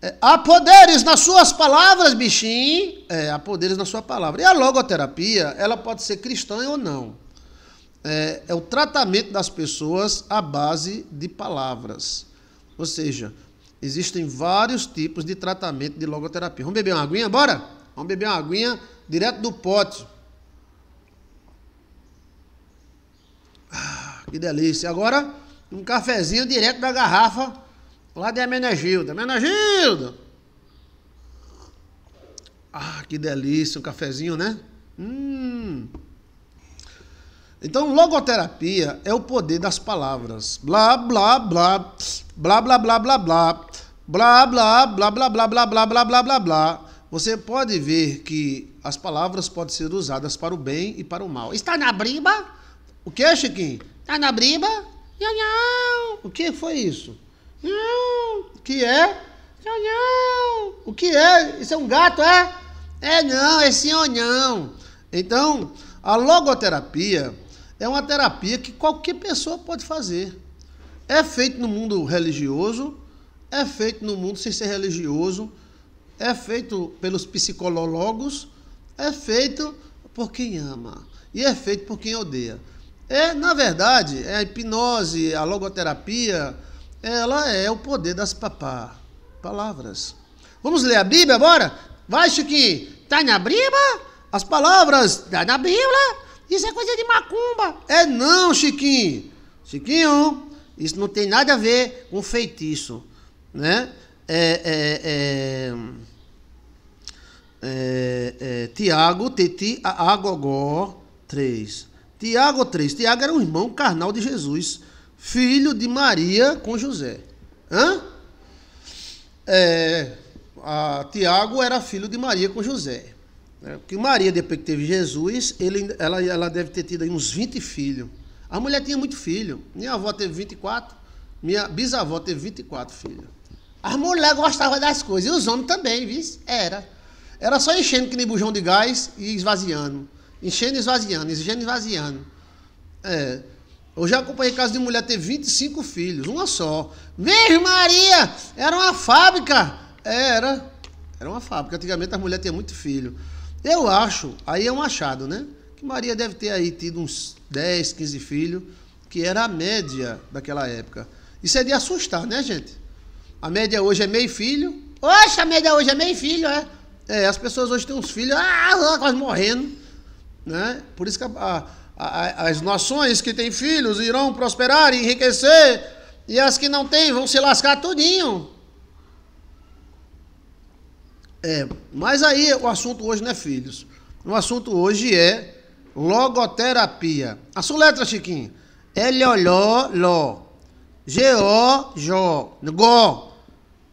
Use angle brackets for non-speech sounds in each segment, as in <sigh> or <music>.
É, há poderes nas suas palavras, bichinho. É, há poderes na sua palavra. E a logoterapia, ela pode ser cristã ou não. É, é o tratamento das pessoas à base de palavras. Ou seja, existem vários tipos de tratamento de logoterapia. Vamos beber uma aguinha? Bora? Vamos beber uma aguinha direto do pote. Ah, que delícia. Agora, um cafezinho direto da garrafa Lá de Menegilda. Menegilda! Ah, que delícia, um cafezinho, né? Hum. Então, logoterapia é o poder das palavras. Blá, blá, blá, blá, blá, blá, blá, blá, blá, blá, blá, blá, blá, blá, blá, blá, blá, blá, blá. Você pode ver que as palavras podem ser usadas para o bem e para o mal. Está na briba? O que, Chiquinho? Está na briba? Nhão, O que foi isso? Não, o que é? Não, não. O que é? Isso é um gato, é? É não, é sim ou não. Então, a logoterapia é uma terapia que qualquer pessoa pode fazer. É feito no mundo religioso, é feito no mundo sem ser religioso, é feito pelos psicólogos, é feito por quem ama e é feito por quem odeia. É, na verdade, é a hipnose, a logoterapia, ela é o poder das papá palavras. Vamos ler a Bíblia agora? Vai, Chiqui! Tá na Bíblia? As palavras tá na Bíblia? Isso é coisa de macumba. É não, Chiquinho. Chiquinho, isso não tem nada a ver com feitiço, né? É, é, é, é, é Tiago, Titi, Agogó 3. Tiago 3. Tiago era um irmão carnal de Jesus filho de Maria com José. Hã? É, Tiago era filho de Maria com José. Né? Porque Maria, depois que teve Jesus, ele, ela, ela deve ter tido uns 20 filhos. A mulher tinha muito filho. Minha avó teve 24, minha bisavó teve 24 filhos. As mulheres gostavam das coisas, e os homens também, viu? Era. Era só enchendo que nem bujão de gás e esvaziando. Enchendo e esvaziando, enchendo e esvaziando. É. Eu já acompanhei casa de mulher ter 25 filhos, uma só. Virgem Maria! Era uma fábrica! Era. Era uma fábrica. Antigamente as mulheres tinham muito filho. Eu acho, aí é um achado, né? Que Maria deve ter aí tido uns 10, 15 filhos, que era a média daquela época. Isso é de assustar, né, gente? A média hoje é meio filho. Oxe, a média hoje é meio filho, é? É, as pessoas hoje têm uns filhos, ah, quase morrendo. Né? Por isso que a, a as nações que têm filhos irão prosperar e enriquecer, e as que não têm vão se lascar tudinho. É, mas aí o assunto hoje não é filhos. O assunto hoje é logoterapia. A sua letra, Chiquinho. l o l o l o g o j o go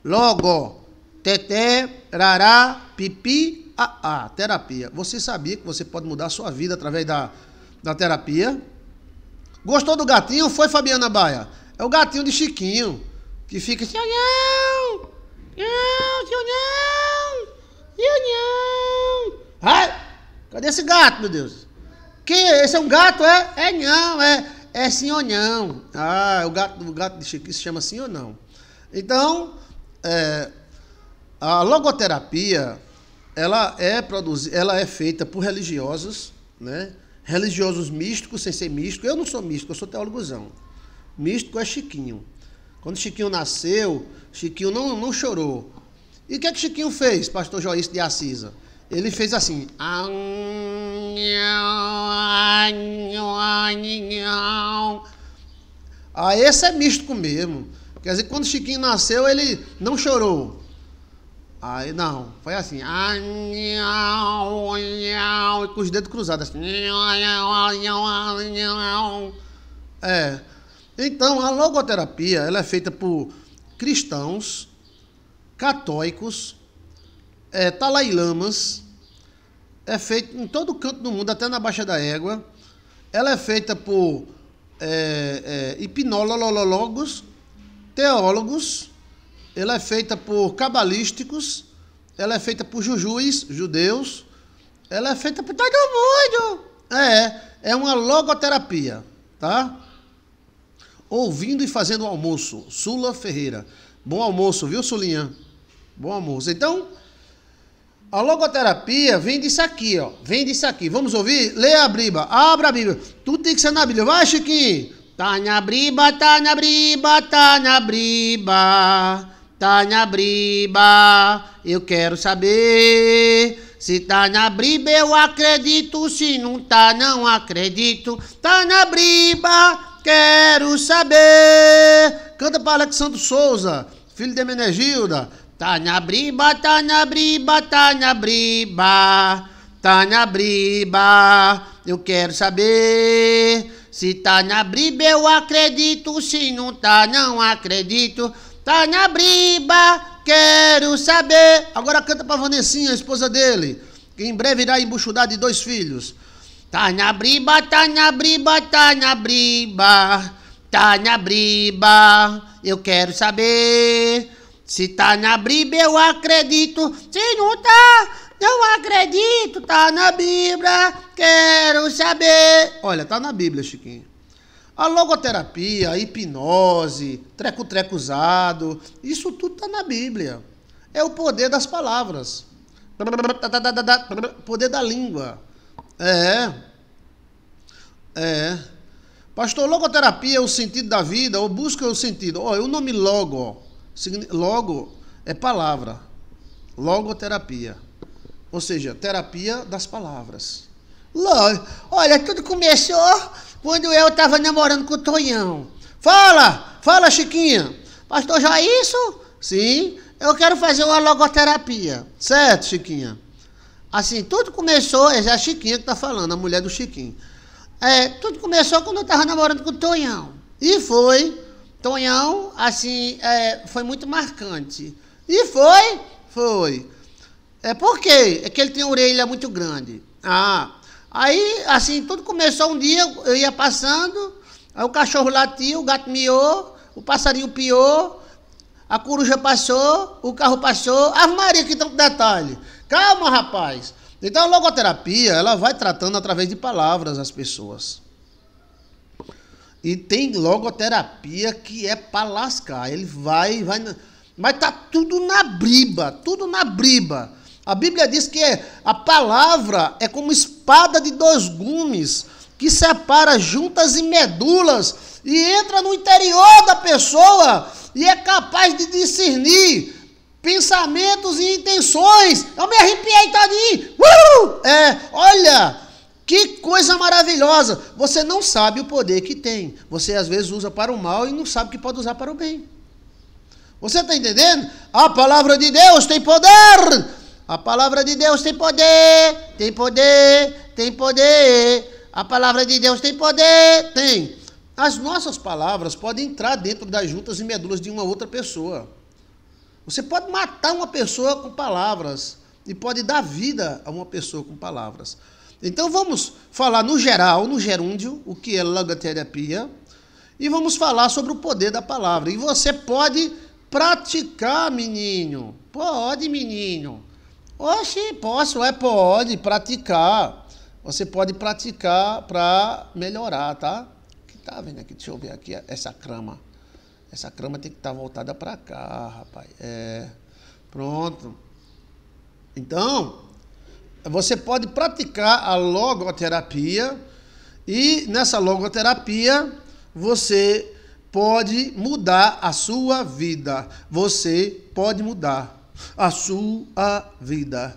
logo a p i a a terapia. Você sabia que você pode mudar a sua vida através da da terapia. Gostou do gatinho? Foi, Fabiana Baia. É o gatinho de Chiquinho, que fica assim, não, não, seu não, seu não. Ai, cadê esse gato, meu Deus? Que é? esse é um gato, é? É não, é, é sim ou não. Ah, o gato, o gato de Chiquinho se chama sim ou não. Então, é, a logoterapia, ela é produzida, ela é feita por religiosos, né? religiosos místicos sem ser místico. Eu não sou místico, eu sou teólogozão. Místico é Chiquinho. Quando Chiquinho nasceu, Chiquinho não, não chorou. E o que é que Chiquinho fez, pastor Joyce de Assisa? Ele fez assim. Ah, esse é místico mesmo. Quer dizer, quando Chiquinho nasceu, ele não chorou. Aí não, foi assim. Com os dedos cruzados. Assim, é. Então, a logoterapia ela é feita por cristãos, católicos, é, é feita em todo canto do mundo, até na Baixa da Égua. Ela é feita por é, é hipnólogos, teólogos, ela é feita por cabalísticos, ela é feita por jujuis, judeus, ela é feita por todo mundo. É, é uma logoterapia, tá? Ouvindo e fazendo o almoço, Sula Ferreira. Bom almoço, viu, Sulinha? Bom almoço. Então, a logoterapia vem disso aqui, ó. Vem disso aqui. Vamos ouvir? Lê a Bíblia. Abra a Bíblia. Tudo tem que ser na Bíblia. Vai, Chiquinho. Tá na briba, tá na briba, tá na briba. Tá na Briba, eu quero saber. Se tá na briba, eu acredito. Se não tá, não acredito. Tá na briba, quero saber. Canta para Alexandre Souza, filho de Menegilda. Tá na briba, tá na briba, tá na briba. Tá na briba, eu quero saber. Se tá na briba, eu acredito. Se não tá, não acredito. Tá na briba, quero saber. Agora canta pra Vanessinha, a esposa dele, que em breve irá embuchudar de dois filhos. Tá na briba, tá na briba, tá na briba, tá na briba, eu quero saber. Se tá na briba, eu acredito. Se não tá, não acredito. Tá na Bíblia, quero saber. Olha, tá na Bíblia, Chiquinho. A logoterapia, a hipnose, treco-treco usado, isso tudo está na Bíblia. É o poder das palavras. Poder da língua. É. É. Pastor, logoterapia é o sentido da vida, ou busca é o sentido. Olha, o nome logo, logo é palavra. Logoterapia. Ou seja, terapia das palavras. Logo. Olha, tudo começou quando eu estava namorando com o Tonhão. Fala, fala, Chiquinha. Pastor, já é isso? Sim, eu quero fazer uma logoterapia. Certo, Chiquinha? Assim, tudo começou, é a Chiquinha que está falando, a mulher do Chiquinho. É, tudo começou quando eu estava namorando com o Tonhão. E foi. Tonhão, assim, é, foi muito marcante. E foi? Foi. É por quê? É que ele tem orelha muito grande. Ah, Aí, assim, tudo começou um dia, eu ia passando, aí o cachorro latiu, o gato miou, o passarinho piou, a coruja passou, o carro passou. Ah, Maria, que tanto detalhe. Calma, rapaz. Então, a logoterapia, ela vai tratando através de palavras as pessoas. E tem logoterapia que é pra lascar. Ele vai, vai. Mas tá tudo na briba, tudo na briba. A Bíblia diz que a palavra é como espada de dois gumes, que separa juntas e medulas e entra no interior da pessoa e é capaz de discernir pensamentos e intenções. Eu me arrepiei todinho. Uh! É, olha, que coisa maravilhosa! Você não sabe o poder que tem. Você às vezes usa para o mal e não sabe que pode usar para o bem. Você está entendendo? A palavra de Deus tem poder a palavra de Deus tem poder, tem poder, tem poder. A palavra de Deus tem poder, tem. As nossas palavras podem entrar dentro das juntas e medulas de uma outra pessoa. Você pode matar uma pessoa com palavras e pode dar vida a uma pessoa com palavras. Então vamos falar no geral, no gerúndio, o que é logoterapia e vamos falar sobre o poder da palavra. E você pode praticar, menino. Pode, menino. Oxi, posso, é, pode praticar. Você pode praticar para melhorar, tá? Que tá vendo aqui? Deixa eu ver aqui essa crama. Essa crama tem que estar tá voltada para cá, rapaz. É. Pronto. Então, você pode praticar a logoterapia e nessa logoterapia você pode mudar a sua vida. Você pode mudar a sua vida.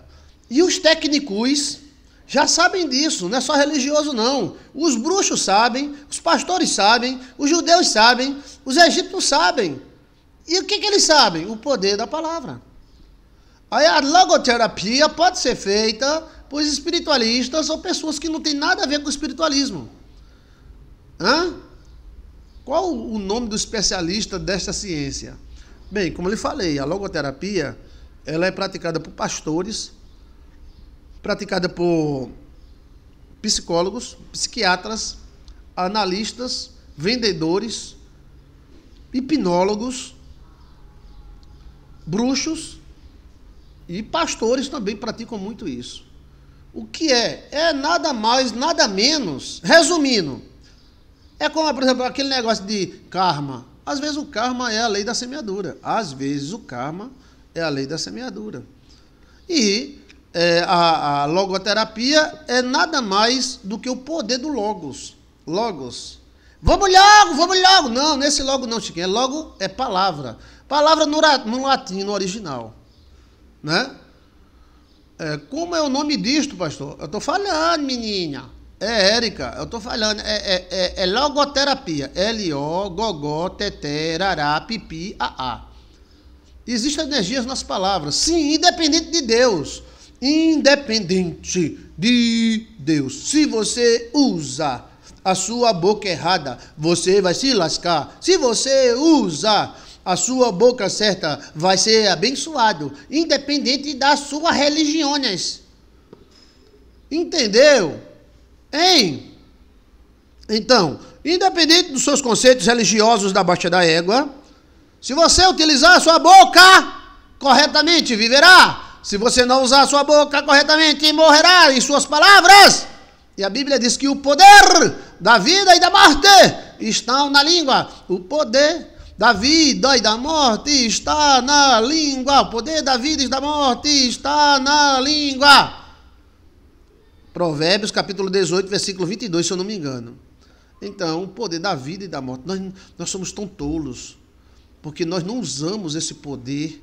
E os técnicos já sabem disso, não é só religioso não. Os bruxos sabem, os pastores sabem, os judeus sabem, os egípcios sabem. E o que, que eles sabem? O poder da palavra. Aí a logoterapia pode ser feita por espiritualistas ou pessoas que não têm nada a ver com o espiritualismo. Hã? Qual o nome do especialista desta ciência? Bem, como eu lhe falei, a logoterapia ela é praticada por pastores, praticada por psicólogos, psiquiatras, analistas, vendedores, hipnólogos, bruxos e pastores também praticam muito isso. O que é? É nada mais, nada menos. Resumindo, é como, por exemplo, aquele negócio de karma. Às vezes o karma é a lei da semeadura. Às vezes o karma é a lei da semeadura. E é, a, a logoterapia é nada mais do que o poder do logos. Logos. Vamos logo, vamos logo. Não, nesse é logo não, Chiquinho. É logo é palavra. Palavra no, no latim, no original. Né? É, como é o nome disto, pastor? Eu estou falando, menina. É Érica, eu estou falando. É, é, é, é logoterapia. L-O, gogó, p rará, pipi, a-a. Existem energias nas palavras. Sim, independente de Deus. Independente de Deus. Se você usa a sua boca errada, você vai se lascar. Se você usa a sua boca certa, vai ser abençoado, independente da sua religião. Entendeu? Hein? Então, independente dos seus conceitos religiosos da baixa da égua, se você utilizar a sua boca corretamente, viverá. Se você não usar a sua boca corretamente, morrerá em suas palavras. E a Bíblia diz que o poder da vida e da morte estão na língua. O poder da vida e da morte está na língua. O poder da vida e da morte está na língua. Provérbios capítulo 18, versículo 22, se eu não me engano. Então, o poder da vida e da morte. Nós, nós somos tão tolos porque nós não usamos esse poder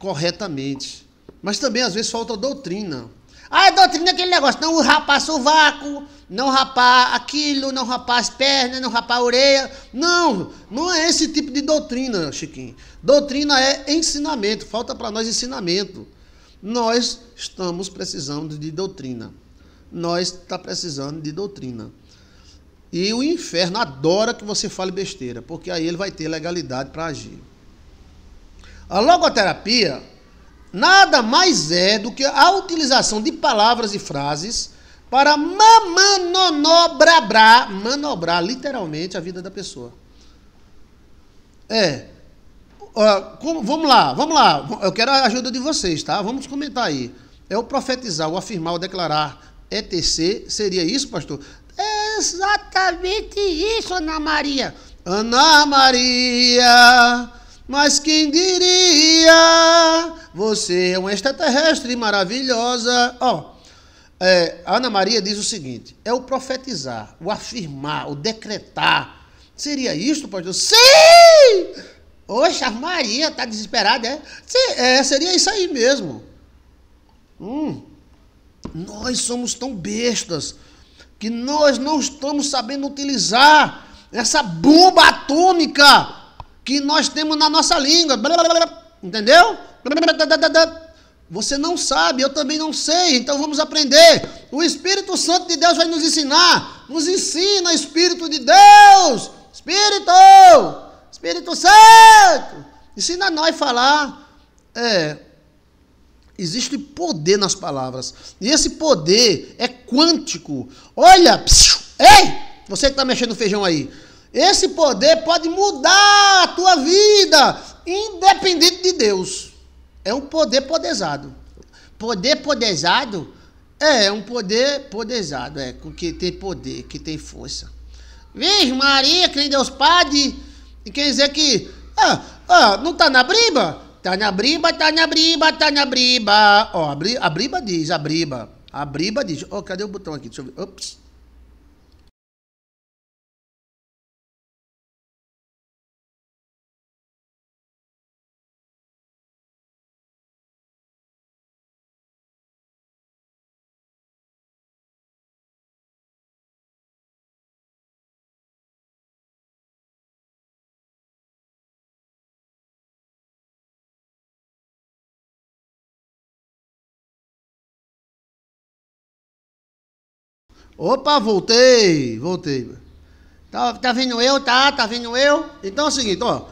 corretamente. Mas também às vezes falta doutrina. Ah, é doutrina é aquele negócio, não rapar sovaco, não rapar aquilo, não rapar as pernas, não rapar a orelha. Não, não é esse tipo de doutrina, Chiquinho. Doutrina é ensinamento, falta para nós ensinamento. Nós estamos precisando de doutrina. Nós está precisando de doutrina. E o inferno adora que você fale besteira, porque aí ele vai ter legalidade para agir. A logoterapia nada mais é do que a utilização de palavras e frases para manobrar, manobrar literalmente a vida da pessoa. É. Uh, como, vamos lá, vamos lá. Eu quero a ajuda de vocês, tá? Vamos comentar aí. É o profetizar, o afirmar, o declarar, etc. Seria isso, pastor? exatamente isso, Ana Maria. Ana Maria, mas quem diria? Você é uma extraterrestre maravilhosa. Ó, oh, é, Ana Maria diz o seguinte: é o profetizar, o afirmar, o decretar. Seria isso, pastor? Sim! Oxa, Maria, tá desesperada, é? Sim, é, seria isso aí mesmo. Hum. Nós somos tão bestas que nós não estamos sabendo utilizar essa bomba atômica que nós temos na nossa língua. Entendeu? Você não sabe, eu também não sei, então vamos aprender. O Espírito Santo de Deus vai nos ensinar. Nos ensina, Espírito de Deus! Espírito! Espírito Santo! Ensina a nós a falar. É, Existe poder nas palavras. E esse poder é quântico. Olha, psiu, ei, você que está mexendo no feijão aí. Esse poder pode mudar a tua vida, independente de Deus. É um poder poderizado. Poder poderizado é um poder poderizado, é, que tem poder, que tem força. Virgem Maria, quem Deus Padre, e quer dizer que ah, ah, não está na briba? Tá na briba, tá na briba, tá na briba. Ó, a briba, a briba diz, a briba. A briba diz. Ó, oh, cadê o botão aqui? Deixa eu ver. Ops. Opa, voltei, voltei. Tá, tá vendo eu? Tá, tá vendo eu? Então é o seguinte, ó.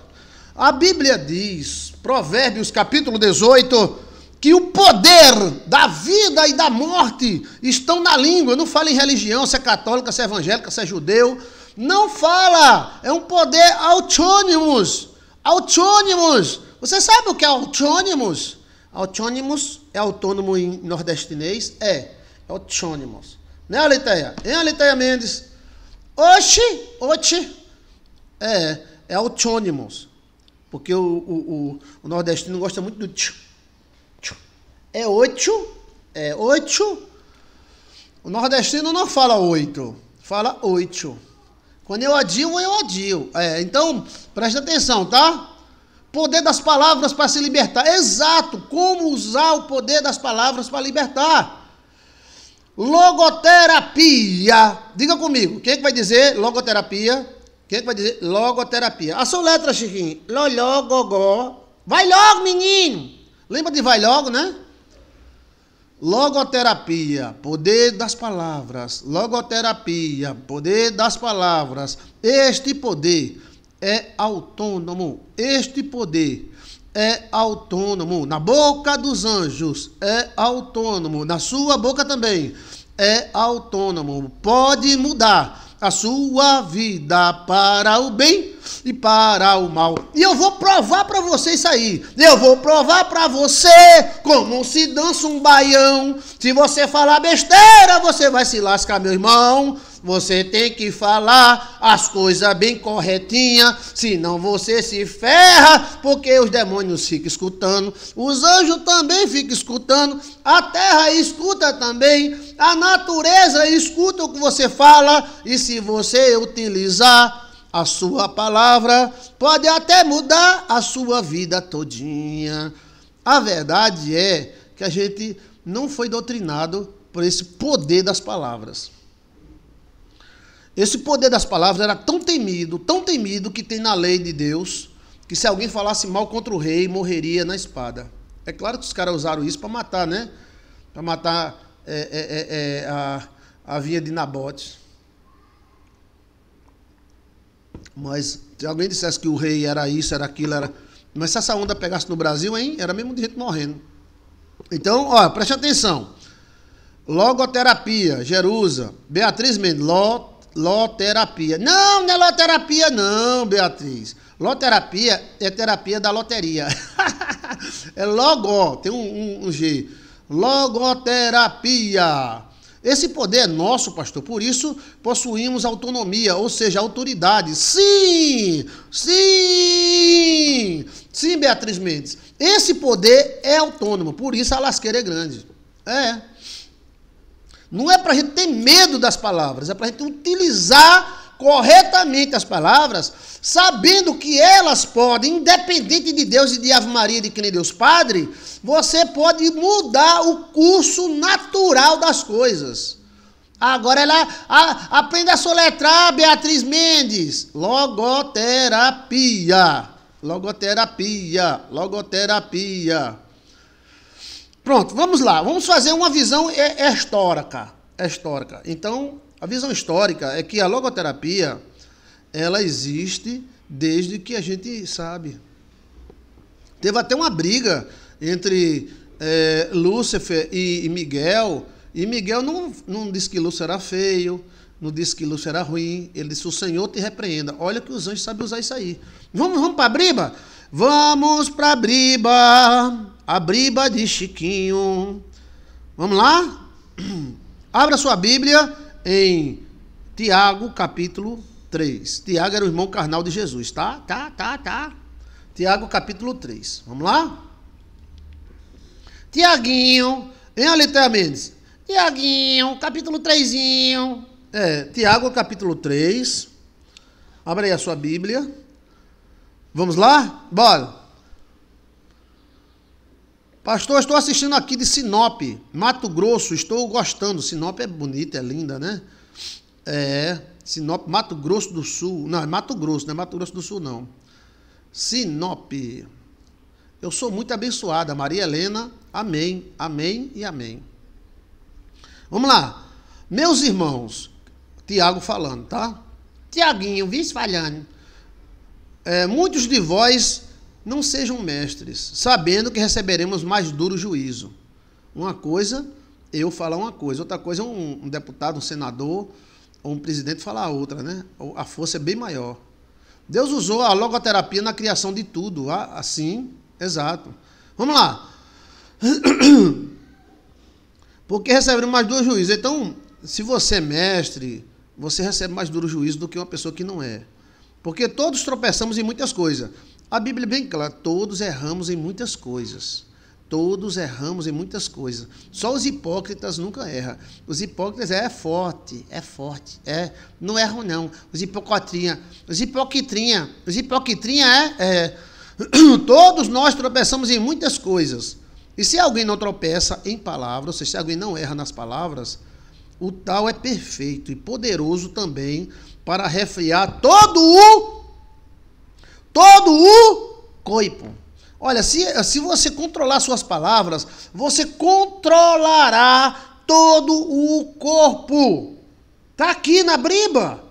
A Bíblia diz, Provérbios capítulo 18, que o poder da vida e da morte estão na língua. Eu não fala em religião, se é católica, se é evangélica, se é judeu. Não fala. É um poder autônimos. Autônimos. Você sabe o que é autônimos? Autônimos é autônomo em nordestinês? É. é autônimos. Né, Aleteia? Hein, Aleteia Mendes? Oxi, oxi. É, é autônimos. Porque o, o, o, o nordestino gosta muito do tch. É oito, é oito. O nordestino não fala oito, fala oito. Quando eu adio, eu adio. É, então, preste atenção, tá? Poder das palavras para se libertar. Exato, como usar o poder das palavras para libertar. Logoterapia. Diga comigo, quem é que vai dizer logoterapia? Quem é que vai dizer logoterapia? A sua letra, Chiquinho. Lologogó. Vai logo, menino. Lembra de vai logo, né? Logoterapia, poder das palavras. Logoterapia, poder das palavras. Este poder é autônomo. Este poder é autônomo. Na boca dos anjos é autônomo. Na sua boca também é autônomo. Pode mudar a sua vida para o bem e para o mal. E eu vou provar para você isso aí. Eu vou provar para você como se dança um baião. Se você falar besteira, você vai se lascar, meu irmão. Você tem que falar as coisas bem corretinha, senão você se ferra, porque os demônios ficam escutando, os anjos também ficam escutando, a terra escuta também, a natureza escuta o que você fala, e se você utilizar a sua palavra, pode até mudar a sua vida todinha. A verdade é que a gente não foi doutrinado por esse poder das palavras. Esse poder das palavras era tão temido, tão temido que tem na lei de Deus, que se alguém falasse mal contra o rei, morreria na espada. É claro que os caras usaram isso para matar, né? Para matar é, é, é, é, a, a vinha de Nabote. Mas se alguém dissesse que o rei era isso, era aquilo, era. Mas se essa onda pegasse no Brasil, hein? Era mesmo de gente morrendo. Então, ó, preste atenção. Logoterapia, Jerusa, Beatriz Mendes, Ló loterapia. Não, não é loterapia, não, Beatriz. Loterapia é terapia da loteria. <laughs> é logo, tem um, um, um G. Logoterapia. Esse poder é nosso, pastor, por isso possuímos autonomia, ou seja, autoridade. Sim! Sim! Sim, Beatriz Mendes. Esse poder é autônomo, por isso a lasqueira é grande. É. Não é para a gente ter medo das palavras, é para a gente utilizar corretamente as palavras, sabendo que elas podem, independente de Deus e de Ave Maria, de quem é Deus Padre, você pode mudar o curso natural das coisas. Agora ela a, aprende a soletrar, Beatriz Mendes. Logoterapia. Logoterapia. Logoterapia. Pronto, vamos lá. Vamos fazer uma visão é, é, histórica. É histórica. Então, a visão histórica é que a logoterapia ela existe desde que a gente sabe. Teve até uma briga entre é, Lúcifer e, e, Miguel, e Miguel não, não disse que Lúcifer era feio, não disse que Lúcifer era ruim, ele disse: O Senhor te repreenda. Olha que os anjos sabem usar isso aí. Vamos, vamos para a briga? Vamos pra briba, a briba de Chiquinho. Vamos lá? <clears throat> Abra sua Bíblia em Tiago, capítulo 3. Tiago era o irmão carnal de Jesus, tá? Tá, tá, tá. Tiago, capítulo 3. Vamos lá? Tiaguinho, hein, Aletheia Mendes? Tiaguinho, capítulo 3. É, Tiago, capítulo 3. Abra aí a sua Bíblia. Vamos lá? Bora. Pastor, estou assistindo aqui de Sinop, Mato Grosso. Estou gostando. Sinop é bonita, é linda, né? É. Sinop, Mato Grosso do Sul. Não, é Mato Grosso, não é Mato Grosso do Sul, não. Sinop. Eu sou muito abençoada, Maria Helena. Amém, amém e amém. Vamos lá. Meus irmãos, Tiago falando, tá? Tiaguinho, vice falhando é, muitos de vós não sejam mestres, sabendo que receberemos mais duro juízo. Uma coisa, eu falar uma coisa, outra coisa, é um, um deputado, um senador ou um presidente falar outra, né? A força é bem maior. Deus usou a logoterapia na criação de tudo, assim, exato. Vamos lá. <coughs> Porque receberemos mais duro juízo. Então, se você é mestre, você recebe mais duro juízo do que uma pessoa que não é. Porque todos tropeçamos em muitas coisas. A Bíblia é bem clara: todos erramos em muitas coisas. Todos erramos em muitas coisas. Só os hipócritas nunca erram. Os hipócritas é, forte, é forte, é. Não erram, não. Os hipocotrinha, os hipocritrinha, os hipocritrinha é, é. <clears throat> Todos nós tropeçamos em muitas coisas. E se alguém não tropeça em palavras, ou seja, se alguém não erra nas palavras, o tal é perfeito e poderoso também para refriar todo o todo o corpo. Olha, se, se você controlar suas palavras, você controlará todo o corpo. Tá aqui na briba.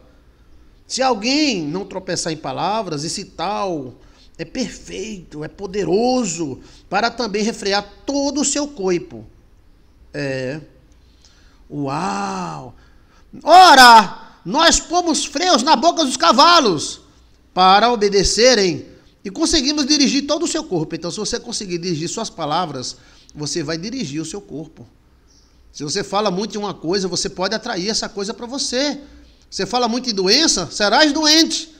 Se alguém não tropeçar em palavras, esse tal é perfeito, é poderoso para também refrear todo o seu corpo. É. Uau! Ora, nós pomos freios na boca dos cavalos para obedecerem e conseguimos dirigir todo o seu corpo. Então, se você conseguir dirigir suas palavras, você vai dirigir o seu corpo. Se você fala muito em uma coisa, você pode atrair essa coisa para você. Você fala muito em doença, serás doente.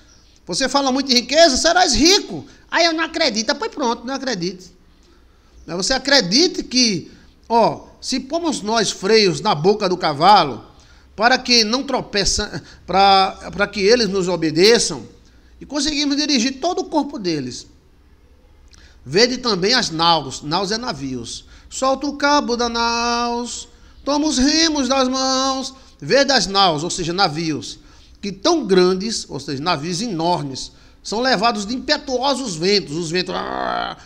Você fala muito em riqueza, serás rico. Aí eu não acredito. Pois pronto, não acredite. Mas você acredite que, ó, se pomos nós freios na boca do cavalo, para que não tropeçam, para, para que eles nos obedeçam, e conseguimos dirigir todo o corpo deles. Vede também as naus, naus é navios. Solta o cabo da naus, toma os remos das mãos. Vede as naus, ou seja, navios, que tão grandes, ou seja, navios enormes, são levados de impetuosos ventos, os ventos ah,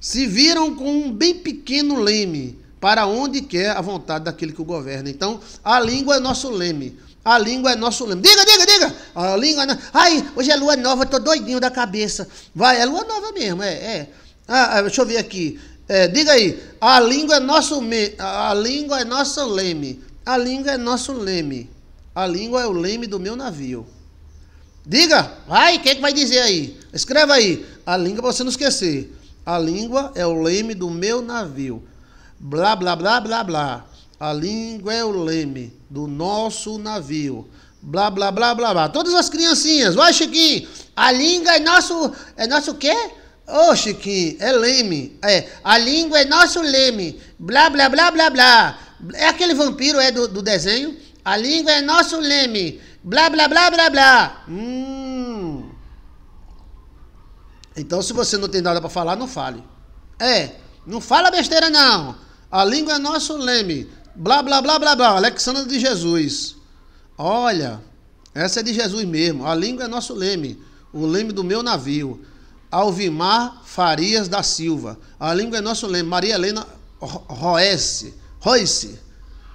se viram com um bem pequeno leme para onde quer a vontade daquele que o governa. Então, a língua é nosso leme. A língua é nosso leme. Diga, diga, diga! A língua. É não... Ai, hoje é lua nova, tô doidinho da cabeça. Vai, é lua nova mesmo, é. é. Ah, ah, deixa eu ver aqui. É, diga aí. A língua é nosso me... a língua é nosso leme. A língua é nosso leme. A língua é o leme do meu navio. Diga! Vai, quem é que vai dizer aí? Escreva aí. A língua, para você não esquecer. A língua é o leme do meu navio. Blá, blá, blá, blá, blá. A língua é o leme do nosso navio. Blá, blá, blá, blá, blá. Todas as criancinhas. Vai, Chiquinho. A língua é nosso... É nosso quê? Ô, oh, Chiquinho, é leme. É, a língua é nosso leme. Blá, blá, blá, blá, blá. É aquele vampiro, é, do, do desenho? A língua é nosso leme. Blá, blá, blá, blá, blá. Hum. Então, se você não tem nada para falar, não fale. É. Não fala besteira, não. A língua é nosso leme. Blá, blá, blá, blá, blá. Alexandra de Jesus. Olha, essa é de Jesus mesmo. A língua é nosso leme. O leme do meu navio. Alvimar Farias da Silva. A língua é nosso leme. Maria Helena Roesse. Roisse.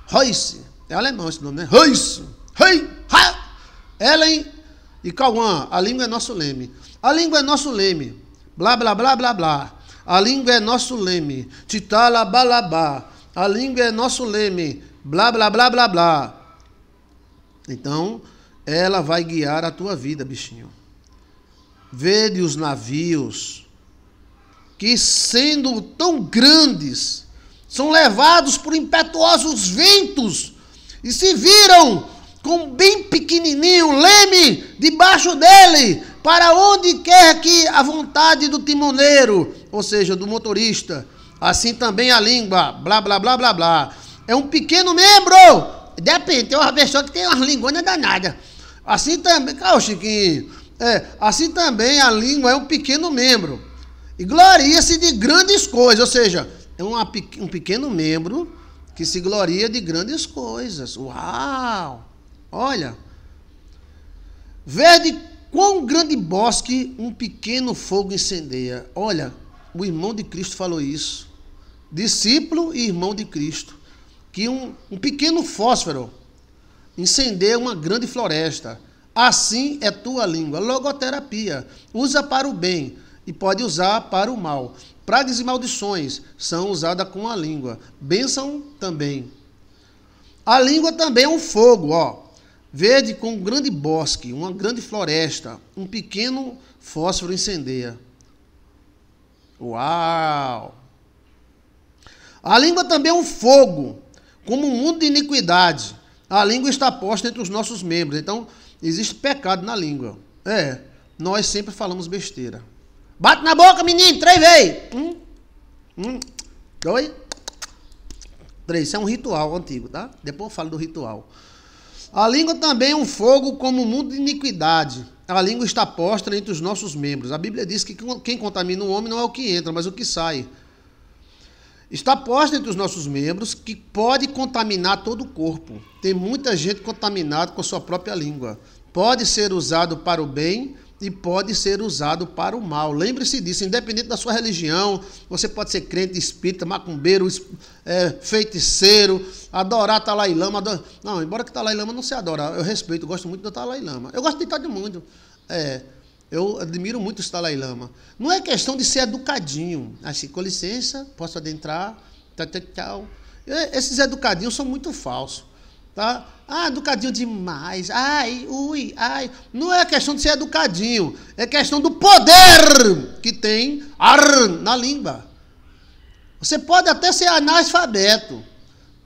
Roisse. É alemão esse nome, né? Roisse. Hei. Ha. Ellen e Cauã. A língua é nosso leme. A língua é nosso leme. Blá, blá, blá, blá, blá. A língua é nosso leme. Titalabalabá. A língua é nosso leme. Blá, blá, blá, blá, blá. Então, ela vai guiar a tua vida, bichinho. Vede os navios que, sendo tão grandes, são levados por impetuosos ventos e se viram com bem pequenininho leme debaixo dele, para onde quer que a vontade do timoneiro ou seja, do motorista. Assim também a língua, blá, blá, blá, blá, blá. É um pequeno membro. Depende, tem uma pessoa que tem umas lingonas é danadas. Assim também, calma, Chiquinho. É, assim também a língua é um pequeno membro. E gloria-se de grandes coisas, ou seja, é uma, um pequeno membro que se gloria de grandes coisas. Uau! Olha. Verde quão grande bosque um pequeno fogo incendeia. Olha, o irmão de Cristo falou isso. Discípulo e irmão de Cristo. Que um, um pequeno fósforo incendeia uma grande floresta. Assim é tua língua. Logoterapia. Usa para o bem e pode usar para o mal. Pragas e maldições são usadas com a língua. Bênção também. A língua também é um fogo, ó. Verde com um grande bosque, uma grande floresta, um pequeno fósforo incendeia. Uau! A língua também é um fogo, como um mundo de iniquidade. A língua está posta entre os nossos membros. Então, existe pecado na língua. É, nós sempre falamos besteira. Bate na boca, menino, três vezes. Um, um, dois, três. Isso é um ritual antigo, tá? Depois eu falo do ritual. A língua também é um fogo como um mundo de iniquidade. A língua está posta entre os nossos membros. A Bíblia diz que quem contamina o homem não é o que entra, mas o que sai. Está posta entre os nossos membros que pode contaminar todo o corpo. Tem muita gente contaminada com a sua própria língua. Pode ser usado para o bem e pode ser usado para o mal. Lembre-se disso, independente da sua religião, você pode ser crente, espírita, macumbeiro, é, feiticeiro, adorar talai Lama. Ador... Não, embora que talai Lama não se adora, eu respeito, eu gosto muito do talai Lama. Eu gosto de todo mundo. É, eu admiro muito o talai Lama. Não é questão de ser educadinho. Assim, com licença, posso adentrar, tchau, tchau, tchau. É, esses educadinhos são muito falsos. Tá? Ah, educadinho demais. Ai, ui, ai. Não é questão de ser educadinho. É questão do poder que tem ar na língua. Você pode até ser analfabeto.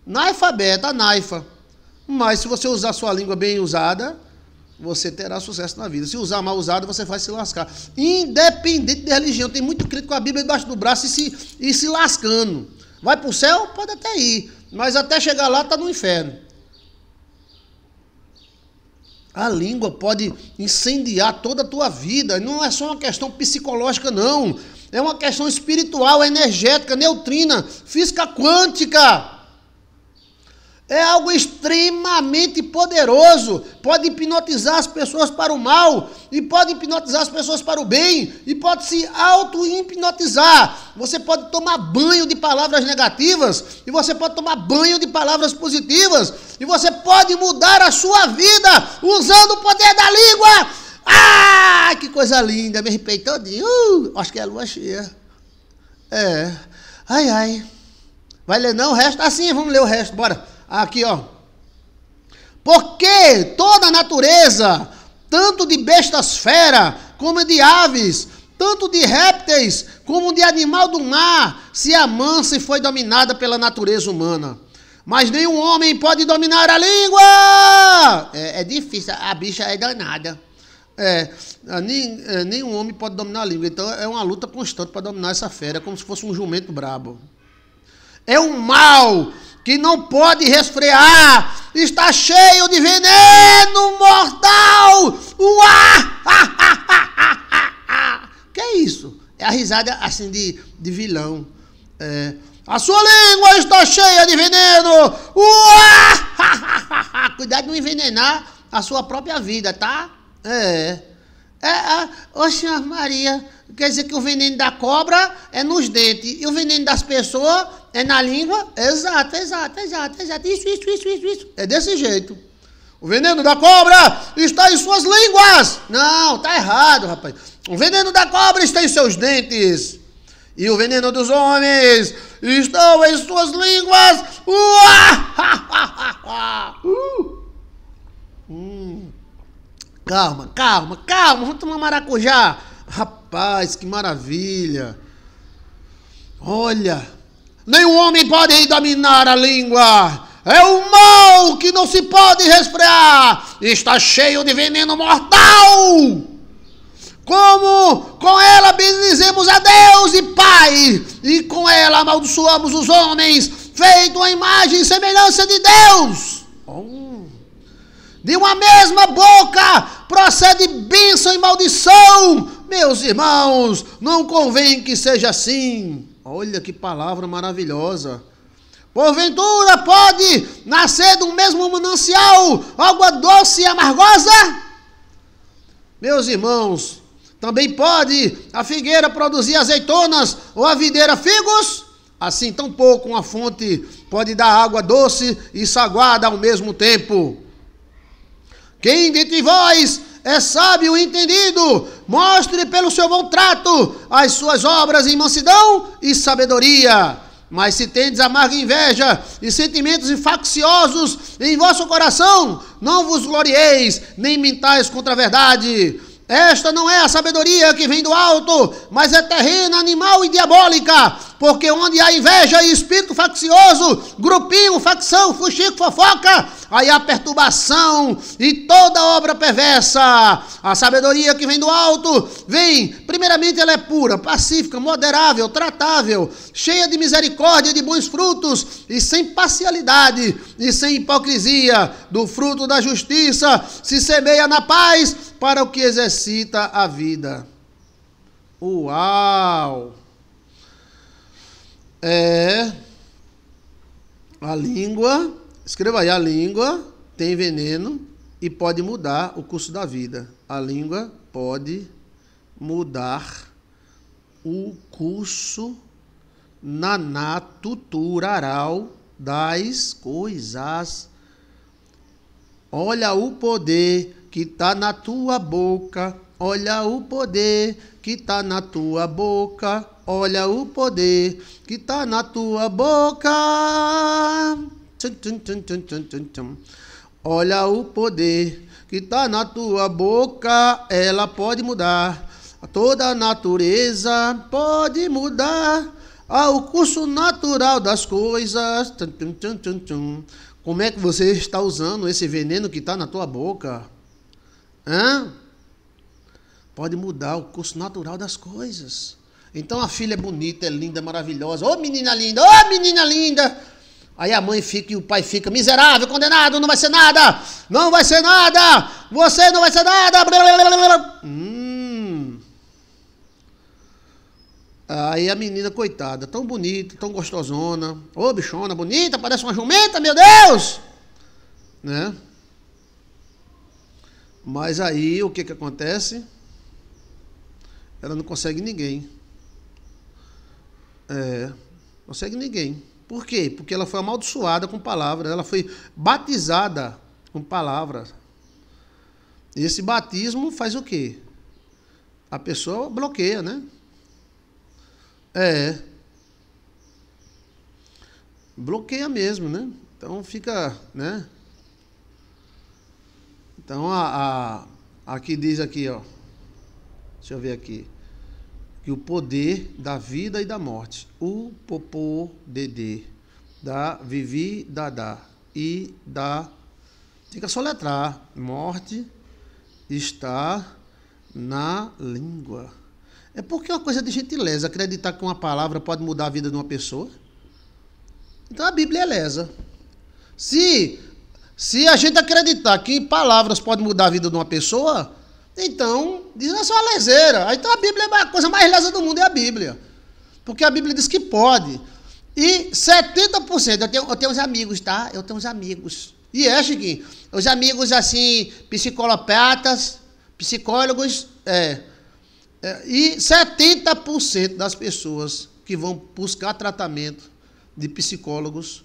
Analfabeto, anaifa. Mas se você usar sua língua bem usada, você terá sucesso na vida. Se usar mal usada, você vai se lascar. Independente da religião. Tem muito crente com a Bíblia debaixo do braço e se, e se lascando. Vai para o céu? Pode até ir. Mas até chegar lá, está no inferno. A língua pode incendiar toda a tua vida. Não é só uma questão psicológica, não. É uma questão espiritual, energética, neutrina, física quântica. É algo extremamente poderoso. Pode hipnotizar as pessoas para o mal, e pode hipnotizar as pessoas para o bem, e pode se auto-hipnotizar. Você pode tomar banho de palavras negativas, e você pode tomar banho de palavras positivas, e você pode mudar a sua vida usando o poder da língua. Ah, que coisa linda! Me arrepiei todinho. Uh, acho que é a lua cheia. É. Ai, ai. Vai ler não? O resto? Assim, ah, vamos ler o resto, bora. Aqui, ó. Porque toda a natureza, tanto de bestas fera, como de aves, tanto de répteis, como de animal do mar, se amansa e foi dominada pela natureza humana. Mas nenhum homem pode dominar a língua! É, é difícil, a bicha é danada. É, nem, é, nenhum homem pode dominar a língua. Então é uma luta constante para dominar essa fera, como se fosse um jumento brabo. É um mal que não pode resfriar, está cheio de veneno mortal. Uá! <laughs> Que é isso? É a risada assim de, de vilão. É. A sua língua está cheia de veneno. Uá! <laughs> Cuidado de não envenenar a sua própria vida, tá? É. É, é, oxe, Maria, quer dizer que o veneno da cobra é nos dentes e o veneno das pessoas é na língua? Exato, exato, exato, exato. Isso, isso, isso, isso, isso. É desse jeito. O veneno da cobra está em suas línguas. Não, tá errado, rapaz. O veneno da cobra está em seus dentes. E o veneno dos homens estão em suas línguas. Uá! Ha, ha, ha, ha. Uh! Hum. Calma, calma, calma, vamos tomar maracujá. Rapaz, que maravilha. Olha, nenhum homem pode dominar a língua. É o mal que não se pode resfriar. Está cheio de veneno mortal. Como com ela bendizemos a Deus e Pai, e com ela amaldiçoamos os homens, feito a imagem e semelhança de Deus. Oh. De uma mesma boca procede bênção e maldição. Meus irmãos, não convém que seja assim. Olha que palavra maravilhosa. Porventura pode nascer do mesmo manancial água doce e amargosa? Meus irmãos, também pode a figueira produzir azeitonas ou a videira figos? Assim, tampouco uma fonte pode dar água doce e saguada ao mesmo tempo. Quem dentre vós é sábio e entendido, mostre pelo seu bom trato as suas obras em mansidão e sabedoria. Mas se tendes amarga inveja e sentimentos facciosos em vosso coração, não vos glorieis, nem mintais contra a verdade. Esta não é a sabedoria que vem do alto, mas é terrena, animal e diabólica porque onde há inveja e espírito faccioso, grupinho, facção, fuxico, fofoca, aí há perturbação e toda obra perversa. A sabedoria que vem do alto, vem, primeiramente ela é pura, pacífica, moderável, tratável, cheia de misericórdia e de bons frutos, e sem parcialidade e sem hipocrisia, do fruto da justiça, se semeia na paz para o que exercita a vida. Uau! é a língua, escreva aí, a língua tem veneno e pode mudar o curso da vida. A língua pode mudar o curso na natural das coisas. Olha o poder que tá na tua boca. Olha o poder que tá na tua boca. Olha o poder que tá na tua boca. Olha o poder que tá na tua boca. Ela pode mudar. Toda a natureza pode mudar. Ao curso natural das coisas. Como é que você está usando esse veneno que está na tua boca? Hã? Pode mudar o curso natural das coisas. Então a filha é bonita, é linda, é maravilhosa. Ô oh, menina linda, ô oh, menina linda. Aí a mãe fica e o pai fica miserável, condenado, não vai ser nada, não vai ser nada, você não vai ser nada. Hum. Aí a menina, coitada, tão bonita, tão gostosona, ô oh, bichona, bonita, parece uma jumenta, meu Deus! Né? Mas aí o que, que acontece? Ela não consegue ninguém. É, não segue ninguém. Por quê? Porque ela foi amaldiçoada com palavras, ela foi batizada com palavras. Esse batismo faz o quê? A pessoa bloqueia, né? É. Bloqueia mesmo, né? Então fica, né? Então a, a aqui diz aqui, ó. Deixa eu ver aqui e o poder da vida e da morte. O popô dedê, da vivi dadá e da tem que soletrar. Morte está na língua. É porque é uma coisa de gentileza acreditar que uma palavra pode mudar a vida de uma pessoa. Então a Bíblia é lesa. Se se a gente acreditar que palavras podem mudar a vida de uma pessoa, então, diz, não é sua lezeira leseira. Então a Bíblia é a coisa mais lesa do mundo, é a Bíblia. Porque a Bíblia diz que pode. E 70%, eu tenho, eu tenho uns amigos, tá? Eu tenho uns amigos. E é, Chiquinho, os amigos assim, psicolopatas, psicólogos, é, é, e 70% das pessoas que vão buscar tratamento de psicólogos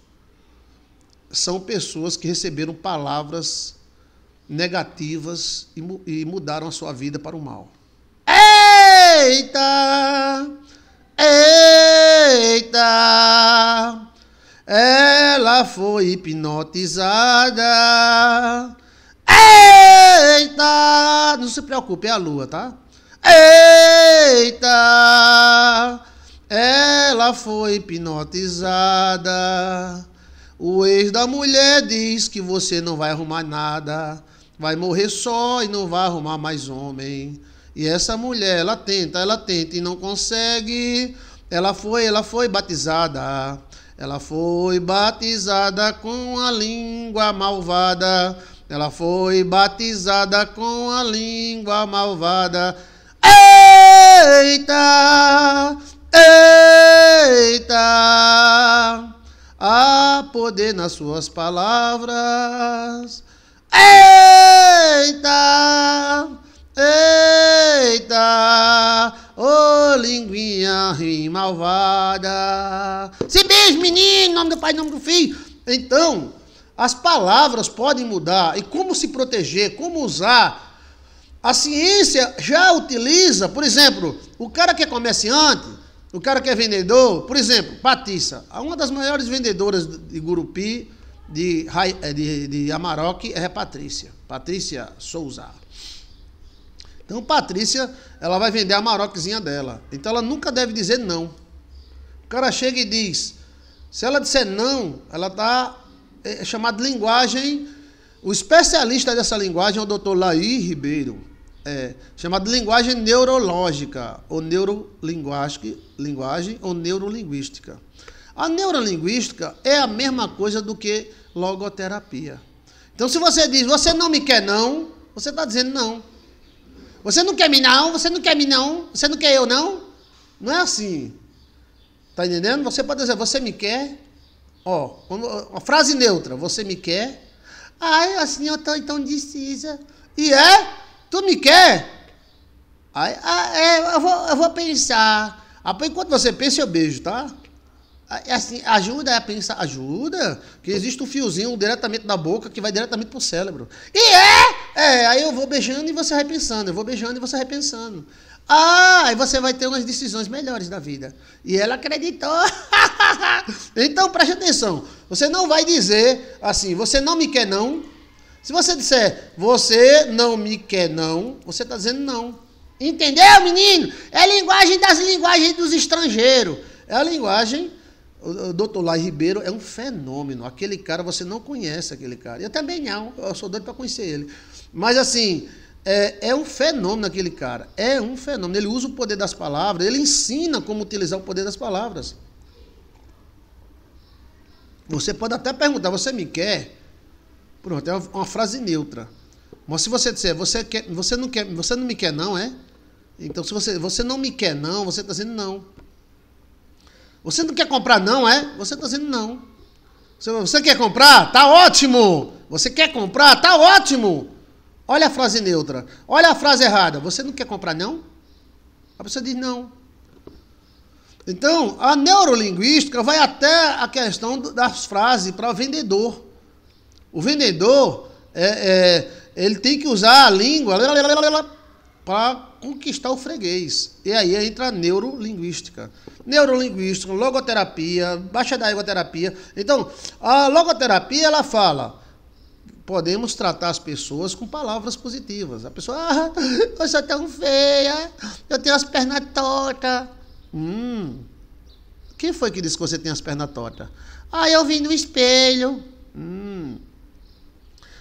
são pessoas que receberam palavras negativas e, e mudaram a sua vida para o mal. Eita! Eita! Ela foi hipnotizada. Eita! Não se preocupe, é a lua, tá? Eita! Ela foi hipnotizada. O ex da mulher diz que você não vai arrumar nada vai morrer só e não vai arrumar mais homem. E essa mulher, ela tenta, ela tenta e não consegue. Ela foi, ela foi batizada. Ela foi batizada com a língua malvada. Ela foi batizada com a língua malvada. Eita! Eita! Há poder nas suas palavras Eita! Eita! Ô linguinha malvada! Se beijo, menino, nome do pai, nome do filho. Então, as palavras podem mudar e como se proteger, como usar. A ciência já utiliza, por exemplo, o cara que é comerciante, o cara que é vendedor, por exemplo, Patissa, uma das maiores vendedoras de Gurupi, de, eh, de, de Amarok é Patrícia. Patrícia Souza. Então, Patrícia, ela vai vender a Amarokzinha dela. Então, ela nunca deve dizer não. O cara chega e diz. Se ela disser não, ela está eh, é, chamado de linguagem. O especialista dessa linguagem é o doutor Laí Ribeiro. É, chamado de linguagem neurológica, ou neurolinguagem, linguagem, ou neurolinguística. A neurolinguística é a mesma coisa do que logoterapia. Então, se você diz, você não me quer não, você está dizendo não. Você não quer me não, você não quer me não, você não quer eu não. Não é assim. Está entendendo? Você pode dizer, você me quer, ó, uma frase neutra, você me quer. Ai, a senhora está então indecisa. E é? Tu me quer? Ai, ah, é, eu vou, eu vou pensar. enquanto você pensa, eu beijo, tá? É assim, ajuda, a é, pensar ajuda, que existe um fiozinho diretamente da boca que vai diretamente pro cérebro. E é? É, aí eu vou beijando e você vai pensando, eu vou beijando e você vai pensando. Ah, aí você vai ter umas decisões melhores da vida. E ela acreditou. <laughs> então preste atenção. Você não vai dizer assim, você não me quer não. Se você disser, você não me quer não, você está dizendo não. Entendeu, menino? É linguagem das linguagens dos estrangeiros. É a linguagem o doutor Lai Ribeiro é um fenômeno. Aquele cara, você não conhece aquele cara. Eu também não, eu sou doido para conhecer ele. Mas assim, é, é, um fenômeno aquele cara. É um fenômeno. Ele usa o poder das palavras, ele ensina como utilizar o poder das palavras. Você pode até perguntar, você me quer? Pronto, é uma, uma frase neutra. Mas se você disser, você, quer, você, não quer, você não me quer, não, é? Então, se você, você não me quer, não, você está dizendo não. Você não quer comprar, não, é? Você está dizendo não. Você quer comprar? Tá ótimo! Você quer comprar? Tá ótimo! Olha a frase neutra. Olha a frase errada. Você não quer comprar, não? A pessoa diz não. Então, a neurolinguística vai até a questão das frases para o vendedor. O vendedor, é, é, ele tem que usar a língua para conquistar o freguês. E aí entra a neurolinguística. Neurolinguística, logoterapia, baixa da egoterapia. Então, a logoterapia ela fala podemos tratar as pessoas com palavras positivas. A pessoa, ah, eu sou tão feia, eu tenho as pernas tortas. Hum, quem foi que disse que você tem as pernas tortas? Ah, eu vi no espelho. Hum,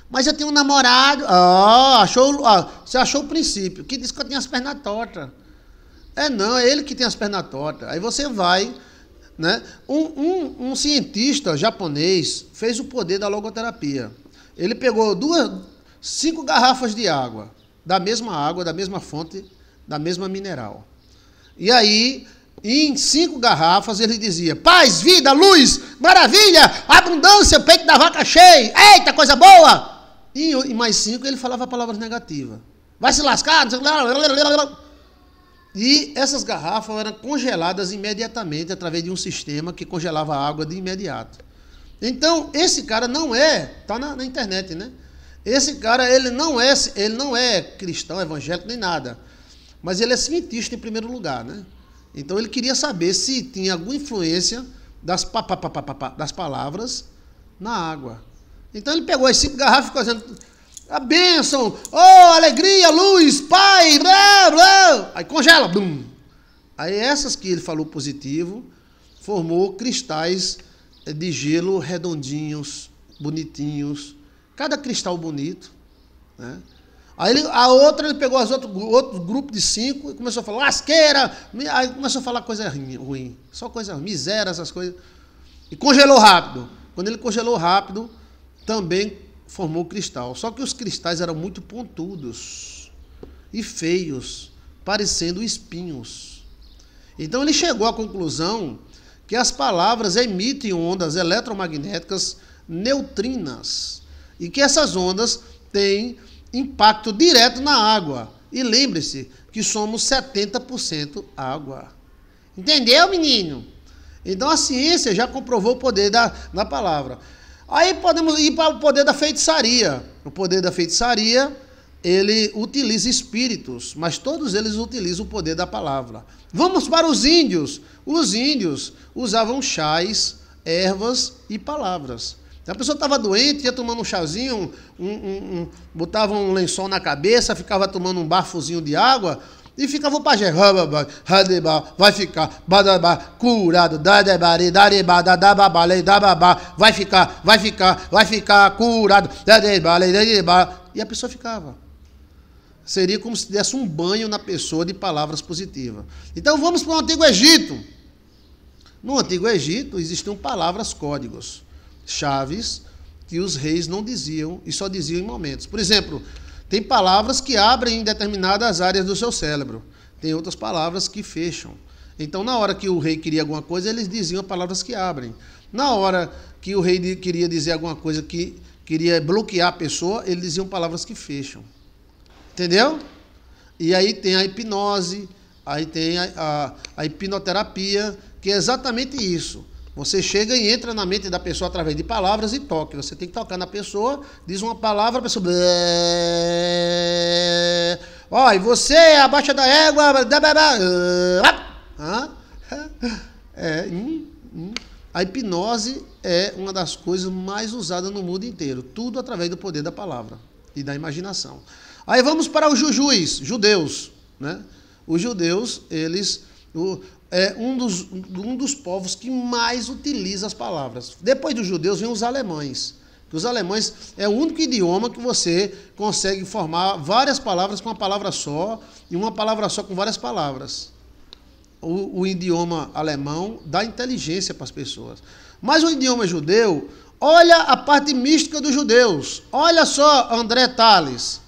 mas eu tenho um namorado. Ah, achou, ah, você achou o princípio, que diz que eu tenho as pernas tortas. É não, é ele que tem as pernas tortas. Aí você vai. Né? Um, um, um cientista japonês fez o poder da logoterapia. Ele pegou duas, cinco garrafas de água, da mesma água, da mesma fonte, da mesma mineral. E aí, em cinco garrafas, ele dizia: paz, vida, luz, maravilha, abundância, peito da vaca cheio, eita coisa boa! E em mais cinco ele falava palavras negativas. Vai se lascar, e essas garrafas eram congeladas imediatamente através de um sistema que congelava a água de imediato. Então, esse cara não é, tá na, na, internet, né? Esse cara, ele não é, ele não é cristão, evangélico nem nada. Mas ele é cientista em primeiro lugar, né? Então ele queria saber se tinha alguma influência das, pa, pa, pa, das palavras na água. Então ele pegou as cinco garrafas e ficou dizendo: a bênção, oh, alegria, luz, pai, blá, blá. aí congela, bum. Aí essas que ele falou positivo, formou cristais eh, de gelo redondinhos, bonitinhos, cada cristal bonito, né? Aí ele, a outra, ele pegou as outro, outro grupo de cinco e começou a falar lasqueira, aí começou a falar coisa ruim, só coisa miséria, essas coisas. E congelou rápido. Quando ele congelou rápido, também formou cristal. Só que os cristais eram muito pontudos e feios, parecendo espinhos. Então ele chegou à conclusão que as palavras emitem ondas eletromagnéticas neutrinas e que essas ondas têm impacto direto na água. E lembre-se que somos 70% água. Entendeu, menino? Então a ciência já comprovou o poder da, da palavra. Aí podemos ir para o poder da feitiçaria. O poder da feitiçaria, ele utiliza espíritos, mas todos eles utilizam o poder da palavra. Vamos para os índios. Os índios usavam chás, ervas e palavras. A pessoa estava doente, ia tomando um chazinho, um, um, um, botava um lençol na cabeça, ficava tomando um bafozinho de água, e ficava o pajé. Vai ficar. curado. Dadebari, darebá, dadababalei, dababá. Vai ficar, vai ficar, vai ficar curado. Dadebalei, né, né, dadebá. Né, e a pessoa ficava. Seria como se desse um banho na pessoa de palavras positivas. Então vamos para o Antigo Egito. No Antigo Egito existiam palavras códigos, chaves que os reis não diziam e só diziam em momentos. Por exemplo, tem palavras que abrem determinadas áreas do seu cérebro, tem outras palavras que fecham. Então, na hora que o rei queria alguma coisa, eles diziam palavras que abrem. Na hora que o rei queria dizer alguma coisa que queria bloquear a pessoa, eles diziam palavras que fecham. Entendeu? E aí tem a hipnose, aí tem a, a, a hipnoterapia, que é exatamente isso você chega e entra na mente da pessoa através de palavras e toque. Você tem que tocar na pessoa, diz uma palavra, a pessoa. Ó, e você é abaixa da égua. <laughs> É, hum, hum. A hipnose é uma das coisas mais usadas no mundo inteiro. Tudo através do poder da palavra e da imaginação. Aí vamos para os jujuis, judeus. Né? Os judeus, eles é um dos, um dos povos que mais utiliza as palavras. Depois dos judeus vêm os alemães. Que os alemães é o único idioma que você consegue formar várias palavras com uma palavra só e uma palavra só com várias palavras. O, o idioma alemão dá inteligência para as pessoas. Mas o idioma judeu, olha a parte mística dos judeus. Olha só, André Tales.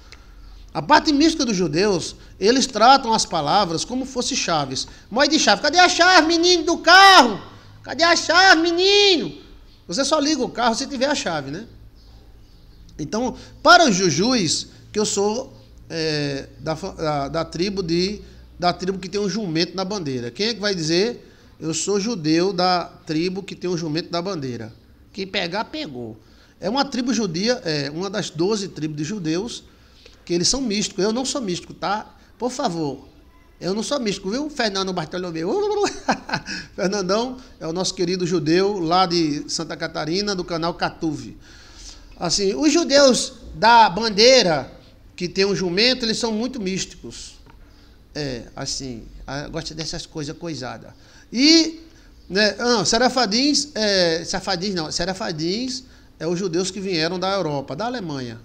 A parte mística dos judeus eles tratam as palavras como fossem chaves. Mãe de chave, cadê a chave, menino do carro? Cadê a chave, menino? Você só liga o carro se tiver a chave, né? Então, para os jujus, que eu sou é, da, da, da, tribo de da tribo que tem um jumento na bandeira. Quem é que vai dizer? Eu sou judeu da tribo que tem um jumento na bandeira. Quem pegar, pegou. É uma tribo judia, é uma das 12 tribos de judeus, que eles são místicos. Eu não sou místico, tá? Por favor, eu não sou místico, viu? Fernando Bartolomeu. <laughs> Fernandão é o nosso querido judeu lá de Santa Catarina, do canal Catuve. Assim, os judeus da bandeira, que tem um jumento, eles são muito místicos. É, assim, gosta dessas coisas coisadas. E, né, não, ah, Serafadins, é, não, Serafadins é os judeus que vieram da Europa, da Alemanha.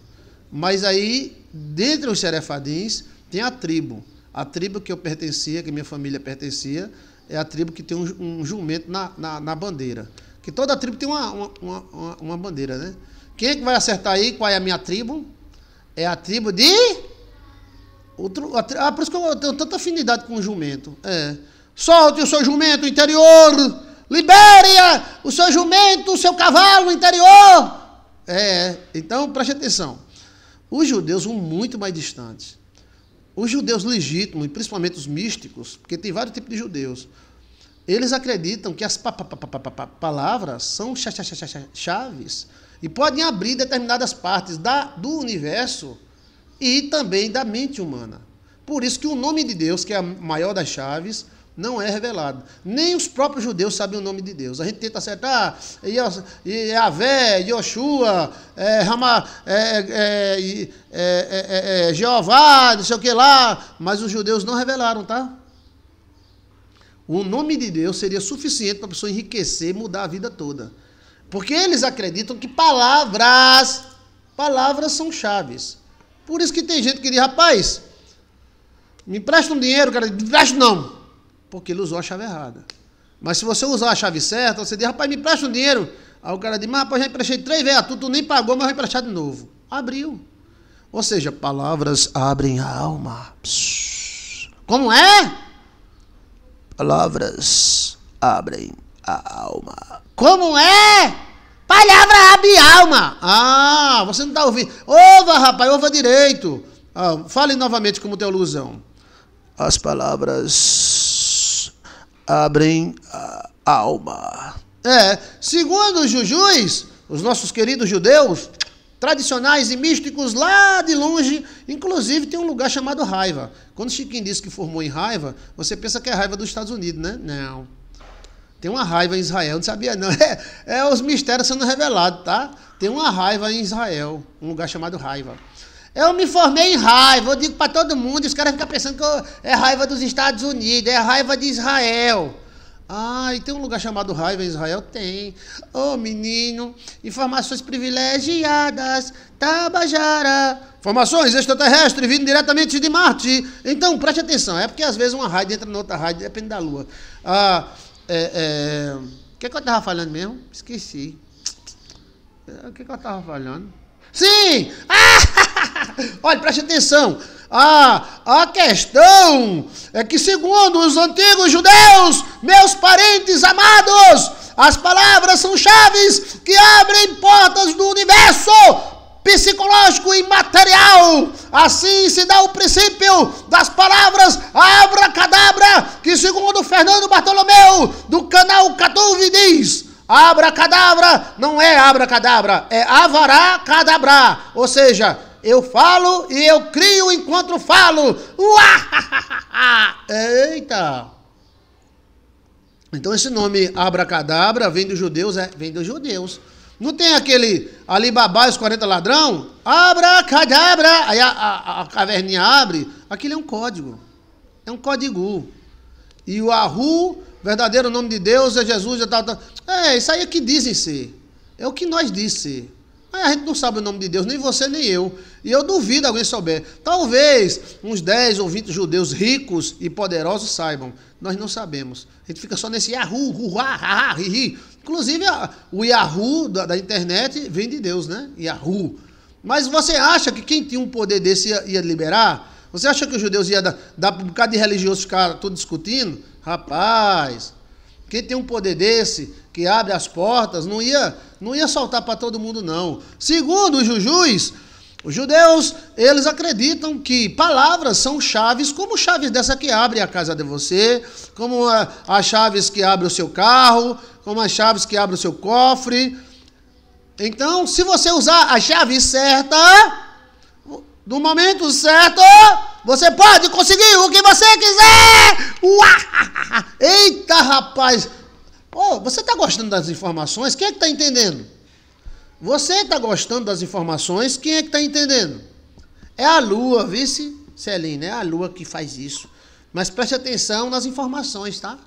Mas aí, dentre os Serafadins, tem a tribo. A tribo que eu pertencia, que minha família pertencia, é a tribo que tem um, um jumento na, na, na, bandeira. Que toda tribo tem uma, uma, uma, uma, bandeira, né? Quem é que vai acertar aí qual é a minha tribo? É a tribo de. Outro, a, ah, por isso que eu tenho tanta afinidade com o jumento. É. Solte o seu jumento interior! Libere o seu jumento, o seu cavalo interior! É, então preste atenção. Os judeus são muito mais distantes. Os judeus legítimos, e principalmente os místicos, porque tem vários tipos de judeus, eles acreditam que as pa -pa -pa palavras são ch -ch chaves e podem abrir determinadas partes da, do universo e também da mente humana. Por isso que o nome de Deus, que é a maior das chaves, não é revelado. Nem os próprios judeus sabem o nome de Deus. A gente tenta acertar ah, Yahvé, Yoshua, é, Ramá, é é é, é, é, é, Jeová, não sei o que lá, mas os judeus não revelaram, tá? O nome de Deus seria suficiente para a pessoa enriquecer e mudar a vida toda. Porque eles acreditam que palavras, palavras são chaves. Por isso que tem gente que diz, rapaz, me empresta um dinheiro, cara, empresta não porque ele usou a chave errada. Mas se você usar a chave certa, você diz, rapaz, me empresta um dinheiro. Aí o cara diz, mas rapaz, já emprestei três vezes, tu, tu nem pagou, mas vai emprestar de novo. Abriu. Ou seja, palavras abrem a alma. Como é? Palavras abrem a alma. Como é? Palavra abre alma. Ah, você não está ouvindo. Ova, rapaz, ova direito. Ah, fale novamente como teu ilusão. As palavras abrem a alma. É, segundo os jujus, os nossos queridos judeus, tradicionais e místicos lá de longe, inclusive tem um lugar chamado raiva. Quando Chiquinho disse que formou em raiva, você pensa que é raiva dos Estados Unidos, né? Não. Tem uma raiva em Israel, não sabia não. <laughs> É, é os mistérios sendo revelados, tá? Tem uma raiva em Israel, um lugar chamado raiva. Eu me formei em raiva, eu digo para todo mundo, os caras ficam pensando que eu, é raiva dos Estados Unidos, é raiva de Israel. Ah, e tem um lugar chamado raiva em Israel? Tem. Ô oh, menino, informações privilegiadas, Tabajara. Informações extraterrestres vindo diretamente de Marte. Então, preste atenção, é porque às vezes uma raiva entra na outra raiva depende da lua. Ah, é. é... O que, é que eu tava falando mesmo? Esqueci. O que, é que eu tava falando? Sim! Ah! <laughs> <laughs> Olha, preste atenção. Ah, a questão é que, segundo os antigos judeus, meus parentes amados, as palavras são chaves que abrem portas do universo psicológico e material. Assim se dá o princípio das palavras abracadabra, que, segundo Fernando Bartolomeu, do canal Catuve, diz. Abracadabra não é abracadabra, é avaracadabra, ou seja, eu falo e eu crio enquanto falo. Uá! <laughs> Eita! Então esse nome abracadabra vem dos judeus, é, vem dos judeus. Não tem aquele Ali e os 40 ladrão? Abracadabra! Aí a, a, a caverninha abre. Aquilo é um código. É um código. E o Ahu, verdadeiro nome de Deus, é Jesus e tal, tal. É, isso aí é que dizem ser. É o que nós disse. Aí a gente não sabe o nome de Deus, nem você nem eu. E eu duvido alguém souber. Talvez uns 10 ou 20 judeus ricos e poderosos saibam. Nós não sabemos. A gente fica só nesse Yahoo, ruá, ha, hi, Inclusive, o Yahoo da, da, internet vem de Deus, né? Yahoo. Mas você acha que quem tinha um poder desse ia, ia liberar? Você acha que os judeus iam dar, dar um bocado de religioso ficar tudo discutindo? Rapaz, quem tem um poder desse que abre as portas, não ia, não ia soltar para todo mundo, não. Segundo os jujuis, os judeus, eles acreditam que palavras são chaves, como chaves dessa que abre a casa de você, como as chaves que abre o seu carro, como as chaves que abre o seu cofre. Então, se você usar a chave certa, no momento certo, você pode conseguir o que você quiser. Uá! <laughs> Eita, rapaz! Ô, oh, você está gostando das informações? Quem é que está entendendo? Você está gostando das informações? Quem é que está entendendo? É a lua, vice, Celina, é a lua que faz isso. Mas preste atenção nas informações, tá?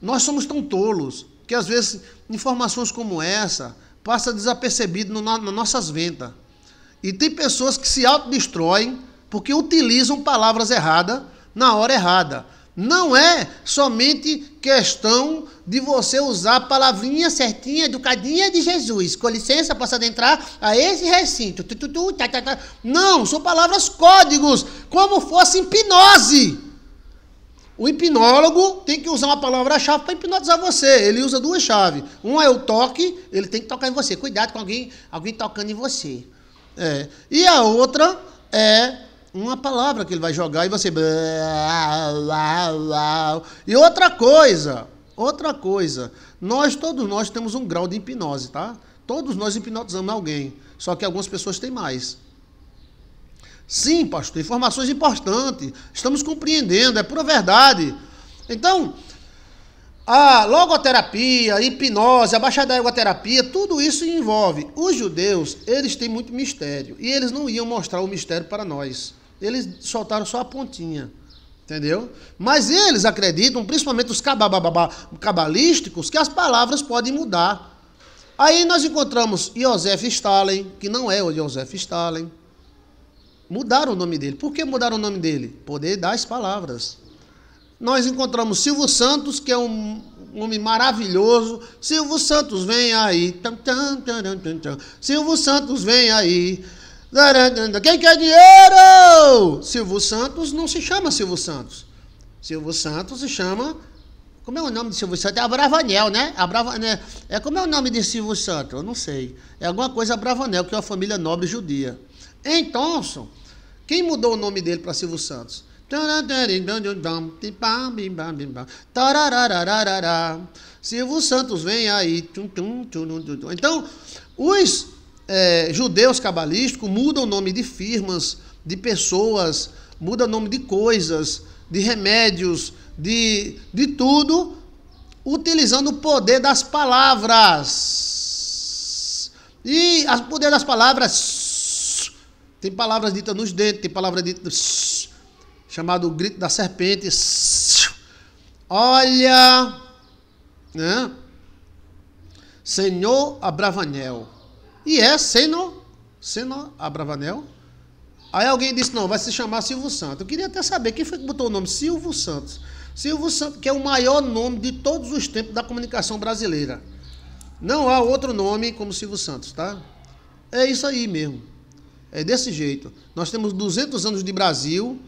Nós somos tão tolos que às vezes informações como essa passa desapercebido no, nas nossas ventas. E tem pessoas que se autodestroem porque utilizam palavras erradas na hora errada. Não é somente questão de você usar a palavrinha certinha, educadinha de Jesus. Com licença, posso adentrar a esse recinto. Tá, tá, tá. Não, são palavras códigos, como fosse hipnose. O hipnólogo tem que usar uma palavra-chave para hipnotizar você. Ele usa duas chaves. Uma é o toque, ele tem que tocar em você. Cuidado com alguém, alguém tocando em você. É. E a outra é uma palavra que ele vai jogar e você. E outra coisa, outra coisa. Nós, todos nós, temos um grau de hipnose, tá? Todos nós hipnotizamos alguém. Só que algumas pessoas têm mais. Sim, pastor, informações importantes. Estamos compreendendo, é pura verdade. Então, a logoterapia, a hipnose, a baixada egoterapia, tudo isso envolve. Os judeus, eles têm muito mistério e eles não iam mostrar o mistério para nós. Eles soltaram só a pontinha. Entendeu? Mas eles acreditam, principalmente os cabalísticos, que as palavras podem mudar. Aí nós encontramos Josef Stalin, que não é o Josef Stalin. Mudaram o nome dele. Por que mudaram o nome dele? Poder das palavras. Nós encontramos Silvio Santos, que é um homem maravilhoso. Silvio Santos, vem aí. Silvio Santos, vem aí. Quem quer dinheiro? Silvio Santos não se chama Silvio Santos. Silvio Santos se chama. Como é o nome de Silvio Santos? É Abravanel, né? Abravanel. É como é o nome de Silvio Santos? Eu não sei. É alguma coisa Abravanel, que é uma família nobre judia. Em Thompson, quem mudou o nome dele para Silvio Santos? Silvio Santos vem aí. Então, os é, judeus cabalísticos mudam o nome de firmas, de pessoas, muda o nome de coisas, de remédios, de, de tudo, utilizando o poder das palavras. E o poder das palavras. Tem palavras ditas nos dentes, tem palavra ditas. Chamado grito da serpente. Olha. Né? Senhor Abravanel e é Seno, Seno Abravanel. Aí alguém disse, não, vai se chamar Silvio Santos. Eu queria até saber quem foi que botou o nome Silvio Santos. Silvio Santos, que é o maior nome de todos os tempos da comunicação brasileira. Não há outro nome como Silvio Santos, tá? É isso aí mesmo. É desse jeito. Nós temos 200 anos de Brasil,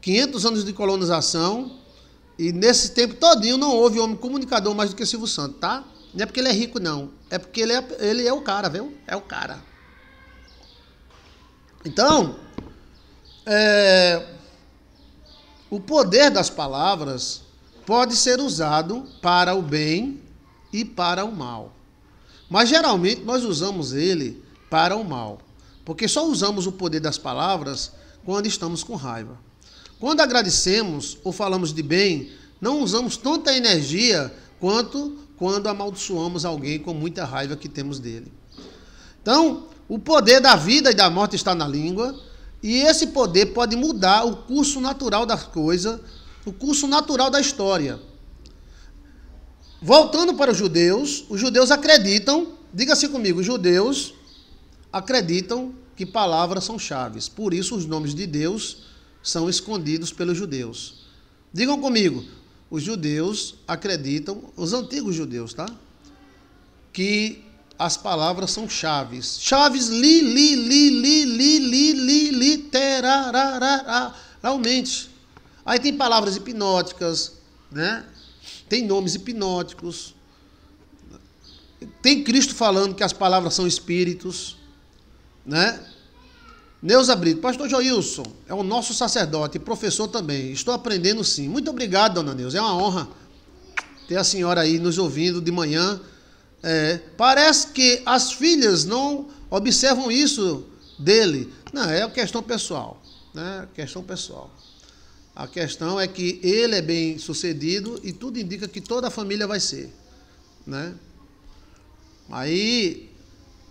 500 anos de colonização, e nesse tempo todinho não houve homem comunicador mais do que Silvio Santos, tá? Não é porque ele é rico, não. É porque ele é, ele é o cara, viu? É o cara. Então, é, o poder das palavras pode ser usado para o bem e para o mal. Mas geralmente nós usamos ele para o mal. Porque só usamos o poder das palavras quando estamos com raiva. Quando agradecemos ou falamos de bem, não usamos tanta energia quanto quando amaldiçoamos alguém com muita raiva que temos dele. Então, o poder da vida e da morte está na língua, e esse poder pode mudar o curso natural das coisas, o curso natural da história. Voltando para os judeus, os judeus acreditam, diga-se comigo, os judeus acreditam que palavras são chaves. Por isso os nomes de Deus são escondidos pelos judeus. Digam comigo, os judeus acreditam, os antigos judeus, tá? Que as palavras são chaves. Chaves li, li, li, li, li, li, li, li, Realmente. Aí tem palavras hipnóticas, né? Tem nomes hipnóticos. Tem Cristo falando que as palavras são espíritos, né? Neuza Brito, pastor Joilson, é o nosso sacerdote e professor também. Estou aprendendo sim. Muito obrigado, dona Neuza. É uma honra ter a senhora aí nos ouvindo de manhã. É, parece que as filhas não observam isso dele. Não, é questão pessoal. Né? É questão pessoal. A questão é que ele é bem sucedido e tudo indica que toda a família vai ser. Né? Aí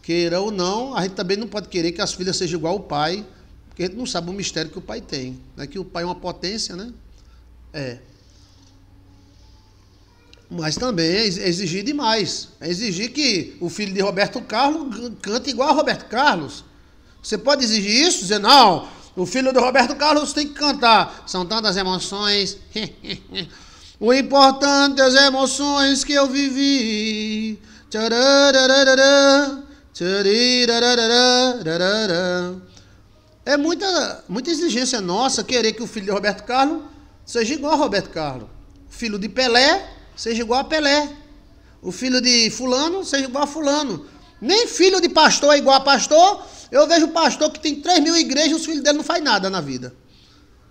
Queira ou não, a gente também não pode querer que as filhas sejam igual ao pai, porque a gente não sabe o mistério que o pai tem. Né? Que o pai é uma potência, né? É. Mas também é exigir demais. É exigir que o filho de Roberto Carlos cante igual a Roberto Carlos. Você pode exigir isso? Dizer, não, o filho do Roberto Carlos tem que cantar. São tantas emoções. <laughs> o importante é as emoções que eu vivi. Tcharararararã. É muita, muita exigência nossa querer que o filho de Roberto Carlos seja igual a Roberto Carlos. O filho de Pelé seja igual a Pelé. O filho de Fulano seja igual a Fulano. Nem filho de pastor é igual a pastor. Eu vejo pastor que tem 3 mil igrejas e os filhos dele não faz nada na vida.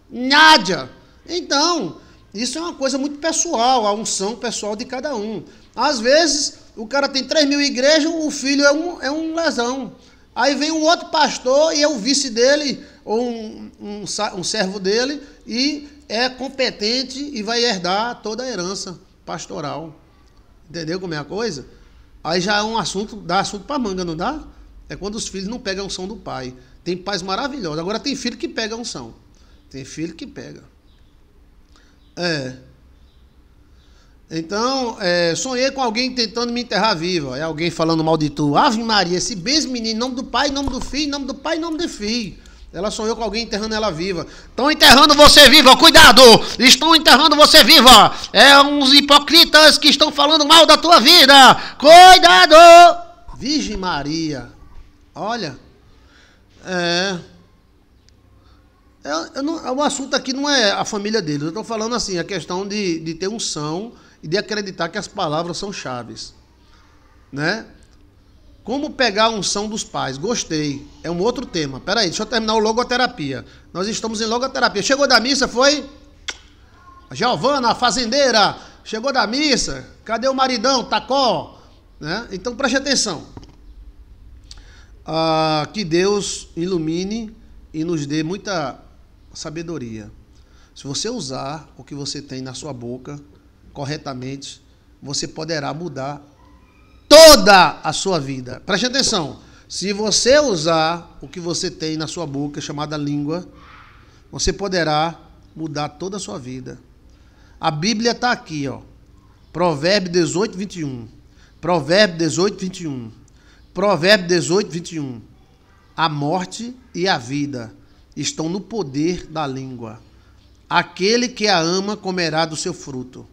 Nada! Então, isso é uma coisa muito pessoal, a unção pessoal de cada um. Às vezes, o cara tem 3 mil igrejas, o filho é um, é um lesão. Aí vem um outro pastor e é o vice dele, ou um, um, um servo dele, e é competente e vai herdar toda a herança pastoral. Entendeu como é a coisa? Aí já é um assunto, dá assunto para manga, não dá? É quando os filhos não pegam a unção do pai. Tem pais maravilhosos. Agora tem filho que pega a unção. Tem filho que pega. É. Então, é, sonhei com alguém tentando me enterrar viva. É alguém falando mal de tu. Ave Maria, esse mesmo menino, nome do pai, nome do filho, nome do pai, nome do filho. Ela sonhou com alguém enterrando ela viva. Estão enterrando você viva, cuidado! Estão enterrando você viva! É uns hipócritas que estão falando mal da tua vida! Cuidado! Virgem Maria, olha, é. Eu, eu não, o assunto aqui não é a família deles, eu estou falando assim, a questão de, de ter um São e de acreditar que as palavras são chaves. Né? Como pegar a unção dos pais? Gostei. É um outro tema. Peraí, deixa eu terminar o logoterapia. Nós estamos em logoterapia. Chegou da missa, foi? A Giovana, a fazendeira, chegou da missa. Cadê o maridão? Tacó. Né? Então preste atenção. Ah, que Deus ilumine e nos dê muita sabedoria. Se você usar o que você tem na sua boca, corretamente, você poderá mudar toda a sua vida. Preste atenção. Se você usar o que você tem na sua boca, chamada língua, você poderá mudar toda a sua vida. A Bíblia está aqui, ó. Provérbio 18, 21. Provérbio 18, 21. Provérbio 18, 21. A morte e a vida estão no poder da língua. Aquele que a ama comerá do seu fruto.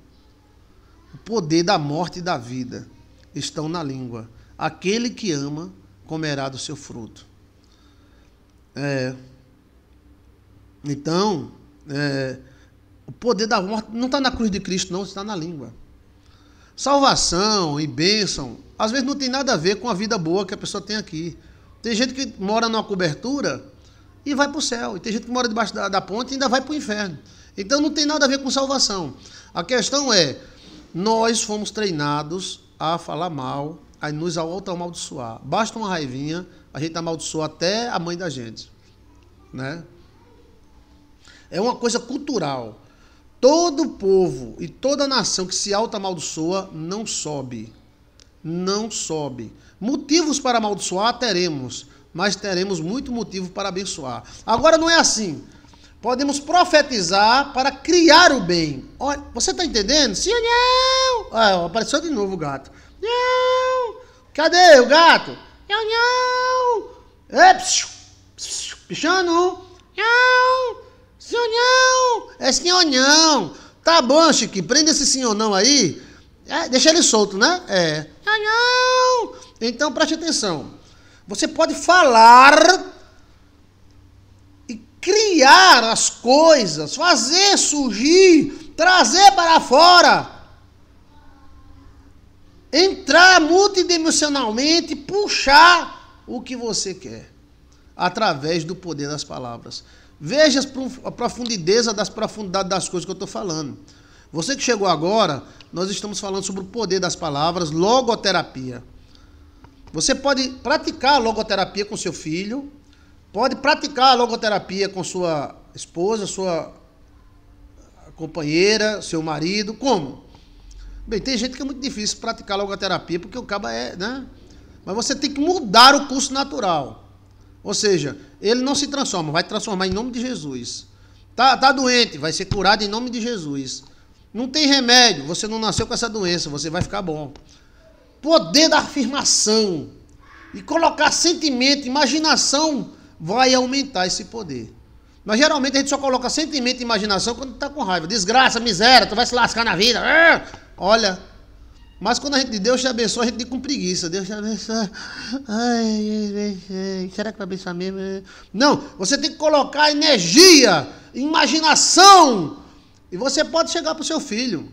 O poder da morte e da vida estão na língua. Aquele que ama comerá do seu fruto. É, então, é, o poder da morte não está na cruz de Cristo, não, está na língua. Salvação e bênção, às vezes não tem nada a ver com a vida boa que a pessoa tem aqui. Tem gente que mora numa cobertura e vai para o céu, e tem gente que mora debaixo da, da ponte e ainda vai para o inferno. Então não tem nada a ver com salvação. A questão é, nós fomos treinados a falar mal, a nos auto-amaldiçoar. Basta uma raivinha, a gente amaldiçoa até a mãe da gente. Né? É uma coisa cultural. Todo povo e toda nação que se auto-amaldiçoa não sobe. Não sobe. Motivos para amaldiçoar teremos, mas teremos muito motivo para abençoar. Agora não é assim. Podemos profetizar para criar o bem. Olha, você está entendendo? Sim ou não? Ah, apareceu de novo o gato. Não! Cadê o gato? Não, não! É, psiu, psiu, pichando! Não! Sim ou não? É sim ou não? Tá bom, Chique, prenda esse sim ou não aí. É, deixa ele solto, né? É. Não, não! Então preste atenção. Você pode falar criar as coisas, fazer surgir, trazer para fora. Entrar multidimensionalmente, puxar o que você quer através do poder das palavras. Veja a profundidade das profundidades das coisas que eu estou falando. Você que chegou agora, nós estamos falando sobre o poder das palavras, logoterapia. Você pode praticar logoterapia com seu filho, Pode praticar a logoterapia com sua esposa, sua companheira, seu marido. Como? Bem, tem gente que é muito difícil praticar logoterapia porque o caba é, né? Mas você tem que mudar o curso natural. Ou seja, ele não se transforma, vai transformar em nome de Jesus. Tá, tá doente, vai ser curado em nome de Jesus. Não tem remédio, você não nasceu com essa doença, você vai ficar bom. Poder da afirmação e colocar sentimento, imaginação vai aumentar esse poder. Mas geralmente a gente só coloca sentimento e imaginação quando está com raiva. Desgraça, miséria, tu vai se lascar na vida. Ah! Olha. Mas quando a gente diz Deus te abençoa, a gente diz com preguiça. Deus te abençoa. Ai, ai, ai, será que vai abençoar mesmo? Não, você tem que colocar energia, imaginação. E você pode chegar para o seu filho.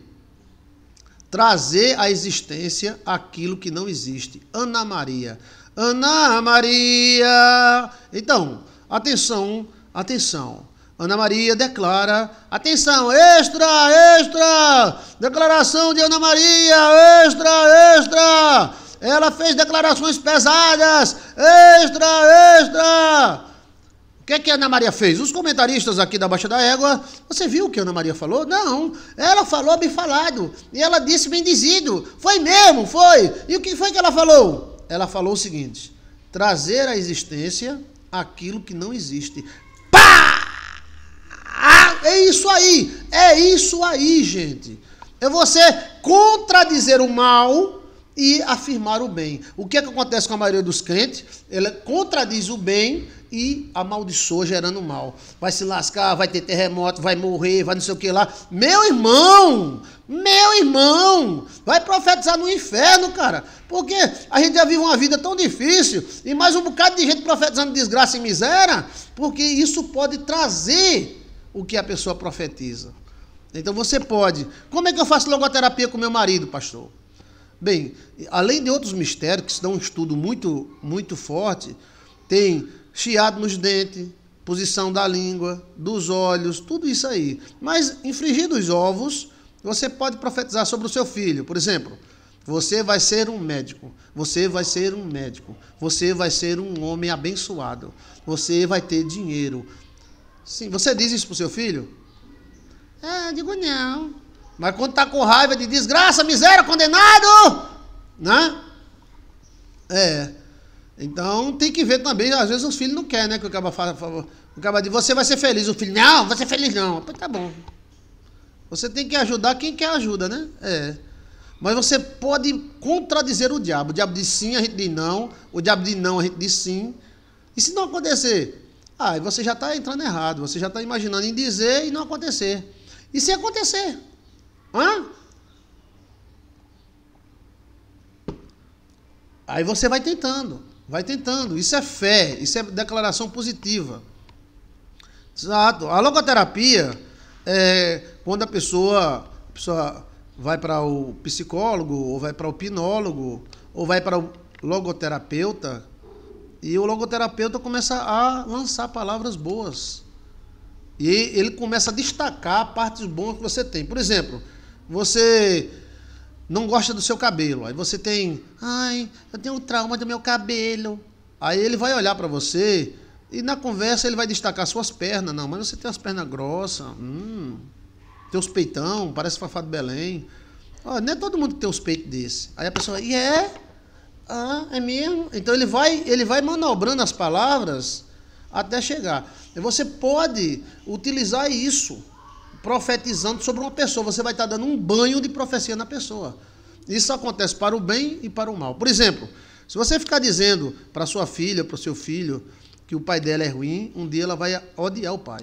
Trazer à existência aquilo que não existe. Ana Maria. Ana Maria. Então, atenção, atenção. Ana Maria declara, atenção, extra, extra! Declaração de Ana Maria, extra, extra! Ela fez declarações pesadas, extra, extra! O que é que a Ana Maria fez? Os comentaristas aqui da Baixa da Égua, você viu o que a Ana Maria falou? Não, ela falou bem falado, e ela disse bem dizido, foi mesmo, foi! E o que foi que ela falou? ela falou o seguinte: trazer à existência aquilo que não existe. Pá! Ah, é isso aí! É isso aí, gente! É você contradizer o mal e afirmar o bem. O que é que acontece com a maioria dos crentes? Ela contradiz o bem e amaldiçoa gerando mal. Vai se lascar, vai ter terremoto, vai morrer, vai não sei o que lá. Meu irmão! Meu irmão! Vai profetizar no inferno, cara. Porque a gente já vive uma vida tão difícil e mais um bocado de gente profetizando desgraça e miséria, porque isso pode trazer o que a pessoa profetiza. Então você pode. Como é que eu faço logoterapia com meu marido, pastor? Bem, além de outros mistérios, que se dá um estudo muito, muito forte, tem chiado nos dentes, posição da língua, dos olhos, tudo isso aí. Mas infringindo os ovos, você pode profetizar sobre o seu filho. Por exemplo, você vai ser um médico, você vai ser um médico, você vai ser um homem abençoado, você vai ter dinheiro. Sim, você diz isso pro seu filho? Ah, digo não. Mas quando tá com raiva de desgraça, miséria, condenado, né? É. Então tem que ver também, às vezes os filhos não querem, né? Que o cara fala, fala, o cara diz, você vai ser feliz, o filho, não, você é feliz não. Pô, tá bom. Você tem que ajudar quem quer ajuda, né? É. Mas você pode contradizer o diabo. O diabo diz sim, a gente diz não. O diabo diz não, a gente diz sim. E se não acontecer? Ah, você já está entrando errado. Você já está imaginando em dizer e não acontecer. E se acontecer? Hã? Aí você vai tentando. Vai tentando. Isso é fé, isso é declaração positiva. Exato. A logoterapia é quando a pessoa, a pessoa vai para o psicólogo, ou vai para o pinólogo, ou vai para o logoterapeuta, e o logoterapeuta começa a lançar palavras boas. E ele começa a destacar partes boas que você tem. Por exemplo, você não gosta do seu cabelo. Aí você tem, ai, eu tenho um trauma do meu cabelo. Aí ele vai olhar para você e na conversa ele vai destacar suas pernas. Não, mas você tem as pernas grossas, hum, teus peitão, parece Fafá de Belém. Ó, não é todo mundo que tem os peitos desse. Aí a pessoa, e yeah, é? Ah, é mesmo? Então ele vai, ele vai manobrando as palavras até chegar. E você pode utilizar isso profetizando sobre uma pessoa. Você vai estar dando um banho de profecia na pessoa. Isso acontece para o bem e para o mal. Por exemplo, se você ficar dizendo para sua filha, para o seu filho, que o pai dela é ruim, um dia ela vai odiar o pai.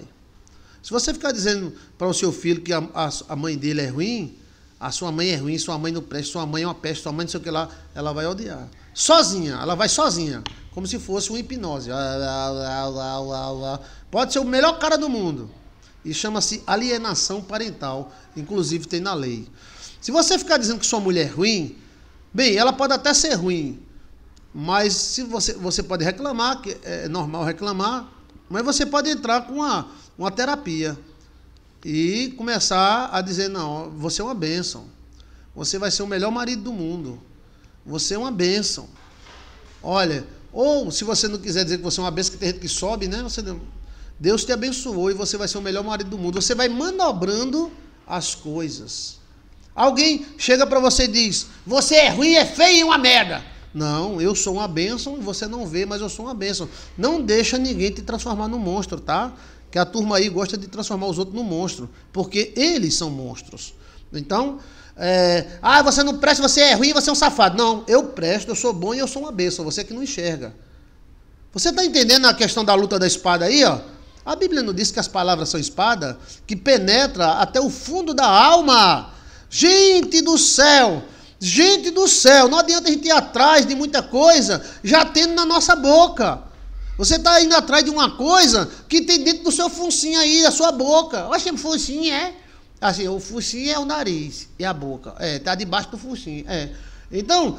Se você ficar dizendo para o seu filho que a, a, a, mãe dele é ruim, a sua mãe é ruim, sua mãe não presta, sua mãe é uma peste, sua mãe não sei o que lá, ela vai odiar. Sozinha, ela vai sozinha, como se fosse uma hipnose. Pode ser o melhor cara do mundo. E chama-se alienação parental. Inclusive tem na lei. Se você ficar dizendo que sua mulher é ruim, bem, ela pode até ser ruim. Mas se você, você pode reclamar, que é normal reclamar, mas você pode entrar com uma, uma terapia e começar a dizer, não, você é uma bênção. Você vai ser o melhor marido do mundo. Você é uma bênção. Olha, ou se você não quiser dizer que você é uma bênção, que tem gente que sobe, né? Você Deus te abençoou e você vai ser o melhor marido do mundo. Você vai manobrando as coisas. Alguém chega para você e diz: Você é ruim, é feio e uma merda. Não, eu sou uma bênção e você não vê, mas eu sou uma bênção. Não deixa ninguém te transformar num monstro, tá? Que a turma aí gosta de transformar os outros num monstro, porque eles são monstros. Então, é, ah, você não presta, você é ruim, você é um safado. Não, eu presto, eu sou bom e eu sou uma bênção. Você que não enxerga. Você está entendendo a questão da luta da espada aí, ó? A Bíblia não diz que as palavras são espada que penetra até o fundo da alma. Gente do céu, gente do céu, não adianta a gente ir atrás de muita coisa já tendo na nossa boca. Você está indo atrás de uma coisa que tem dentro do seu focinho aí, da sua boca. Oxe, focinho é? Assim, o focinho é o nariz e a boca. É, tá debaixo do focinho. É. Então,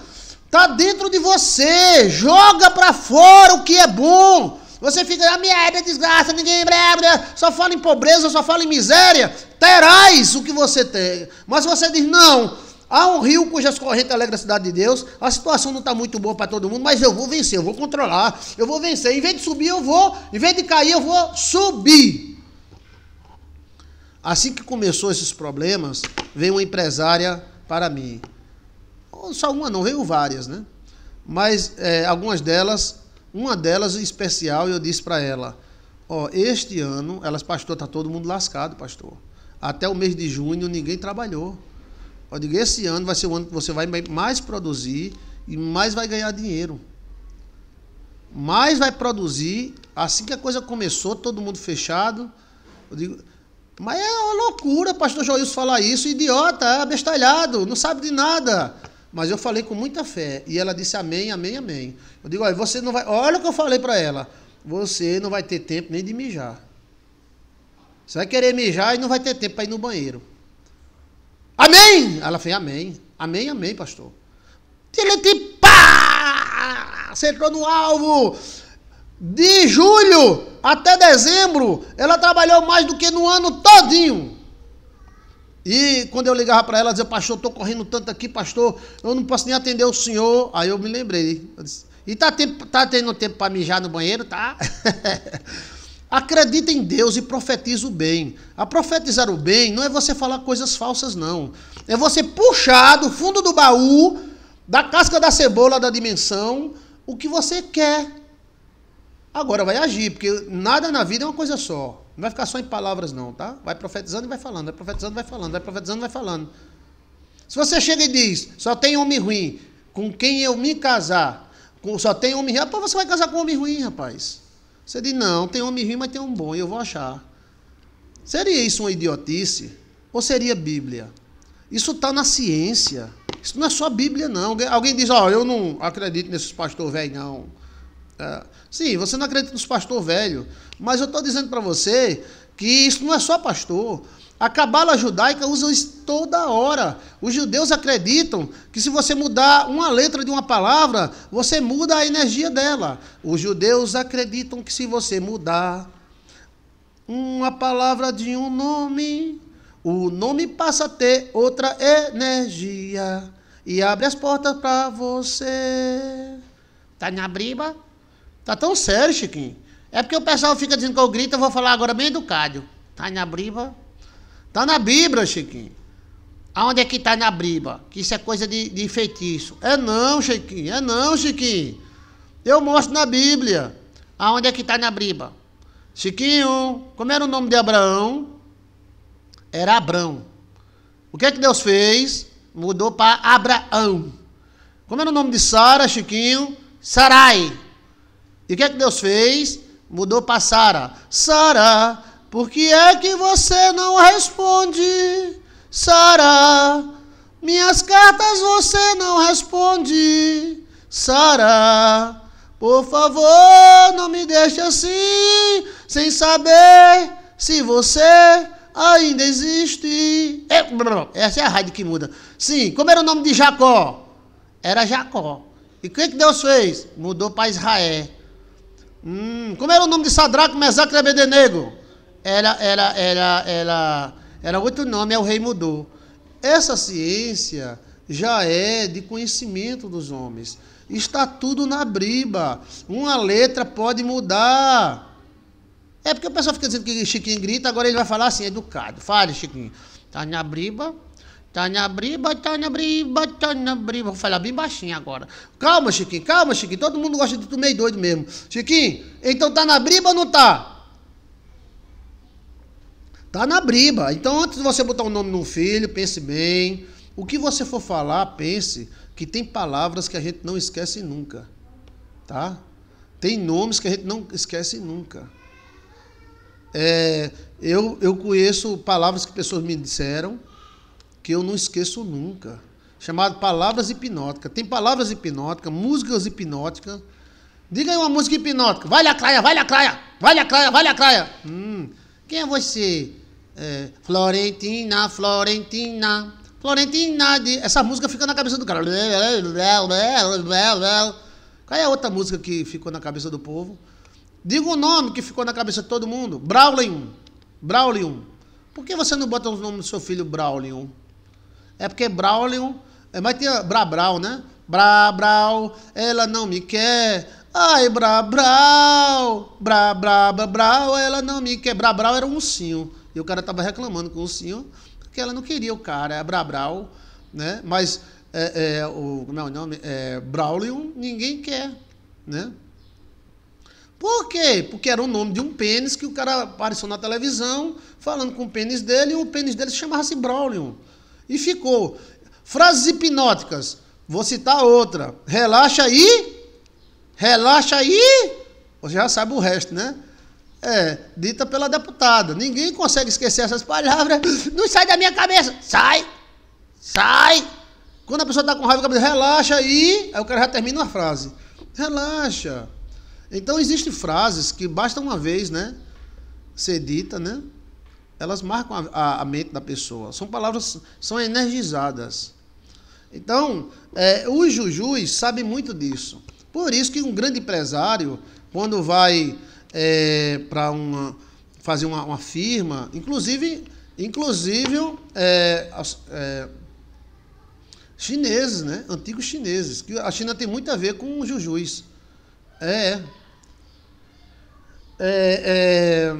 tá dentro de você. Joga para fora o que é bom. Você fica, ah, merda, desgraça, ninguém lembra, só fala em pobreza, só fala em miséria. Terás o que você tem. Mas você diz, não, há um rio cujas correntes alegram a cidade de Deus, a situação não está muito boa para todo mundo, mas eu vou vencer, eu vou controlar, eu vou vencer. Em vez de subir, eu vou, em vez de cair, eu vou subir. Assim que começou esses problemas, veio uma empresária para mim. Só uma não, veio várias, né? Mas é, algumas delas uma delas em especial, eu disse para ela: Ó, oh, este ano, elas, pastor, tá todo mundo lascado, pastor. Até o mês de junho ninguém trabalhou. Eu digo: esse ano vai ser o ano que você vai mais produzir e mais vai ganhar dinheiro. Mais vai produzir. Assim que a coisa começou, todo mundo fechado. Eu digo: mas é uma loucura, pastor Joilson, falar isso. Idiota, é abestalhado, não sabe de nada. Mas eu falei com muita fé. E ela disse amém, amém, amém. Eu digo, olha, você não vai. Olha o que eu falei para ela. Você não vai ter tempo nem de mijar. Você vai querer mijar e não vai ter tempo para ir no banheiro. Amém! Ela fez amém. Amém, amém, pastor. Ele te pá! Acertou no alvo. De julho até dezembro, ela trabalhou mais do que no ano todinho. E quando eu ligava para ela, ela dizia, pastor, estou correndo tanto aqui, pastor, eu não posso nem atender o senhor. Aí eu me lembrei. Eu disse, e tá, tempo, tá tendo tempo para mijar no banheiro, tá? <laughs> Acredita em Deus e profetiza o bem. A profetizar o bem não é você falar coisas falsas, não. É você puxar do fundo do baú, da casca da cebola da dimensão, o que você quer Agora vai agir, porque nada na vida é uma coisa só. Não vai ficar só em palavras, não, tá? Vai profetizando e vai falando, vai profetizando e vai falando, vai profetizando e vai falando. Se você chega e diz, só tem homem ruim, com quem eu me casar, só tem homem ruim, rapaz, você vai casar com homem ruim, rapaz. Você diz, não, tem homem ruim, mas tem um bom, e eu vou achar. Seria isso uma idiotice? Ou seria Bíblia? Isso está na ciência. Isso não é só Bíblia, não. Alguém diz, ó, oh, eu não acredito nesses pastores velho, não. É, sim, você não acredita nos pastor velho, mas eu estou dizendo para você que isso não é só pastor. A cabala judaica usa isso toda hora. Os judeus acreditam que se você mudar uma letra de uma palavra, você muda a energia dela. Os judeus acreditam que se você mudar uma palavra de um nome, o nome passa a ter outra energia e abre as portas para você. Tá na briba? Tá tão sério, Chiquinho. É porque o pessoal fica dizendo que eu grito, eu vou falar agora bem educado. Tá na briba? Tá na bíblia, Chiquinho. Aonde é que tá na briba? Que isso é coisa de, de feitiço. É não, Chiquinho. É não, Chiquinho. Eu mostro na Bíblia. Aonde é que tá na briba? Chiquinho, como era o nome de Abraão? Era Abrão. O que é que Deus fez? Mudou para Abraão. Como era o nome de Sara, Chiquinho? Sarai. E o que é que Deus fez? Mudou para Sara. Sara, por que é que você não responde? Sara, minhas cartas você não responde. Sara, por favor, não me deixe assim, sem saber se você ainda existe. É, essa é a rádio que muda. Sim, como era o nome de Jacó? Era Jacó. E o que, é que Deus fez? Mudou para Israel. Hum, como era o nome de Sadraco, Mesaque e Abednego? Era, era, era, era, era outro nome, é o rei mudou. Essa ciência já é de conhecimento dos homens. Está tudo na briba. Uma letra pode mudar. É porque o pessoal fica dizendo que Chiquinho grita, agora ele vai falar assim, educado. Fale, Chiquinho. Está na briba, briba tá na briba Vou falar bem baixinho agora. Calma, Chiquinho, calma, Chiquinho. Todo mundo gosta de tu meio doido mesmo. Chiquinho, então tá na briba ou não tá? Tá na briba. Então, antes de você botar um nome no filho, pense bem. O que você for falar, pense que tem palavras que a gente não esquece nunca. Tá? Tem nomes que a gente não esquece nunca. É, eu, eu conheço palavras que pessoas me disseram que eu não esqueço nunca, chamado Palavras Hipnóticas. Tem palavras hipnóticas, músicas hipnóticas. Diga aí uma música hipnótica. Vai, Lacraia, vai, a vai, vale vai, Lacraia. Hum, quem é você? É, Florentina, Florentina, Florentina. De... Essa música fica na cabeça do cara. Qual é a outra música que ficou na cabeça do povo? Diga o um nome que ficou na cabeça de todo mundo. Braulion. Braulion. Por que você não bota o nome do seu filho Braulion? É porque Braulio. É, mas tinha Brabral, né? Brabral, ela não me quer. Ai, Brabral, Brabral, Brabral, ela não me quer. Brabral era um ursinho. E o cara tava reclamando com o ursinho que ela não queria o cara. É Brabral, né? Mas é, é, o, como é o nome? É, Braulio, ninguém quer, né? Por quê? Porque era o nome de um pênis que o cara apareceu na televisão falando com o pênis dele e o pênis dele chamava-se Braulio. E ficou. Frases hipnóticas. Vou citar outra. Relaxa aí. Relaxa aí. Você já sabe o resto, né? É, dita pela deputada. Ninguém consegue esquecer essas palavras. Não sai da minha cabeça. Sai! Sai! Quando a pessoa está com raiva, cabeça, relaxa aí. Aí o cara já termina a frase. Relaxa. Então existem frases que basta uma vez, né? Ser dita, né? elas marcam a, a, mente da pessoa. São palavras, são energizadas. Então, é, os jujus sabem muito disso. Por isso que um grande empresário, quando vai é, para fazer uma, uma, firma, inclusive, inclusive é, é, chineses, né? antigos chineses, que a China tem muito a ver com o jujus. É, é, é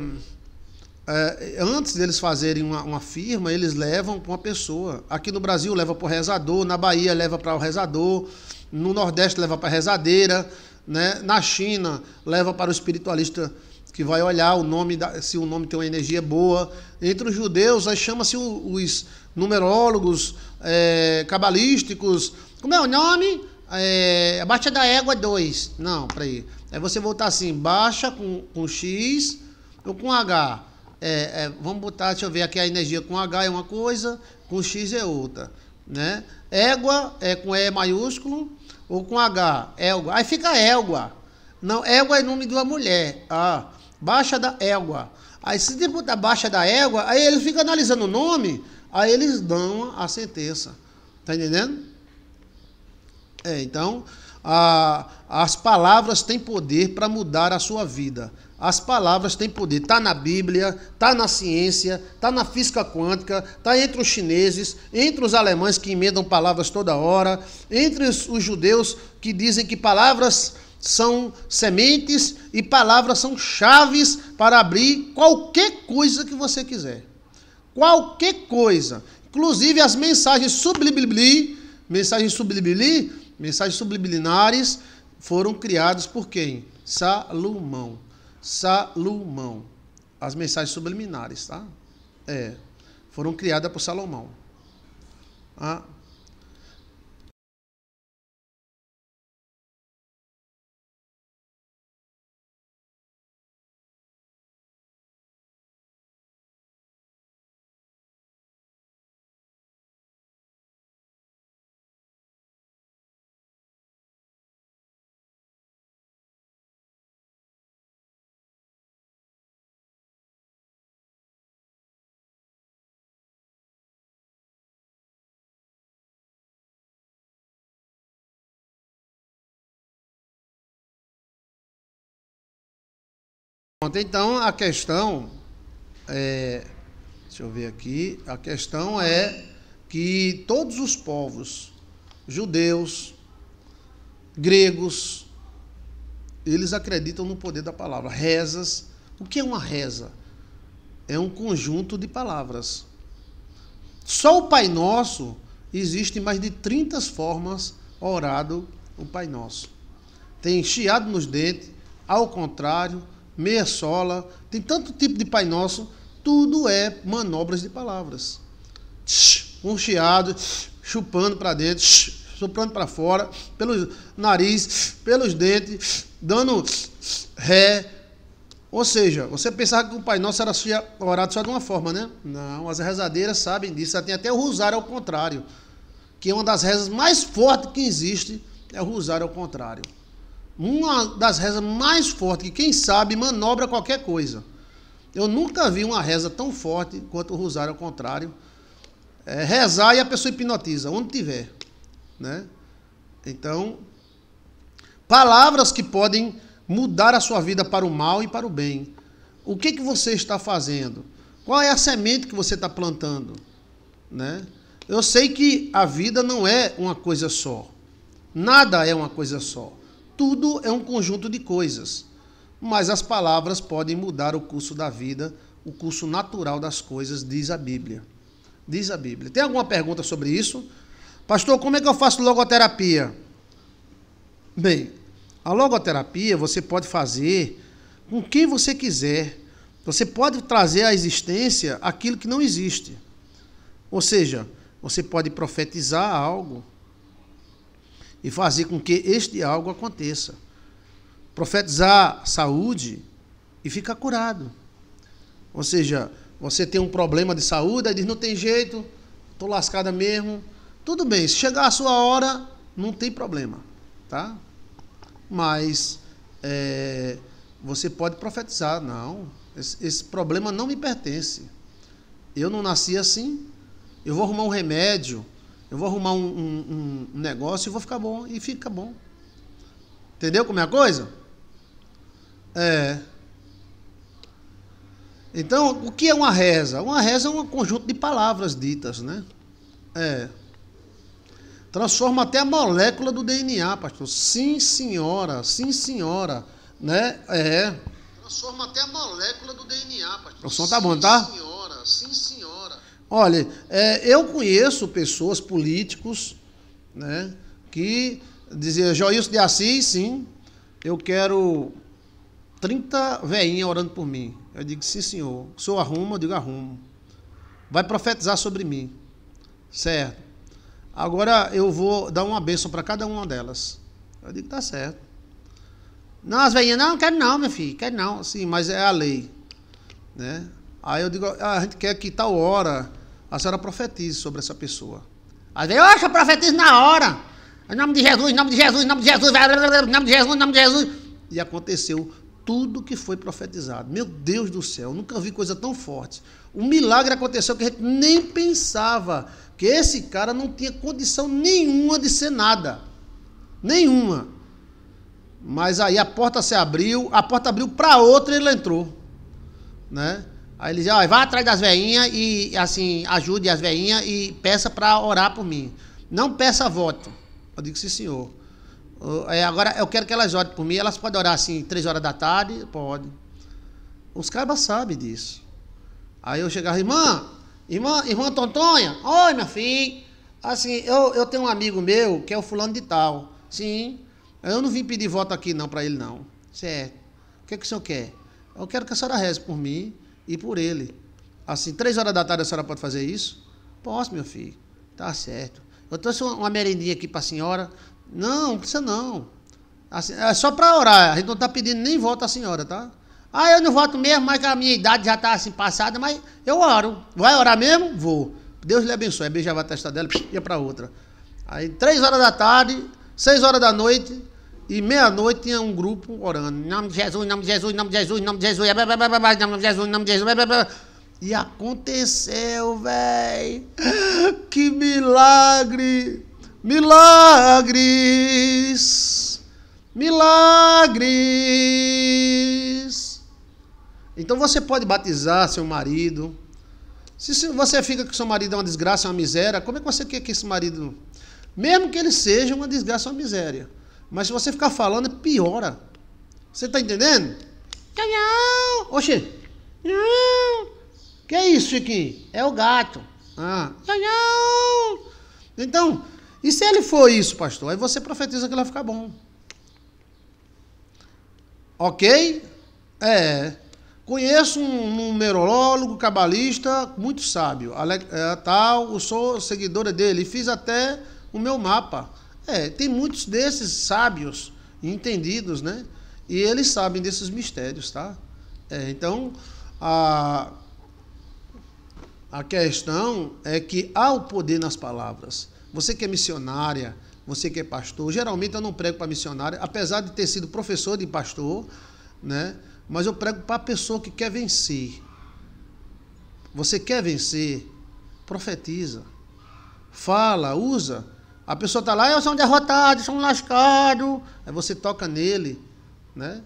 é, antes deles fazerem uma, uma firma, eles levam para uma pessoa. Aqui no Brasil leva para o rezador, na Bahia leva para o rezador, no Nordeste leva para a rezadeira, né? na China leva para o espiritualista que vai olhar o nome da, se o nome tem uma energia boa. Entre os judeus, aí chama-se os numerólogos é, cabalísticos. Como é o nome? É, baixa da égua 2. Não, peraí. É você voltar assim, baixa com, com X ou com H é, é, vamos botar, deixa eu ver aqui a energia com H é uma coisa, com X é outra, né? Égua é com E maiúsculo ou com H, égua. Aí fica égua. Não, égua é nome de uma mulher. Ah, baixa da égua. Aí se tem botar baixa da égua, aí ele fica analisando o nome, aí eles dão a sentença. Tá entendendo? É, então, a, as palavras têm poder para mudar a sua vida. As palavras têm poder. Está na Bíblia, está na ciência, está na física quântica, está entre os chineses, entre os alemães que emendam palavras toda hora, entre os, os judeus que dizem que palavras são sementes e palavras são chaves para abrir qualquer coisa que você quiser. Qualquer coisa. Inclusive as mensagens subliminali, mensagens subliminali, mensagens subliminares foram criadas por quem? Salomão. Salomão. As mensagens subliminares, tá? É, foram criadas por Salomão. Ah, Então a questão é, deixa eu ver aqui, a questão é que todos os povos, judeus, gregos, eles acreditam no poder da palavra. Rezas, o que é uma reza? É um conjunto de palavras. Só o Pai Nosso existe mais de 30 formas orado o Pai Nosso. Tem chiado nos dentes, ao contrário, meia sola, tem tanto tipo de Pai Nosso, tudo é manobras de palavras. Um chiado, chupando para dentro, soprando para fora, pelo nariz, pelos dentes, dando ré. Ou seja, você pensava que o Pai Nosso era orado só de uma forma, né? Não, as rezadeiras sabem disso. tem até o rosário ao contrário, que é uma das rezas mais fortes que existe, é o rosário ao contrário uma das rezas mais fortes, que quem sabe manobra qualquer coisa. Eu nunca vi uma reza tão forte quanto o rosário, ao contrário. É rezar e a pessoa hipnotiza, onde tiver. Né? Então, palavras que podem mudar a sua vida para o mal e para o bem. O que, que você está fazendo? Qual é a semente que você está plantando? Né? Eu sei que a vida não é uma coisa só. Nada é uma coisa só. Tudo é um conjunto de coisas, mas as palavras podem mudar o curso da vida, o curso natural das coisas, diz a Bíblia. Diz a Bíblia. Tem alguma pergunta sobre isso? Pastor, como é que eu faço logoterapia? Bem, a logoterapia você pode fazer com quem você quiser. Você pode trazer à existência aquilo que não existe. Ou seja, você pode profetizar algo, e fazer com que este algo aconteça. Profetizar saúde e ficar curado. Ou seja, você tem um problema de saúde, aí diz: não tem jeito, estou lascada mesmo. Tudo bem, se chegar a sua hora, não tem problema, tá? Mas é, você pode profetizar: não, esse, esse problema não me pertence. Eu não nasci assim. Eu vou arrumar um remédio eu vou arrumar um, um, um negócio e vou ficar bom. E fica bom. Entendeu como é a coisa? É. Então, o que é uma reza? Uma reza é um conjunto de palavras ditas, né? É. Transforma até a molécula do DNA, pastor. Sim, senhora. Sim, senhora. Né? É. Transforma até a molécula do DNA, pastor. O som tá bom, tá? Sim, senhora. Sim, senhora. Olha, é, eu conheço pessoas, políticos, né, que diziam, Joilson de Assis, sim, eu quero 30 veinhas orando por mim. Eu digo, sim, senhor. O senhor arruma? Eu digo, arrumo. Vai profetizar sobre mim. Certo. Agora eu vou dar uma bênção para cada uma delas. Eu digo, tá certo. Não, as veinhas, não, quero não, meu filho, quero não. Sim, mas é a lei. Né? Aí eu digo, a gente quer que tal hora a senhora profetize sobre essa pessoa. Às vezes, eu profetizo na hora. Em nome de Jesus, em nome de Jesus, em nome de Jesus, em nome de Jesus, em nome de Jesus. E aconteceu tudo que foi profetizado. Meu Deus do céu, nunca vi coisa tão forte. Um milagre aconteceu que a gente nem pensava que esse cara não tinha condição nenhuma de ser nada. Nenhuma. Mas aí a porta se abriu, a porta abriu para outra e ele entrou, né? Aí ele dizia, ó, vá atrás das veinhas e, assim, ajude as veinhas e peça para orar por mim. Não peça voto. Eu digo, sim, senhor. É, agora, eu quero que elas orem por mim. Elas podem orar, assim, três horas da tarde? Pode. Os caras sabem disso. Aí eu chegava, irmã, irmã, irmã Tontonha, oi, minha filha. Assim, eu, eu tenho um amigo meu que é o fulano de tal. Sim, eu não vim pedir voto aqui não para ele não. Certo. O que, é que o senhor quer? Eu quero que a senhora reze por mim e por ele. Assim, três horas da tarde a senhora pode fazer isso? Posso, meu filho. Tá certo. Eu trouxe uma merendinha aqui para a senhora. Não, não precisa não. Assim, é só para orar. A gente não está pedindo nem voto à senhora, tá? Ah, eu não voto mesmo, mas a minha idade já está assim passada, mas eu oro. Vai orar mesmo? Vou. Deus lhe abençoe. beijava a testa dela, ia para outra. Aí, três horas da tarde, seis horas da noite, e meia-noite tinha um grupo orando. Em nome de Jesus, em nome de Jesus, em nome de Jesus, em nome de Jesus, em nome de Jesus, em nome de Jesus. E aconteceu, velho. Que milagre! Milagres! Milagres! Então você pode batizar seu marido. Se você fica que seu marido é uma desgraça, uma miséria, como é que você quer que esse marido, mesmo que ele seja uma desgraça, uma miséria, mas se você ficar falando, piora. Você tá entendendo? Canhão! Oxê! Canhão! Que é isso, Chiquinho? É o gato. Ah. Nhão. Então, e se ele for isso, pastor? Aí você profetiza que ele vai ficar bom. Ok? É. Conheço um numerólogo, cabalista, muito sábio. Ale, é, tal, eu sou seguidora dele. Fiz até o meu mapa é, tem muitos desses sábios entendidos, né? E eles sabem desses mistérios, tá? É, então, a, a questão é que há o poder nas palavras. Você que é missionária, você que é pastor, geralmente eu não prego para missionária, apesar de ter sido professor de pastor, né? Mas eu prego para a pessoa que quer vencer. Você quer vencer? Profetiza. Fala, usa a pessoa está lá, eu sou um derrotado, sou um lascado. Aí você toca nele, né?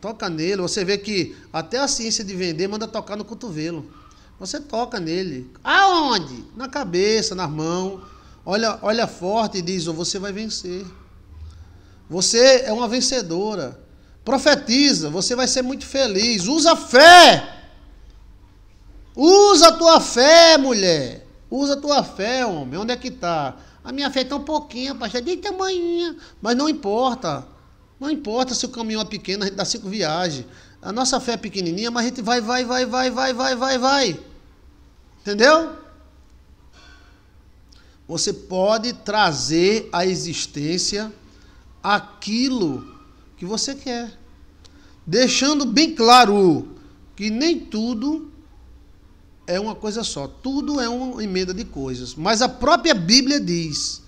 Toca nele. Você vê que até a ciência de vender manda tocar no cotovelo. Você toca nele. Aonde? Na cabeça, na mão. Olha, olha forte e diz: oh, você vai vencer. Você é uma vencedora. Profetiza, você vai ser muito feliz. Usa fé. Usa a tua fé, mulher. Usa a tua fé, homem. Onde é que está? A minha fé é tão pouquinha, pastor, é de tamanhinha. Mas não importa. Não importa se o caminhão é pequeno, a gente dá cinco viagens. A nossa fé é pequenininha, mas a gente vai, vai, vai, vai, vai, vai, vai, vai. Entendeu? Você pode trazer à existência aquilo que você quer. Deixando bem claro que nem tudo é uma coisa só. Tudo é uma emenda de coisas. Mas a própria Bíblia diz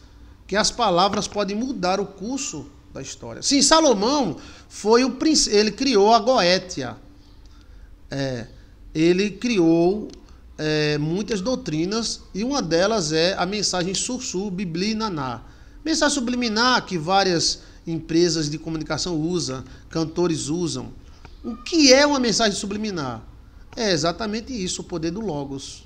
que as palavras podem mudar o curso da história. Sim, Salomão foi o príncipe, ele criou a Goétia. É, ele criou é, muitas doutrinas e uma delas é a mensagem Sursu Naná. Mensagem subliminar que várias empresas de comunicação usam, cantores usam. O que é uma mensagem subliminar? É exatamente isso, o poder do logos.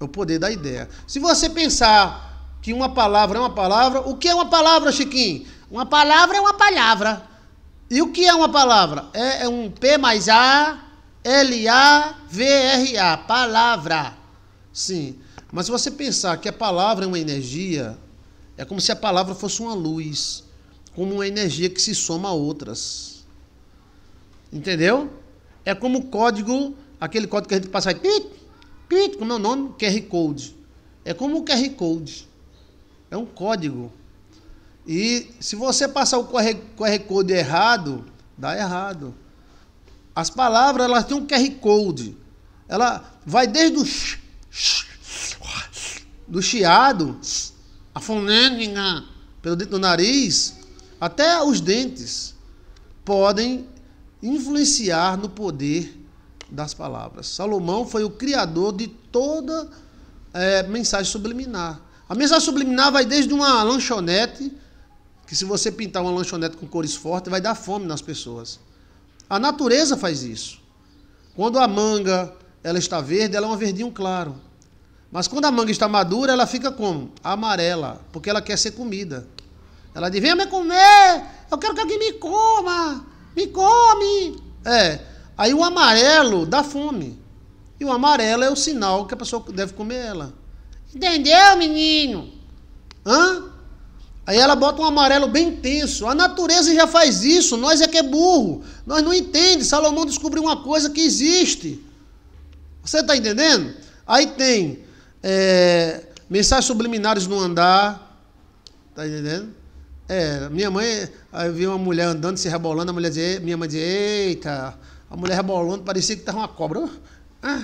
É o poder da ideia. Se você pensar que uma palavra é uma palavra, o que é uma palavra, Chiquinho? Uma palavra é uma palavra. E o que é uma palavra? É, é um P mais A, L A V R A, palavra. Sim. Mas se você pensar que a palavra é uma energia, é como se a palavra fosse uma luz, como uma energia que se soma a outras. Entendeu? É como o código, aquele código que a gente passa aí, pit, pit, como é o nome? QR Code. É como o QR Code. É um código. E se você passar o QR, QR Code errado, dá errado. As palavras, elas têm um QR Code. Ela vai desde o do chiado, a fonêmica pelo dentro do nariz, até os dentes podem influenciar no poder das palavras. Salomão foi o criador de toda é, mensagem subliminar. A mensagem subliminar vai desde uma lanchonete, que se você pintar uma lanchonete com cores fortes, vai dar fome nas pessoas. A natureza faz isso. Quando a manga ela está verde, ela é um verdinho claro. Mas quando a manga está madura, ela fica como? Amarela, porque ela quer ser comida. Ela diz: venha me comer, eu quero que alguém me coma me come! É. Aí o amarelo dá fome. E o amarelo é o sinal que a pessoa deve comer ela. Entendeu, menino? Hã? Aí ela bota um amarelo bem intenso. A natureza já faz isso, nós é que é burro. Nós não entende. Salomão descobriu uma coisa que existe. Você está entendendo? Aí tem é, mensagens subliminares no andar. Está entendendo? É, minha mãe, aí eu vi uma mulher andando, se rebolando, a mulher dizia, minha mãe dizia, eita, a mulher rebolando, parecia que estava uma cobra. Ah,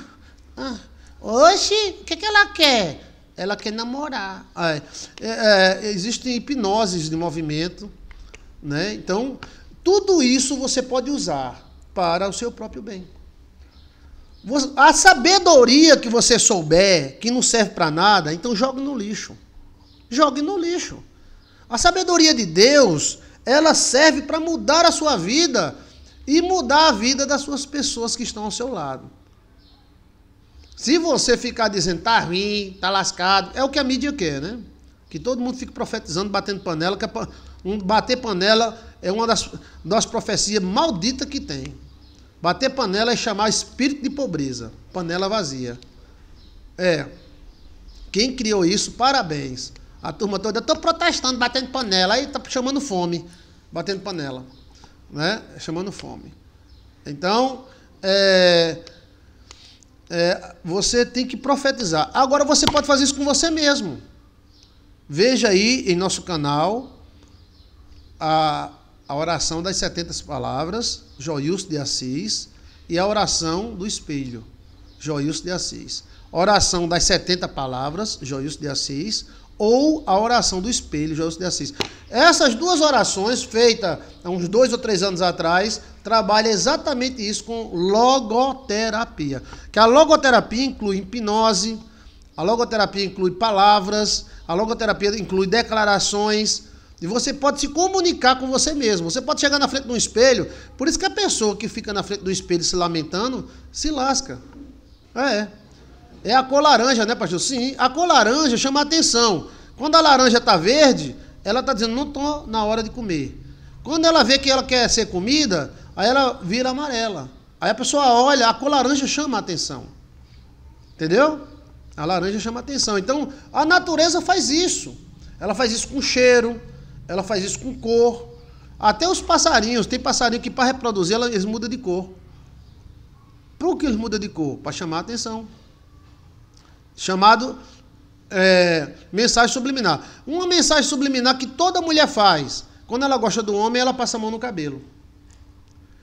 ah, oxe, o que, que ela quer? Ela quer namorar. é, é, existem hipnoses de movimento, né? Então, tudo isso você pode usar para o seu próprio bem. A sabedoria que você souber que não serve para nada, então jogue no lixo. Jogue no lixo. A sabedoria de Deus, ela serve para mudar a sua vida e mudar a vida das suas pessoas que estão ao seu lado. Se você ficar dizendo, tá ruim, tá lascado, é o que a mídia quer, né? Que todo mundo fique profetizando, batendo panela, que é pa... um, bater panela é uma das, das profecias malditas que tem. Bater panela é chamar espírito de pobreza, panela vazia. É. Quem criou isso, parabéns. A turma toda, estão protestando, batendo panela, aí está chamando fome, batendo panela, né? Chamando fome. Então, é, é, você tem que profetizar. Agora você pode fazer isso com você mesmo. Veja aí em nosso canal a, a oração das 70 palavras, Joius de Assis, e a oração do espelho, Joius de Assis. Oração das 70 palavras, Joius de Assis ou a oração do espelho, José de Assis. Essas duas orações, feitas há uns dois ou três anos atrás, trabalham exatamente isso com logoterapia. Que a logoterapia inclui hipnose, a logoterapia inclui palavras, a logoterapia inclui declarações. E você pode se comunicar com você mesmo. Você pode chegar na frente de um espelho. Por isso que a pessoa que fica na frente do espelho se lamentando se lasca. É. é. É a cor laranja, né, pastor? Sim, a cor laranja chama a atenção. Quando a laranja está verde, ela está dizendo, não estou na hora de comer. Quando ela vê que ela quer ser comida, aí ela vira amarela. Aí a pessoa olha, a cor laranja chama a atenção. Entendeu? A laranja chama a atenção. Então, a natureza faz isso. Ela faz isso com cheiro, ela faz isso com cor. Até os passarinhos, tem passarinho que para reproduzir, eles mudam de cor. Por que eles mudam de cor? Para chamar a atenção chamado é, mensagem subliminar. Uma mensagem subliminar que toda mulher faz. Quando ela gosta do homem, ela passa a mão no cabelo.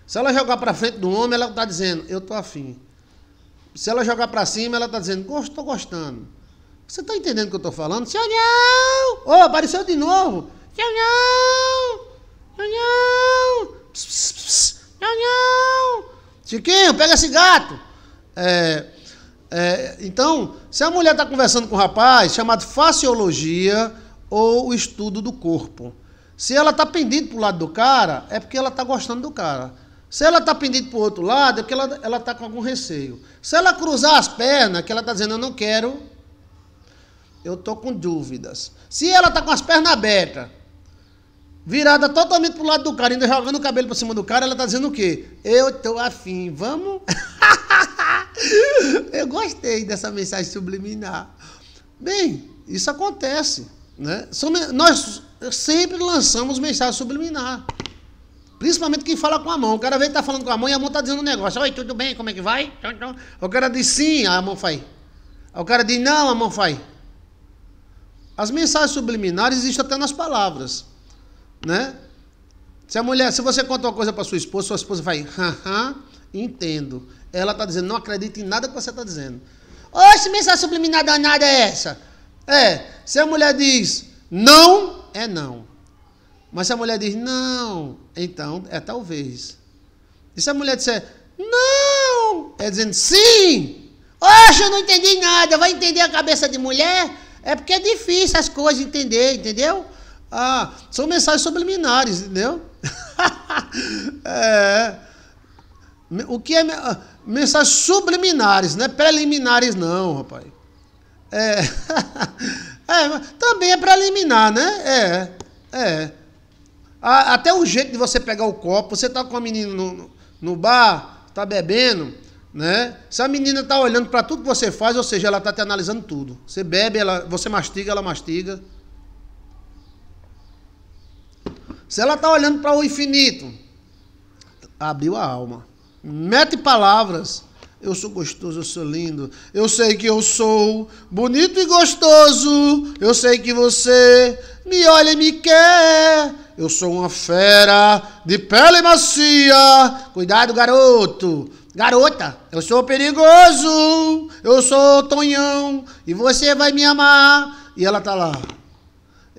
Se ela jogar para frente do homem, ela está dizendo, eu tô afim. Se ela jogar para cima, ela está dizendo, estou gostando. Você está entendendo o que eu estou falando? Tchau, Ô, oh, apareceu de novo. Tchau, tchau. Tchau, tchau. Chiquinho, pega esse gato. É... É, então, se a mulher está conversando com o um rapaz, chamado faciologia ou o estudo do corpo. Se ela está pendida para o lado do cara, é porque ela está gostando do cara. Se ela está pendida para o outro lado, é porque ela está com algum receio. Se ela cruzar as pernas, que ela está dizendo, eu não quero, eu estou com dúvidas. Se ela está com as pernas abertas, virada totalmente para o lado do cara, ainda jogando o cabelo para cima do cara, ela está dizendo o quê? Eu estou afim, vamos? <laughs> Eu gostei dessa mensagem subliminar. Bem, isso acontece. Né? Nós sempre lançamos mensagem subliminar. Principalmente quem fala com a mão. O cara vem tá falando com a mão e a mão está dizendo um negócio. Oi, tudo bem? Como é que vai? O cara diz sim, a mão faz. O cara diz não, a mão faz. As mensagens subliminares existem até nas palavras, né? Se a mulher, se você conta uma coisa para sua esposa, sua esposa vai, haha, entendo. Ela está dizendo, não acredita em nada que você está dizendo. Oxe, mensagem subliminar danada é essa? É, se a mulher diz não, é não. Mas se a mulher diz não, então é talvez. E se a mulher disser não, é dizendo sim. Oxe, eu não entendi nada. Vai entender a cabeça de mulher? É porque é difícil as coisas entender, entendeu? Ah, são mensagens subliminares, entendeu? <laughs> é. O que é. Ah, mensagens subliminares, não é preliminares, não, rapaz. É. <laughs> é também é preliminar, né? É. É. A, até o jeito de você pegar o copo, você tá com a menina no, no bar, tá bebendo, né? Se a menina tá olhando para tudo que você faz, ou seja, ela tá te analisando tudo. Você bebe, ela, você mastiga, ela mastiga. Se ela tá olhando para o infinito, abriu a alma mete palavras. Eu sou gostoso, eu sou lindo. Eu sei que eu sou bonito e gostoso. Eu sei que você me olha e me quer. Eu sou uma fera de pele macia. Cuidado, garoto. Garota, eu sou perigoso. Eu sou Tonhão. E você vai me amar. E ela tá lá.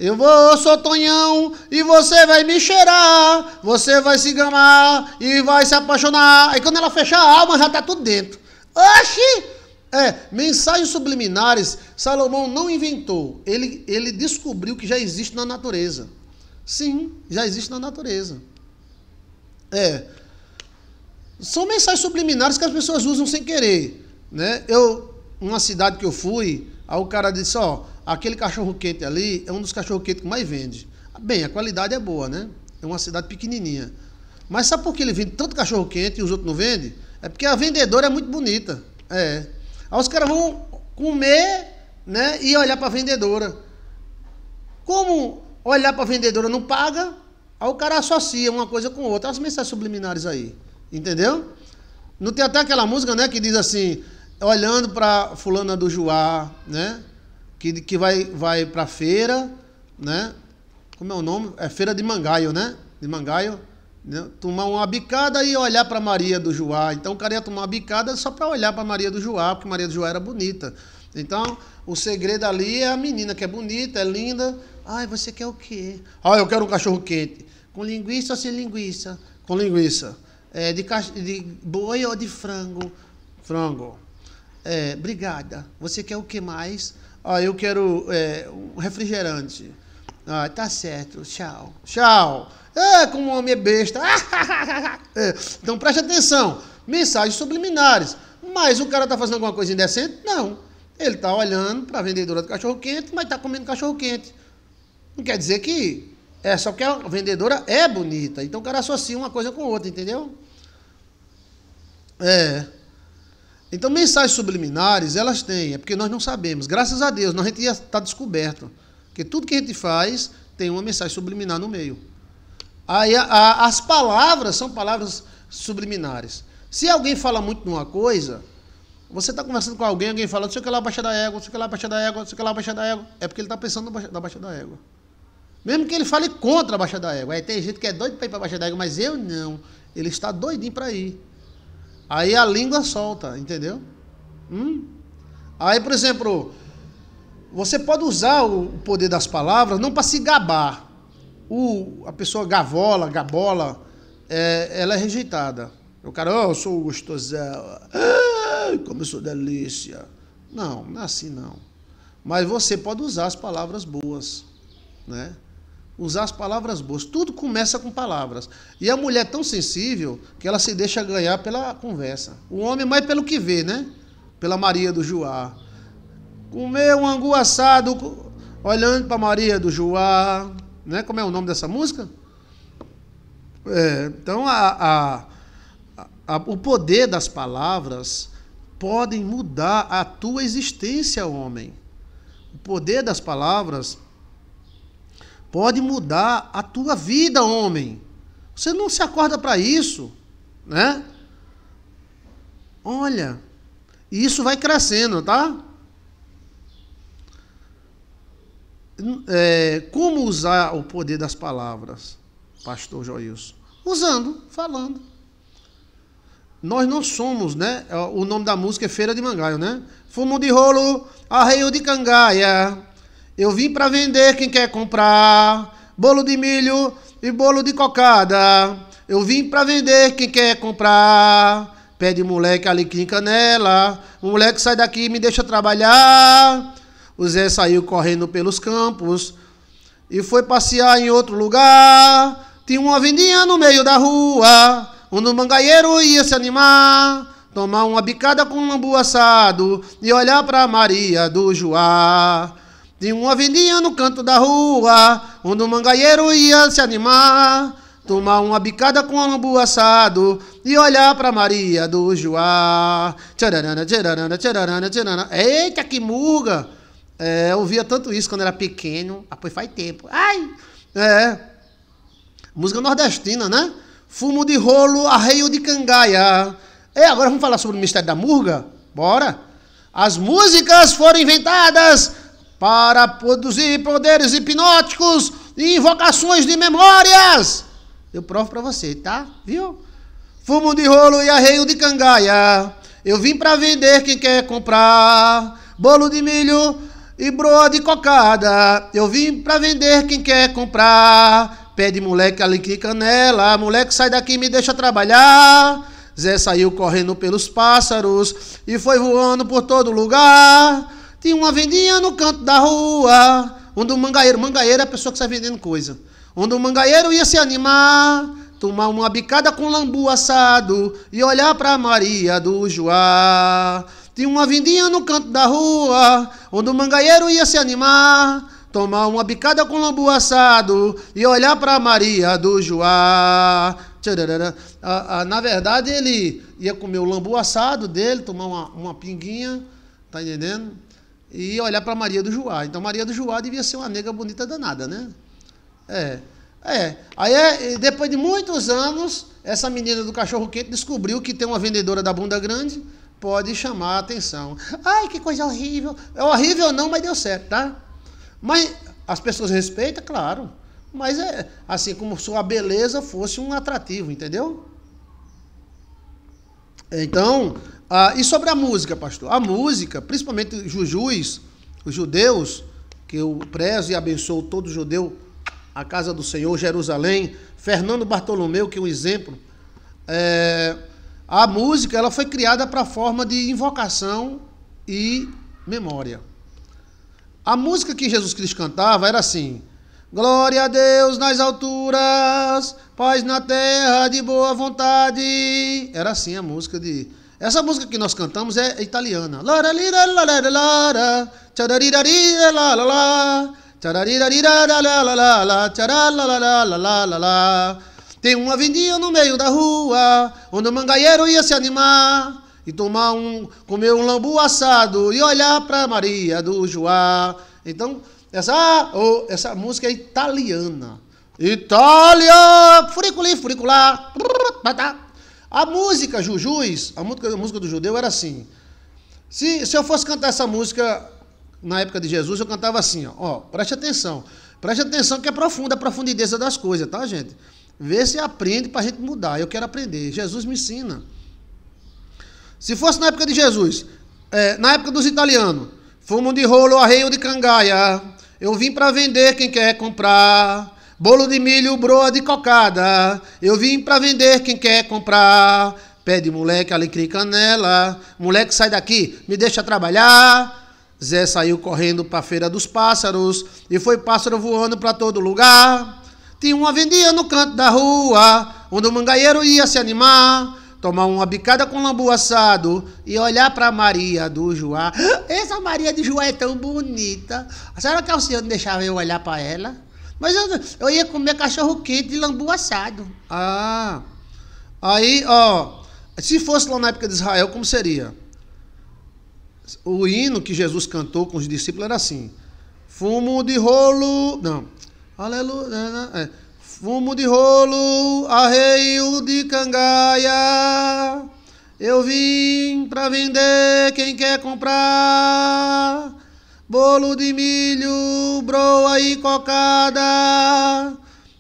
Eu vou, eu sou Tonhão, e você vai me cheirar, você vai se gramar e vai se apaixonar. Aí quando ela fecha a alma, já tá tudo dentro. Oxi! É, mensagens subliminares, Salomão não inventou, ele, ele descobriu que já existe na natureza. Sim, já existe na natureza. É. São mensagens subliminares que as pessoas usam sem querer. Né? Eu, uma cidade que eu fui, aí o cara disse, ó, Aquele cachorro-quente ali é um dos cachorro-quentes que mais vende. Bem, a qualidade é boa, né? É uma cidade pequenininha. Mas sabe por que ele vende tanto cachorro-quente e os outros não vendem? É porque a vendedora é muito bonita. É. Aí os caras vão comer né, e olhar para a vendedora. Como olhar para a vendedora não paga, aí o cara associa uma coisa com outra. As mensagens subliminares aí. Entendeu? Não tem até aquela música né, que diz assim: olhando para Fulana do Juá, né? que, que vai, vai para feira, né? Como é o nome? É feira de Mangaio, né? De Mangaio. Né? Tomar uma bicada e olhar para Maria do Joá. Então o cara ia tomar uma bicada só para olhar para Maria do Joá, porque Maria do Joá era bonita. Então, o segredo ali é a menina que é bonita, é linda. Ai, você quer o quê? Ah, eu quero um cachorro quente. Com linguiça ou sem linguiça? Com linguiça. É, de, de boi ou de frango? Frango. É, obrigada. Você quer o que mais? Ó, eu quero é, um refrigerante. Ah, tá certo, tchau. Tchau. É, como o homem é besta. <laughs> é. Então preste atenção. Mensagens subliminares. Mas o cara tá fazendo alguma coisa indecente? Não. Ele tá olhando para a vendedora de cachorro quente, mas tá comendo cachorro quente. Não quer dizer que é só que a vendedora é bonita. Então o cara associa uma coisa com outra, entendeu? É. Então, mensagens subliminares, elas têm, é porque nós não sabemos. Graças a Deus, nós, a gente está descoberto. Porque tudo que a gente faz tem uma mensagem subliminar no meio. Aí, a, a, as palavras são palavras subliminares. Se alguém fala muito de uma coisa, você está conversando com alguém, alguém fala, não sei o que lá, baixa da égua, não sei o que lá, baixa da égua, não sei o que lá, baixa da égua. É porque ele está pensando na baixa da égua. Mesmo que ele fale contra a baixa da égua. Aí tem gente que é doido para ir para a baixa da égua, mas eu não. Ele está doidinho para ir. Aí a língua solta, entendeu? Hum? Aí, por exemplo, você pode usar o poder das palavras não para se gabar. O, a pessoa gavola, gabola, é, ela é rejeitada. O cara, oh, eu sou gostosela. Ah, como eu sou delícia. Não, não é assim não. Mas você pode usar as palavras boas, né? usar as palavras boas. Tudo começa com palavras. E a mulher é tão sensível que ela se deixa ganhar pela conversa. O homem mais pelo que vê, né? Pela Maria do Juá. Comeu um angu assado olhando para Maria do Juá. Né? Como é o nome dessa música? É, então, a, a, a, o poder das palavras podem mudar a tua existência, homem. O poder das palavras pode mudar a tua vida, homem. Você não se acorda para isso, né? Olha, e isso vai crescendo, tá? É, como usar o poder das palavras, pastor Joilson? Usando, falando. Nós não somos, né? É, o nome da música é Feira de Mangaio, né? Fumo de rolo, arreio de cangaia. Eu vim para vender quem quer comprar bolo de milho e bolo de cocada. Eu vim para vender quem quer comprar. Pede moleque alecrim canela. O moleque sai daqui e me deixa trabalhar. O Zé saiu correndo pelos campos e foi passear em outro lugar. Tinha uma vendinha no meio da rua, onde o mangaieiro ia se animar tomar uma bicada com um lambu assado e olhar para Maria do Joá de uma vendinha no canto da rua, onde o mangaieiro ia se animar, tomar uma bicada com um assado e olhar pra Maria do Joá. Tcharana, tcharana, tcharana, tcharana. Eita, que murga! É, eu ouvia tanto isso quando era pequeno. Ah, pois faz tempo. Ai! É. Música nordestina, né? Fumo de rolo, arreio de cangaia. É, agora vamos falar sobre o mistério da murga? Bora! As músicas foram inventadas para produzir poderes hipnóticos e invocações de memórias. Eu provo para você, tá? Viu? Fumo de rolo e arreio de cangaia. Eu vim para vender quem quer comprar. Bolo de milho e broa de cocada. Eu vim para vender quem quer comprar. Pede moleque ali que canela. Moleque sai daqui me deixa trabalhar. Zé saiu correndo pelos pássaros e foi voando por todo lugar. Tinha uma vendinha no canto da rua, onde o mangaeiro, mangaeiro é a pessoa que sai vendendo coisa, onde o mangaeiro ia se animar, tomar uma bicada com lambu assado e olhar para Maria do Joá. Tinha uma vendinha no canto da rua, onde o mangaeiro ia se animar, tomar uma bicada com lambu assado e olhar para Maria do Joá. Ah, ah, na verdade, ele ia comer o lambu assado dele, tomar uma, uma pinguinha, tá entendendo? e olhar para Maria do Joá. Então Maria do Joá devia ser uma nega bonita danada, né? É. É. Aí é, depois de muitos anos, essa menina do cachorro quente descobriu que tem uma vendedora da bunda grande pode chamar a atenção. Ai, que coisa horrível. É horrível não, mas deu certo, tá? Mas as pessoas respeitam, claro. Mas é assim como se a beleza fosse um atrativo, entendeu? Então, ah, e sobre a música, pastor? A música, principalmente jujus, os judeus, que eu prezo e abençoo todo judeu, a casa do Senhor, Jerusalém, Fernando Bartolomeu, que é um exemplo. É, a música ela foi criada para forma de invocação e memória. A música que Jesus Cristo cantava era assim: Glória a Deus nas alturas, paz na terra de boa vontade. Era assim a música de essa música que nós cantamos é italiana. Tem uma vendinha no meio da rua, onde o mangaieiro ia se animar e tomar um, comer um lambu assado e olhar para Maria do Joá. Então, essa, oh, essa música é italiana. Itália, furiculi, furicular, a música Jujus, a música, a música do judeu era assim. Se, se eu fosse cantar essa música na época de Jesus, eu cantava assim, ó, ó preste atenção. Preste atenção que é profunda a profundidade das coisas, tá, gente? Vê se aprende para a gente mudar. Eu quero aprender. Jesus me ensina. Se fosse na época de Jesus, é, na época dos italianos, fumo de rolo, arreio de cangaia. Eu vim para vender quem quer comprar. Bolo de milho, broa de cocada. Eu vim pra vender quem quer comprar. Pede moleque, alecrim, canela. Moleque, sai daqui, me deixa trabalhar. Zé saiu correndo pra feira dos pássaros e foi pássaro voando para todo lugar. Tinha uma vendinha no canto da rua, onde o mangaeiro ia se animar, tomar uma bicada com lambu assado e olhar para Maria do Joá. <gasps> Essa Maria de Joá é tão bonita. o senhor não deixava eu olhar para ela? Mas eu, eu ia comer cachorro quente de lambu assado. Ah. Aí, ó. Se fosse lá na época de Israel, como seria? O hino que Jesus cantou com os discípulos era assim: Fumo de rolo. Não. Aleluia. É. Fumo de rolo, arreio de cangaia. Eu vim para vender quem quer comprar bolo de milho, broa e cocada.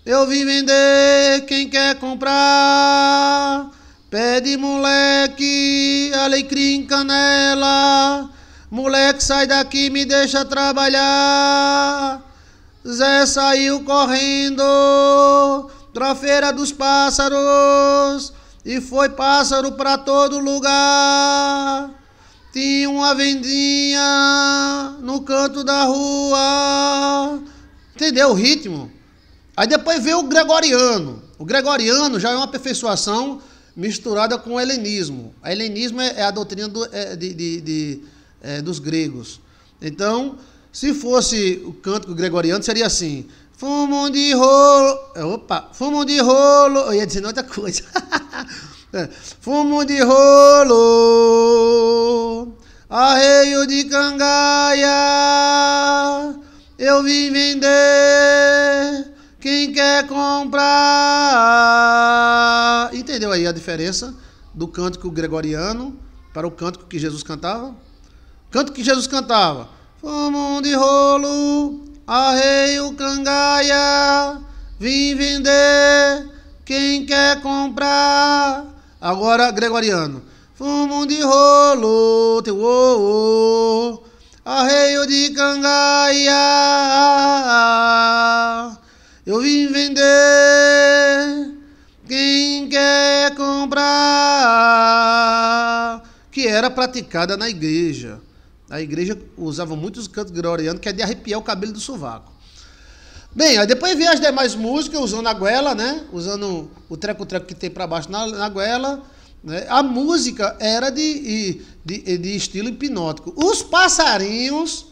Eu vim vender, quem quer comprar? Pede moleque, alecrim canela. Moleque, sai daqui, me deixa trabalhar. Zé saiu correndo pra feira dos pássaros e foi pássaro pra todo lugar. Tinha uma vendinha no canto da rua. Entendeu o ritmo? Aí depois veio o gregoriano. O gregoriano já é uma aperfeiçoação misturada com o helenismo. O helenismo é, é a doutrina do, é, de, de, de, é, dos gregos. Então, se fosse o cântico gregoriano, seria assim: Fumo de rolo. Opa! fumo de rolo. Eu ia dizer outra coisa. <laughs> É. Fumo de rolo, arreio de cangaia, eu vim vender, quem quer comprar. Entendeu aí a diferença do cântico gregoriano para o cântico que Jesus cantava? Canto que Jesus cantava: Fumo de rolo, arreio cangaia, vim vender, quem quer comprar. Agora, Gregoriano. Fumo de rolo, teu o, arreio de cangaia. Eu vim vender quem quer comprar, que era praticada na igreja. A igreja usava muitos cantos gregorianos, que é de arrepiar o cabelo do sovaco. Bem, aí depois vi as demais músicas, usando a guela, né? Usando o treco-treco que tem para baixo na, na guela. Né? A música era de, de, de estilo hipnótico. Os passarinhos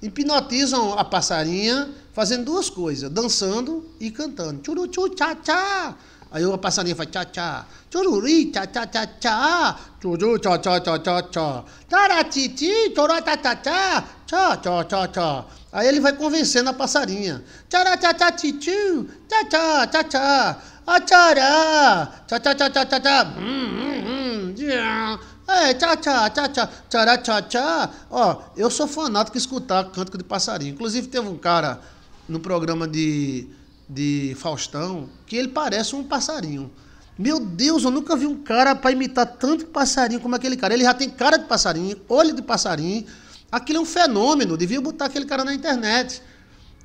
hipnotizam a passarinha fazendo duas coisas, dançando e cantando. Tchuru, tchu, tchá, tchá. Aí a passarinha faz tchá tchá, tchururi, tchá tchá tchá tchá, tchuru tchá-tchá-tchá-tchá. tchó tchó, taratiti, tchorotatatá, tchó Tchá-tchá-tchá-tchá. Aí ele vai convencendo a passarinha. tchará tchá tchá tchá, achará, tchá tchá tchá tchá tchá tchá, hum hum é, tchá, tchá, tchá, tchá, tchá, tchá, tchá. Ó, eu sou fanático de escutar cântico de passarinho. Inclusive, teve um cara no programa de de Faustão que ele parece um passarinho. Meu Deus, eu nunca vi um cara para imitar tanto passarinho como aquele cara. Ele já tem cara de passarinho, olho de passarinho. Aquilo é um fenômeno, devia botar aquele cara na internet.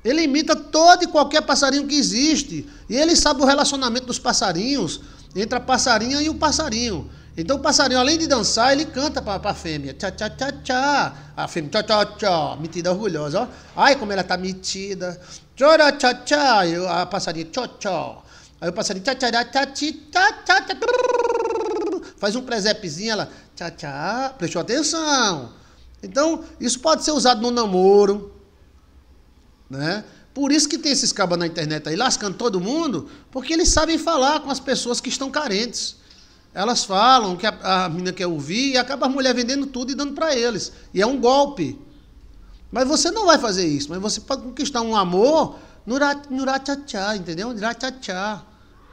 Ele imita todo e qualquer passarinho que existe. E ele sabe o relacionamento dos passarinhos, entre a passarinha e o passarinho. Então o passarinho, além de dançar, ele canta para a fêmea. Tchá, tchá, tchá, tchá. A fêmea, tchá, tchá, tchá. Metida orgulhosa, ó. Ai, como ela tá metida. Tchá, tchá, tchá. E a passarinha, tchá, tchá. Aí o passarinho, tchá, tchá, tchá, tchá, tchá, tchá, tchá. Faz um presepezinho, ela, tchá, tchá. Prestou atenção. Então, isso pode ser usado no namoro, né? Por isso que tem esses cabas na internet aí, lascando todo mundo, porque eles sabem falar com as pessoas que estão carentes. Elas falam que a, a menina quer ouvir e acaba a mulher vendendo tudo e dando para eles. E é um golpe. Mas você não vai fazer isso, mas você pode conquistar um amor no ratchachá, entendeu? Ratchachá.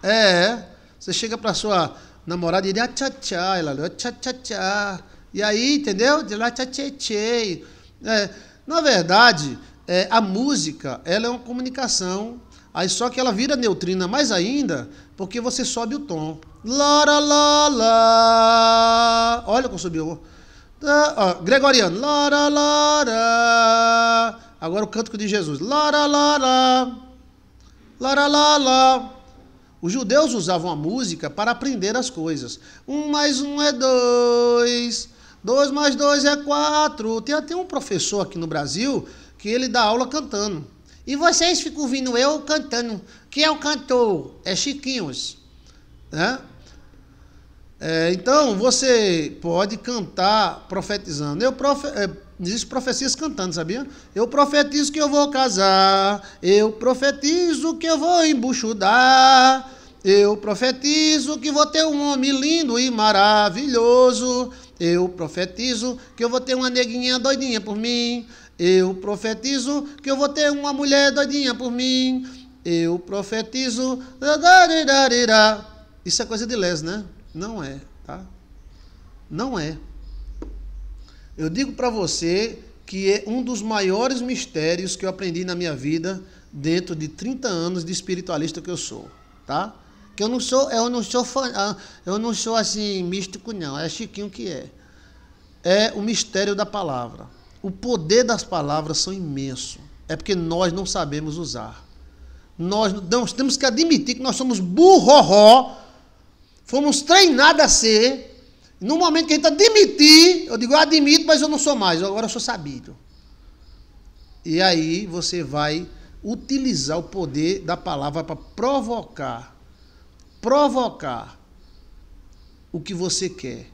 É, você chega para sua namorada e diz ratchachá, ela ratchachá. E aí, entendeu? De Ratchachê. É, na verdade, é, a música ela é uma comunicação Aí só que ela vira neutrina mais ainda, porque você sobe o tom. Lá, lá, lá, lá. Olha como subiu. Ah, gregoriano. Lá, lá, lá, lá. Agora o cântico de Jesus. Lá, lá, lá, lá. Lá, lá, lá, Os judeus usavam a música para aprender as coisas. Um mais um é dois. Dois mais dois é quatro. Tem até um professor aqui no Brasil que ele dá aula cantando. E vocês ficam vindo eu cantando. Quem é o cantor? É Chiquinhos. Né? É, então, você pode cantar profetizando. Eu profe é, profecias cantando, sabia? Eu profetizo que eu vou casar, eu profetizo que eu vou embuchudar, eu profetizo que vou ter um homem lindo e maravilhoso, eu profetizo que eu vou ter uma neguinha doidinha por mim, eu profetizo que eu vou ter uma mulher doidinha por mim. Eu profetizo. Isso é coisa de les, né? Não é, tá? Não é. Eu digo para você que é um dos maiores mistérios que eu aprendi na minha vida dentro de 30 anos de espiritualista que eu sou, tá? Que eu não sou, eu não sou fã, ah, eu não sou assim místico não, é Chiquinho que é. É o mistério da palavra. O poder das palavras são imenso. É porque nós não sabemos usar. Nós não, temos que admitir que nós somos burro, fomos treinados a ser. No momento que a gente admitir, eu digo, eu admito, mas eu não sou mais, agora eu sou sabido. E aí você vai utilizar o poder da palavra para provocar, provocar o que você quer,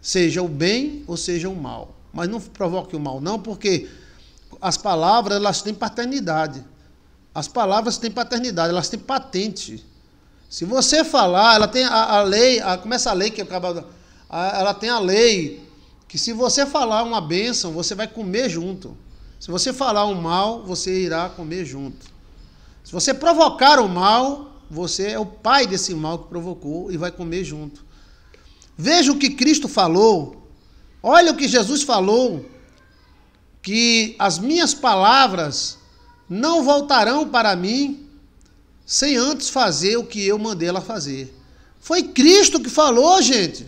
seja o bem ou seja o mal. Mas não provoque o mal, não, porque as palavras elas têm paternidade. As palavras têm paternidade, elas têm patente. Se você falar, ela tem a, a lei, a, começa a lei que acabo, A, ela tem a lei que se você falar uma bênção, você vai comer junto. Se você falar um mal, você irá comer junto. Se você provocar o mal, você é o pai desse mal que provocou e vai comer junto. Veja o que Cristo falou Olha o que Jesus falou: que as minhas palavras não voltarão para mim sem antes fazer o que eu mandei ela fazer. Foi Cristo que falou, gente.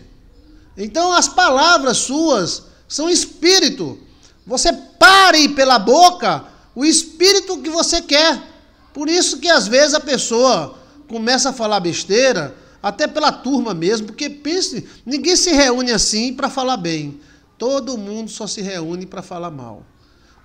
Então as palavras suas são espírito. Você pare pela boca o espírito que você quer. Por isso que às vezes a pessoa começa a falar besteira, até pela turma mesmo, porque pense, ninguém se reúne assim para falar bem. Todo mundo só se reúne para falar mal.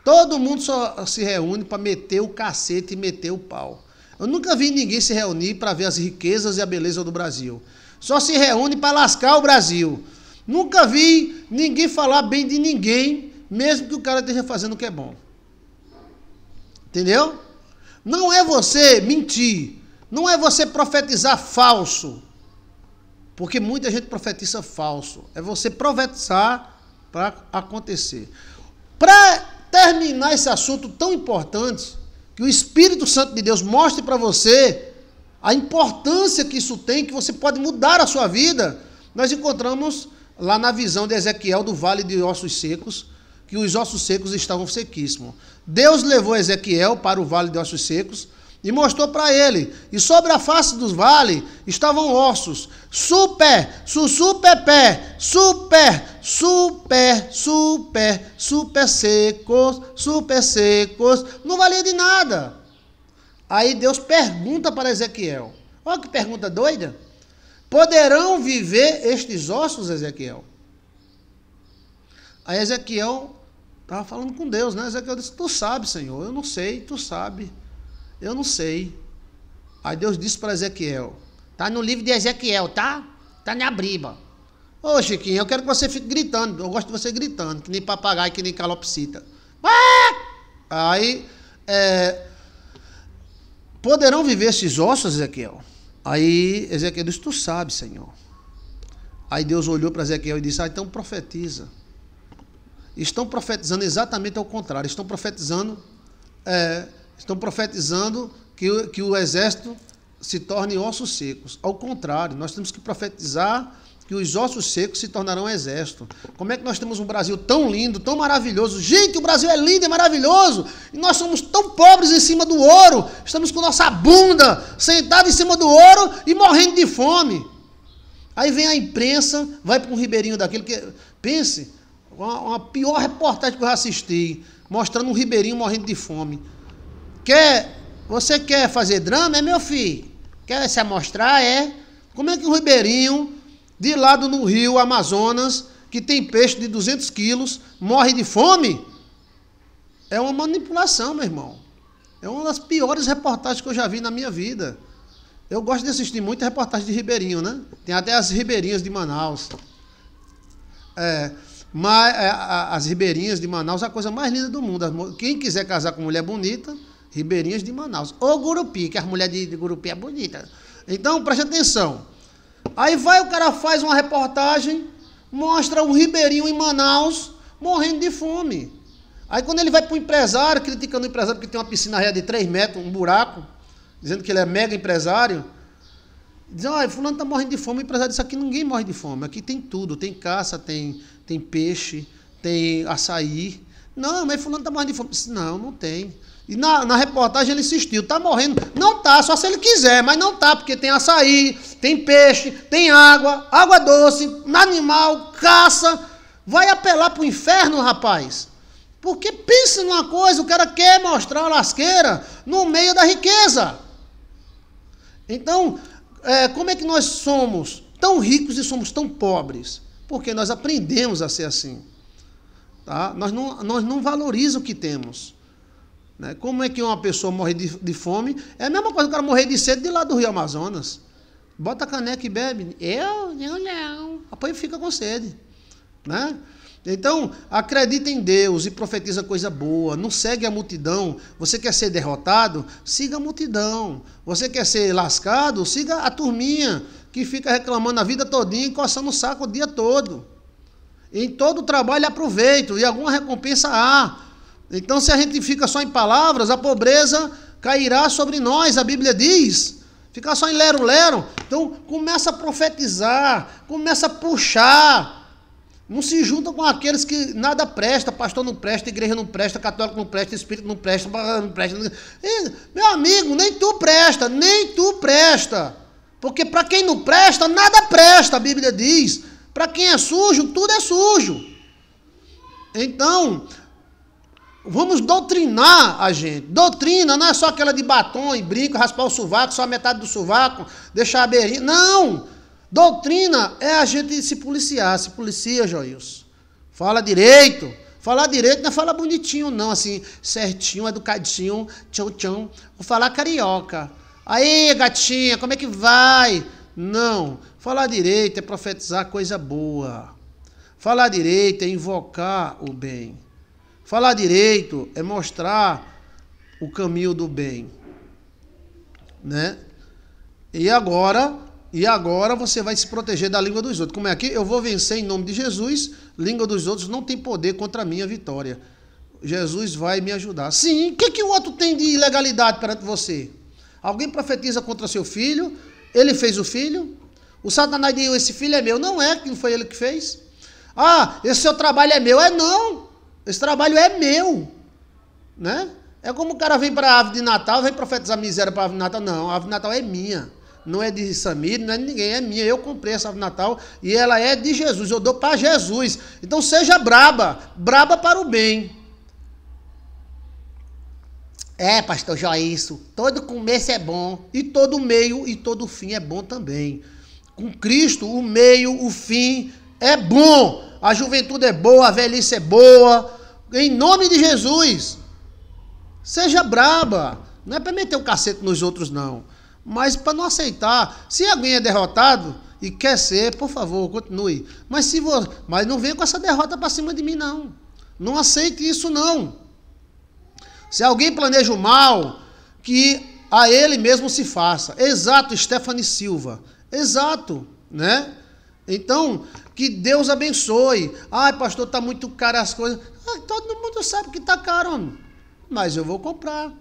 Todo mundo só se reúne para meter o cacete e meter o pau. Eu nunca vi ninguém se reunir para ver as riquezas e a beleza do Brasil. Só se reúne para lascar o Brasil. Nunca vi ninguém falar bem de ninguém, mesmo que o cara esteja fazendo o que é bom. Entendeu? Não é você mentir, não é você profetizar falso, porque muita gente profetiza falso. É você profetizar para acontecer. Para terminar esse assunto tão importante, que o Espírito Santo de Deus mostre para você a importância que isso tem, que você pode mudar a sua vida, nós encontramos lá na visão de Ezequiel do vale de ossos secos, que os ossos secos estavam sequíssimos. Deus levou Ezequiel para o vale de ossos secos e mostrou para ele. E sobre a face dos vales estavam ossos. Super, su, super pé, super, super, super, super secos, super secos. Não valia de nada. Aí Deus pergunta para Ezequiel. Olha que pergunta doida. Poderão viver estes ossos, Ezequiel? Aí Ezequiel estava falando com Deus, né? Ezequiel disse: Tu sabe, Senhor, eu não sei, tu sabe. Eu não sei. Aí Deus disse para Ezequiel: Tá no livro de Ezequiel, tá? Tá na briba. Ô Chiquinho, eu quero que você fique gritando. Eu gosto de você gritando, que nem papagaio, que nem calopsita. Ah! Aí. É, poderão viver esses ossos, Ezequiel? Aí Ezequiel disse: Tu sabes, Senhor. Aí Deus olhou para Ezequiel e disse: Ah, então profetiza. Estão profetizando exatamente ao contrário. Estão profetizando é, estão profetizando que, que o exército se torne ossos secos. Ao contrário, nós temos que profetizar que os ossos secos se tornarão um exército. Como é que nós temos um Brasil tão lindo, tão maravilhoso? Gente, o Brasil é lindo, e é maravilhoso. E nós somos tão pobres em cima do ouro. Estamos com nossa bunda sentada em cima do ouro e morrendo de fome. Aí vem a imprensa, vai para um ribeirinho daquele que. Pense, uma, uma pior reportagem que eu já assisti, mostrando um ribeirinho morrendo de fome. Quer, você quer fazer drama? É meu filho. Quer se amostrar? É. Como é que o Ribeirinho, de lado no rio Amazonas, que tem peixe de 200 quilos, morre de fome? É uma manipulação, meu irmão. É uma das piores reportagens que eu já vi na minha vida. Eu gosto de assistir muita reportagem de Ribeirinho, né? Tem até as Ribeirinhas de Manaus. É, mas, é, as Ribeirinhas de Manaus é a coisa mais linda do mundo. Quem quiser casar com mulher bonita, ribeirinhas de Manaus. Ou Gurupi, que as mulheres de, de Gurupi é bonita. Então, preste atenção. Aí vai o cara faz uma reportagem, mostra um ribeirinho em Manaus morrendo de fome. Aí quando ele vai para o empresário, criticando o empresário porque tem uma piscina real de 3 metros, um buraco, dizendo que ele é mega empresário, dizendo, olha, fulano está morrendo de fome, o empresário disse, aqui ninguém morre de fome, aqui tem tudo, tem caça, tem, tem peixe, tem açaí. Não, mas fulano está morrendo de fome. Não, não tem. E na, na reportagem ele insistiu, tá morrendo. Não tá, só se ele quiser, mas não tá, porque tem açaí, tem peixe, tem água, água doce, animal, caça. Vai apelar pro inferno, rapaz. Porque pensa numa coisa, o cara quer mostrar a lasqueira no meio da riqueza. Então, é, como é que nós somos tão ricos e somos tão pobres? Porque nós aprendemos a ser assim. Tá? Nós, não, nós não valorizamos o que temos. Né? Como é que uma pessoa morre de, de fome? É a mesma coisa que o cara morrer de sede de lá do Rio Amazonas. Bota a caneca e bebe. Eu? Não, não. Apoio fica com sede. Né? Então, acredita em Deus e profetiza coisa boa. Não segue a multidão. Você quer ser derrotado? Siga a multidão. Você quer ser lascado? Siga a turminha que fica reclamando a vida todinha e coçando o saco o dia todo. Em todo trabalho aproveito e alguma recompensa há. Então, se a gente fica só em palavras, a pobreza cairá sobre nós, a Bíblia diz. Ficar só em lero-lero. Então, começa a profetizar, começa a puxar. Não se junta com aqueles que nada presta, pastor não presta, igreja não presta, católico não presta, espírito não presta, não presta. E, meu amigo, nem tu presta, nem tu presta. Porque para quem não presta, nada presta, a Bíblia diz. Para quem é sujo, tudo é sujo. Então, Vamos doutrinar a gente. Doutrina não é só aquela de batom e brinco, raspar o sovaco, só a metade do sovaco, deixar a beirinha. Não! Doutrina é a gente se policiar, se policia, Joilson. Fala direito. Falar direito não é falar bonitinho, não, assim, certinho, educadinho, tchau, tchau. Vou falar carioca. Aí, gatinha, como é que vai? Não. Falar direito é profetizar coisa boa. Falar direito é invocar o bem. Falar direito é mostrar o caminho do bem, né? E agora, e agora você vai se proteger da língua dos outros. Como é aqui? Eu vou vencer em nome de Jesus. Língua dos outros não tem poder contra a minha vitória. Jesus vai me ajudar. Sim, o que, que o outro tem de ilegalidade perante você? Alguém profetiza contra seu filho? Ele fez o filho? O Satanás disse: esse filho é meu. Não é, que não foi ele que fez. Ah, esse seu trabalho é meu. É não. Esse trabalho é meu, né? É como o cara vem para a ave de Natal, vem profetizar miséria para a ave de Natal. Não, a ave de Natal é minha. Não é de Samir, não é de ninguém, é minha. Eu comprei essa ave de Natal e ela é de Jesus. Eu dou para Jesus. Então seja braba, braba para o bem. É, pastor isso. todo começo é bom, e todo meio e todo fim é bom também. Com Cristo, o meio, o fim é bom. A juventude é boa, a velhice é boa, em nome de Jesus. Seja braba. Não é para meter o cacete nos outros, não. Mas para não aceitar. Se alguém é derrotado e quer ser, por favor, continue. Mas, se vo... Mas não venha com essa derrota para cima de mim, não. Não aceite isso, não. Se alguém planeja o mal, que a ele mesmo se faça. Exato, Stephanie Silva. Exato, né? Então, que Deus abençoe. Ai, pastor, tá muito caro as coisas. Ai, ah, todo mundo sabe que tá caro, homem. mas eu vou comprar.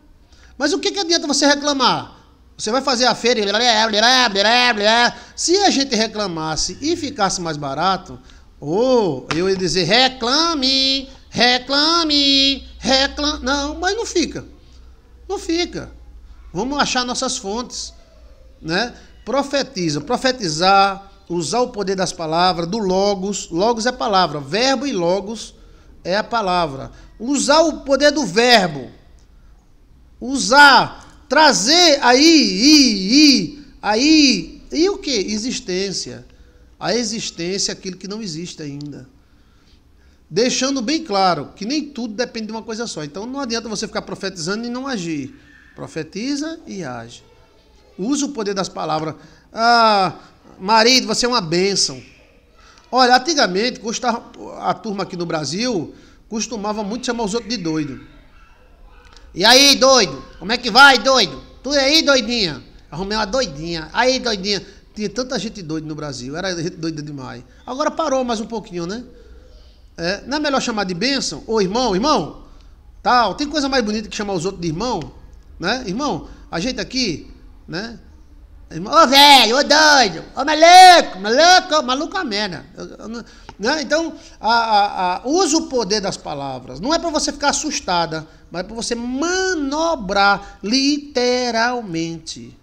Mas o que, que adianta você reclamar? Você vai fazer a feira e... Se a gente reclamasse e ficasse mais barato, ou oh, eu ia dizer reclame, reclame, reclame. Não, mas não fica. Não fica. Vamos achar nossas fontes. Né? Profetiza. Profetizar usar o poder das palavras, do logos. Logos é palavra, verbo e logos é a palavra. Usar o poder do verbo. Usar, trazer aí, i, i, aí. E o que? Existência. A existência é aquilo que não existe ainda. Deixando bem claro que nem tudo depende de uma coisa só. Então não adianta você ficar profetizando e não agir. Profetiza e age. Usa o poder das palavras. Ah, Marido, você é uma bênção. Olha, antigamente custava, a turma aqui no Brasil costumava muito chamar os outros de doido. E aí, doido? Como é que vai, doido? Tu é aí, doidinha? Arrumei uma doidinha. Aí, doidinha. Tinha tanta gente doida no Brasil, era gente doida demais. Agora parou mais um pouquinho, né? É, não é melhor chamar de bênção? Ô irmão, irmão, tal. Tem coisa mais bonita que chamar os outros de irmão, né? Irmão, a gente aqui, né? Ô velho, ô doido, ô maluco, maluco, maluco amena. Né? Então, a, a, a, usa o poder das palavras. Não é para você ficar assustada, mas é para você manobrar literalmente.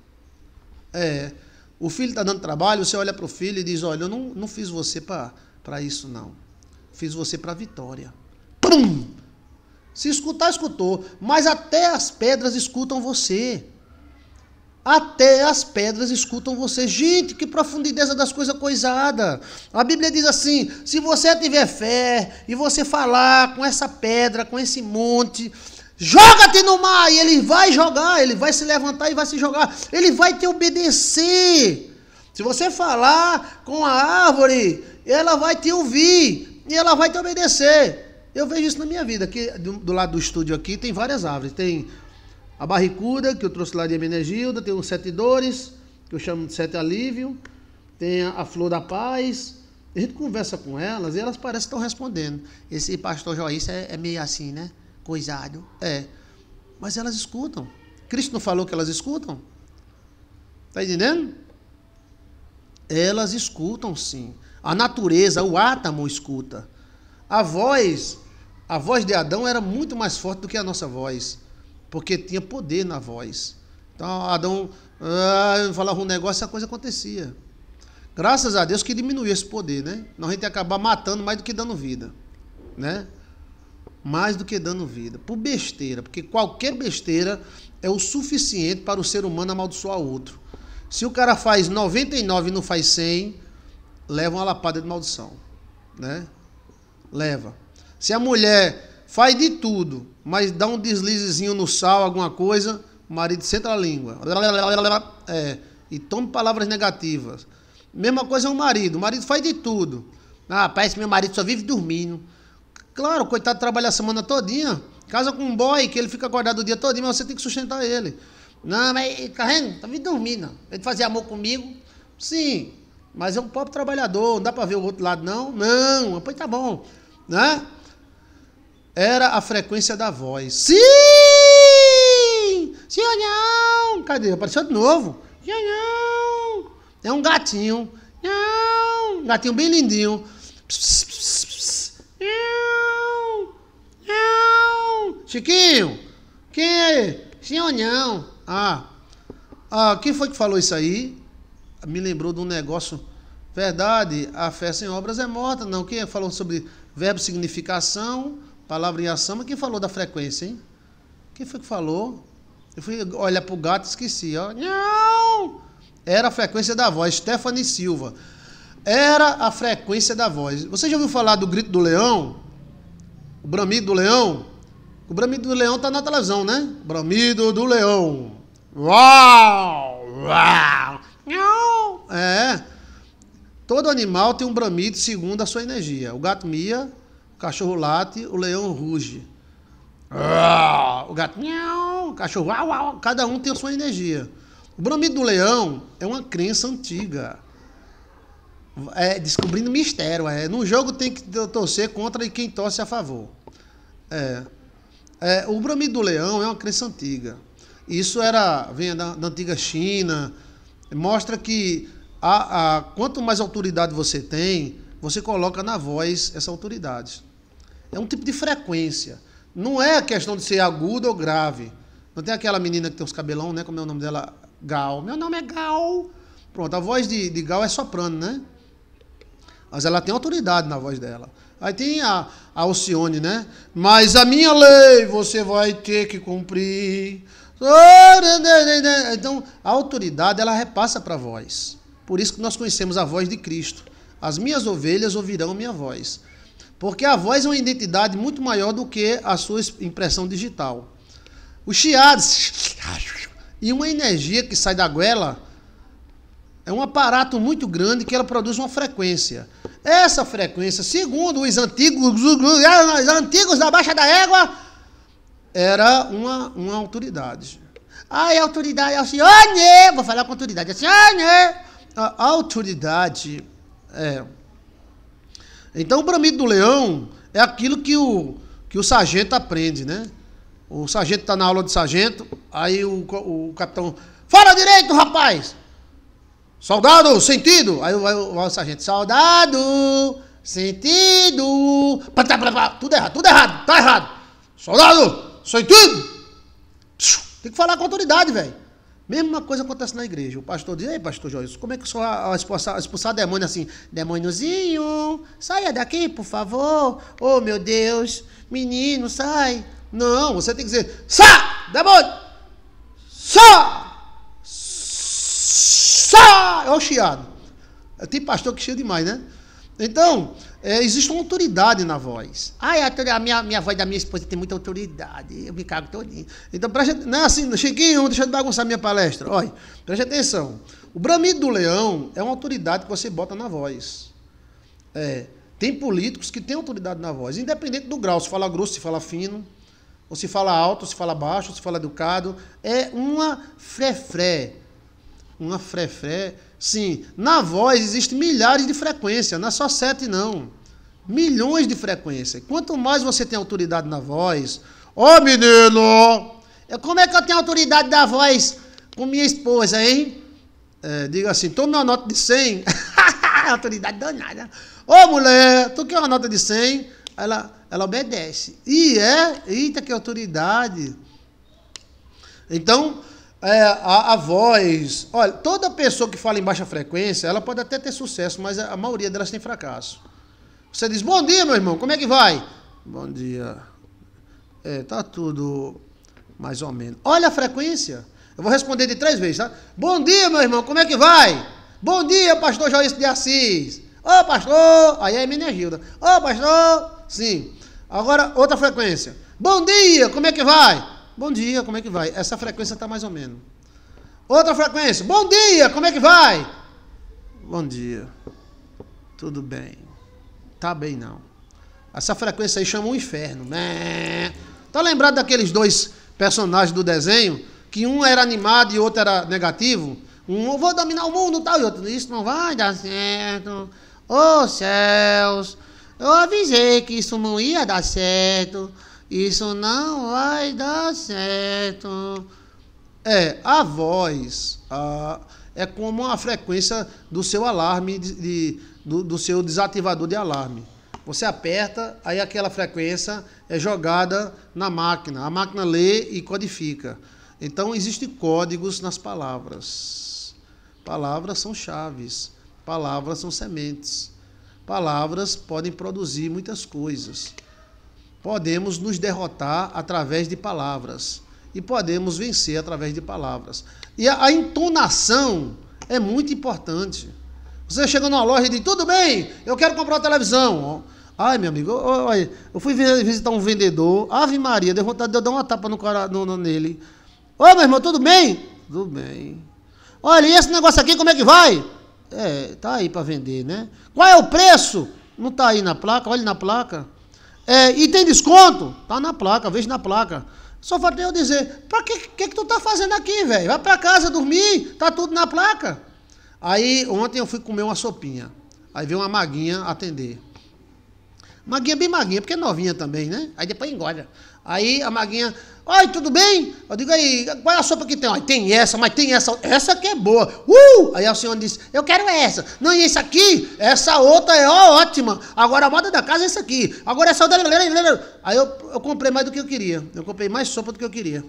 É, o filho está dando trabalho, você olha para o filho e diz: Olha, eu não, não fiz você para isso, não. Fiz você para vitória. Pum! Se escutar, escutou. Mas até as pedras escutam você. Até as pedras escutam você. Gente, que profundidade das coisas coisada. A Bíblia diz assim: se você tiver fé e você falar com essa pedra, com esse monte, joga-te no mar, e ele vai jogar, ele vai se levantar e vai se jogar, ele vai te obedecer. Se você falar com a árvore, ela vai te ouvir e ela vai te obedecer. Eu vejo isso na minha vida. Aqui do, do lado do estúdio aqui tem várias árvores. Tem a barricuda, que eu trouxe lá de Menegilda, tem os sete dores, que eu chamo de sete alívio. Tem a flor da paz. A gente conversa com elas e elas parecem que estão respondendo. Esse pastor Joyce é, é meio assim, né? Coisado. É. Mas elas escutam. Cristo não falou que elas escutam? Está entendendo? Elas escutam sim. A natureza, o átomo escuta. A voz, a voz de Adão era muito mais forte do que a nossa voz porque tinha poder na voz. Então, Adão ah, falava um negócio e a coisa acontecia. Graças a Deus que diminuiu esse poder, né? Nós a gente ia acabar matando mais do que dando vida, né? Mais do que dando vida, por besteira, porque qualquer besteira é o suficiente para o ser humano amaldiçoar o outro. Se o cara faz 99 e não faz 100, leva uma lapada de maldição, né? Leva. Se a mulher Faz de tudo, mas dá um deslizezinho no sal, alguma coisa, o marido senta a língua. É, e tome palavras negativas. Mesma coisa o marido. O marido faz de tudo. Ah, parece que meu marido só vive dormindo. Claro, coitado trabalha a semana todinha. Casa com um boy que ele fica acordado o dia todo, mas você tem que sustentar ele. Não, mas tá Tá vindo dormindo. Ele fazia amor comigo. Sim, mas é um pobre trabalhador, não dá para ver o outro lado, não? Não, pois tá bom. Né? era a frequência da voz. Sim! Sim não! Cadê? Apareceu de novo. Sim É um gatinho. Um gatinho bem lindinho. Pss, pss, Chiquinho! Quem é? Sim ou não? Ah. ah, quem foi que falou isso aí? Me lembrou de um negócio. Verdade, a fé sem obras é morta. Não, quem é falou sobre verbo significação Palavra em ação, mas quem falou da frequência, hein? Quem foi que falou? Eu fui olhar pro gato e esqueci, ó. Não! Era a frequência da voz, Stephanie Silva. Era a frequência da voz. Você já ouviu falar do grito do leão? O bramido do leão? O bramido do leão tá na televisão, né? Bramido do leão. Uau! Uau! Não! É. Todo animal tem um bramido segundo a sua energia. O gato mia, o cachorro late, o leão ruge. O gato. O cachorro. Cada um tem a sua energia. O bramido do leão é uma crença antiga. É, descobrindo mistério. É. No jogo tem que torcer contra e quem torce a favor. É. é o bramido do leão é uma crença antiga. Isso era vem da, da antiga China. Mostra que a, a, quanto mais autoridade você tem, você coloca na voz essa autoridade. É um tipo de frequência. Não é questão de ser agudo ou grave. Não tem aquela menina que tem os cabelão, né? Como é o nome dela? Gal. Meu nome é Gal. Pronto, a voz de, de Gal é soprano, né? Mas ela tem autoridade na voz dela. Aí tem a, a Alcione, né? Mas a minha lei você vai ter que cumprir. Então, a autoridade ela repassa para a voz. Por isso que nós conhecemos a voz de Cristo. As minhas ovelhas ouvirão minha voz. Porque a voz é uma identidade muito maior do que a sua impressão digital. Os chiados e uma energia que sai da goela é um aparato muito grande que ela produz uma frequência. Essa frequência, segundo os antigos, os antigos da Baixa da Égua, era uma, uma autoridade. Ai, autoridade, eu assim, né? vou falar com autoridade, o assim, oh, né? A autoridade é. Então o bramido do leão é aquilo que o, que o sargento aprende, né? O sargento está na aula de sargento, aí o, o, capitão. fala direito, rapaz! Soldado, sentido! Aí o, o sargento, soldado, sentido! Tudo errado, tudo errado, tá errado! Soldado, sentido! Tem que falar com autoridade, velho. Mesma coisa acontece na igreja. O pastor diz, ei, pastor Joyce, como é que o senhor vai expulsar, expulsar demônio assim? Demôniozinho, saia daqui, por favor. Oh, meu Deus, menino, sai. Não, você tem que dizer, sai, demônio, sai, sai. É o chiado. É tem tipo pastor que chia demais, né? Então, é, existe uma autoridade na voz. Ah, é a, minha, minha voz da minha esposa tem muita autoridade, eu me cago todinho. Então, não é assim, Chiquinho, deixa eu bagunçar minha palestra. Olha, preste atenção. O bramido do leão é uma autoridade que você bota na voz. É, tem políticos que têm autoridade na voz, independente do grau, se fala grosso, se fala fino, ou se fala alto, se fala baixo, se fala educado. É uma fré-fré uma frefré. Sim, na voz existem milhares de frequências, não é só sete, não. Milhões de frequências. Quanto mais você tem autoridade na voz, ó oh, menino, é, como é que eu tenho autoridade da voz com minha esposa, hein? É, diga assim, toma uma nota de 100. <laughs> autoridade danada. Ô oh, mulher, tu quer uma nota de 100? Ela, ela obedece. E é, eita que autoridade. Então, é, a, a, voz. Olha, toda pessoa que fala em baixa frequência, ela pode até ter sucesso, mas a, maioria delas tem fracasso. Você diz, bom dia, meu irmão, como é que vai? Bom dia. É, tá tudo mais ou menos. Olha a frequência. Eu vou responder de três vezes, tá? Bom dia, meu irmão, como é que vai? Bom dia, pastor Joyce de Assis. Ô, oh, pastor! Aí é minha Gilda. Ô, oh, pastor! Sim. Agora, outra frequência. Bom dia, como é que vai? Bom dia, como é que vai? Essa frequência está mais ou menos. Outra frequência. Bom dia, como é que vai? Bom dia. Tudo bem. Tá bem não. Essa frequência aí chama o um inferno. Né? Tá lembrado daqueles dois personagens do desenho? Que um era animado e outro era negativo? Um, vou dominar o mundo tal, e outro, isso não vai dar certo. Ô oh, céus, eu avisei que isso não ia dar certo. Isso não vai dar certo. É, a voz a, é como a frequência do seu alarme, de, de do, do seu desativador de alarme. Você aperta, aí aquela frequência é jogada na máquina. A máquina lê e codifica. Então, existem códigos nas palavras. Palavras são chaves, palavras são sementes. Palavras podem produzir muitas coisas podemos nos derrotar através de palavras e podemos vencer através de palavras. E a, a entonação é muito importante. Você chega numa loja e diz: tudo bem, eu quero comprar uma televisão. Ai, meu amigo, eu, eu fui visitar um vendedor, Ave Maria, deu vontade de eu dar uma tapa no, cara, no, no nele. Oi, meu irmão, tudo bem? Tudo bem. Olha, e esse negócio aqui, como é que vai? É, tá aí para vender, né? Qual é o preço? Não tá aí na placa, olha na placa. É, e tem desconto? Tá na placa, veja na placa. Só falta eu dizer, pra que, que, que tu tá fazendo aqui, velho? Vai pra casa dormir, tá tudo na placa. Aí ontem eu fui comer uma sopinha. Aí veio uma maguinha atender. Maguinha bem maguinha, porque é novinha também, né? Aí depois engorda. Aí a maguinha, Oi, tudo bem? Eu digo aí, qual é a sopa que tem? Olha, tem essa, mas tem essa, essa que é boa. Uh! Aí a senhora disse, eu quero essa. Não, e essa aqui? Essa outra é ótima. Agora a moda da casa é essa aqui. Agora da é outra... Aí eu, eu comprei mais do que eu queria. Eu comprei mais sopa do que eu queria.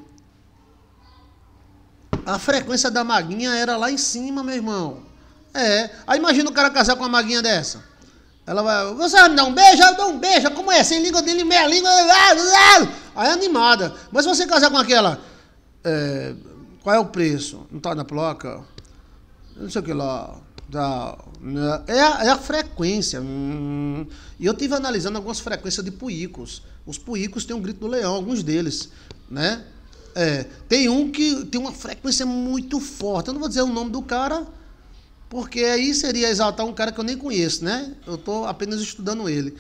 A frequência da maguinha era lá em cima, meu irmão. É. Aí imagina o cara casar com uma maguinha dessa. Ela vai, você vai me dar um beijo? Eu dou um beijo. Como é? Sem assim? língua, dele, meia língua. Ah, ah, Aí é animada. Mas se você casar com aquela, é, qual é o preço? Não tá na placa? Não sei o que lá. Da, é, a, é a frequência. Hum. E eu tive analisando algumas frequências de puicos. Os puicos têm um grito do leão, alguns deles, né? É, tem um que tem uma frequência muito forte. Eu não vou dizer o nome do cara, porque aí seria exaltar um cara que eu nem conheço, né? Eu estou apenas estudando ele.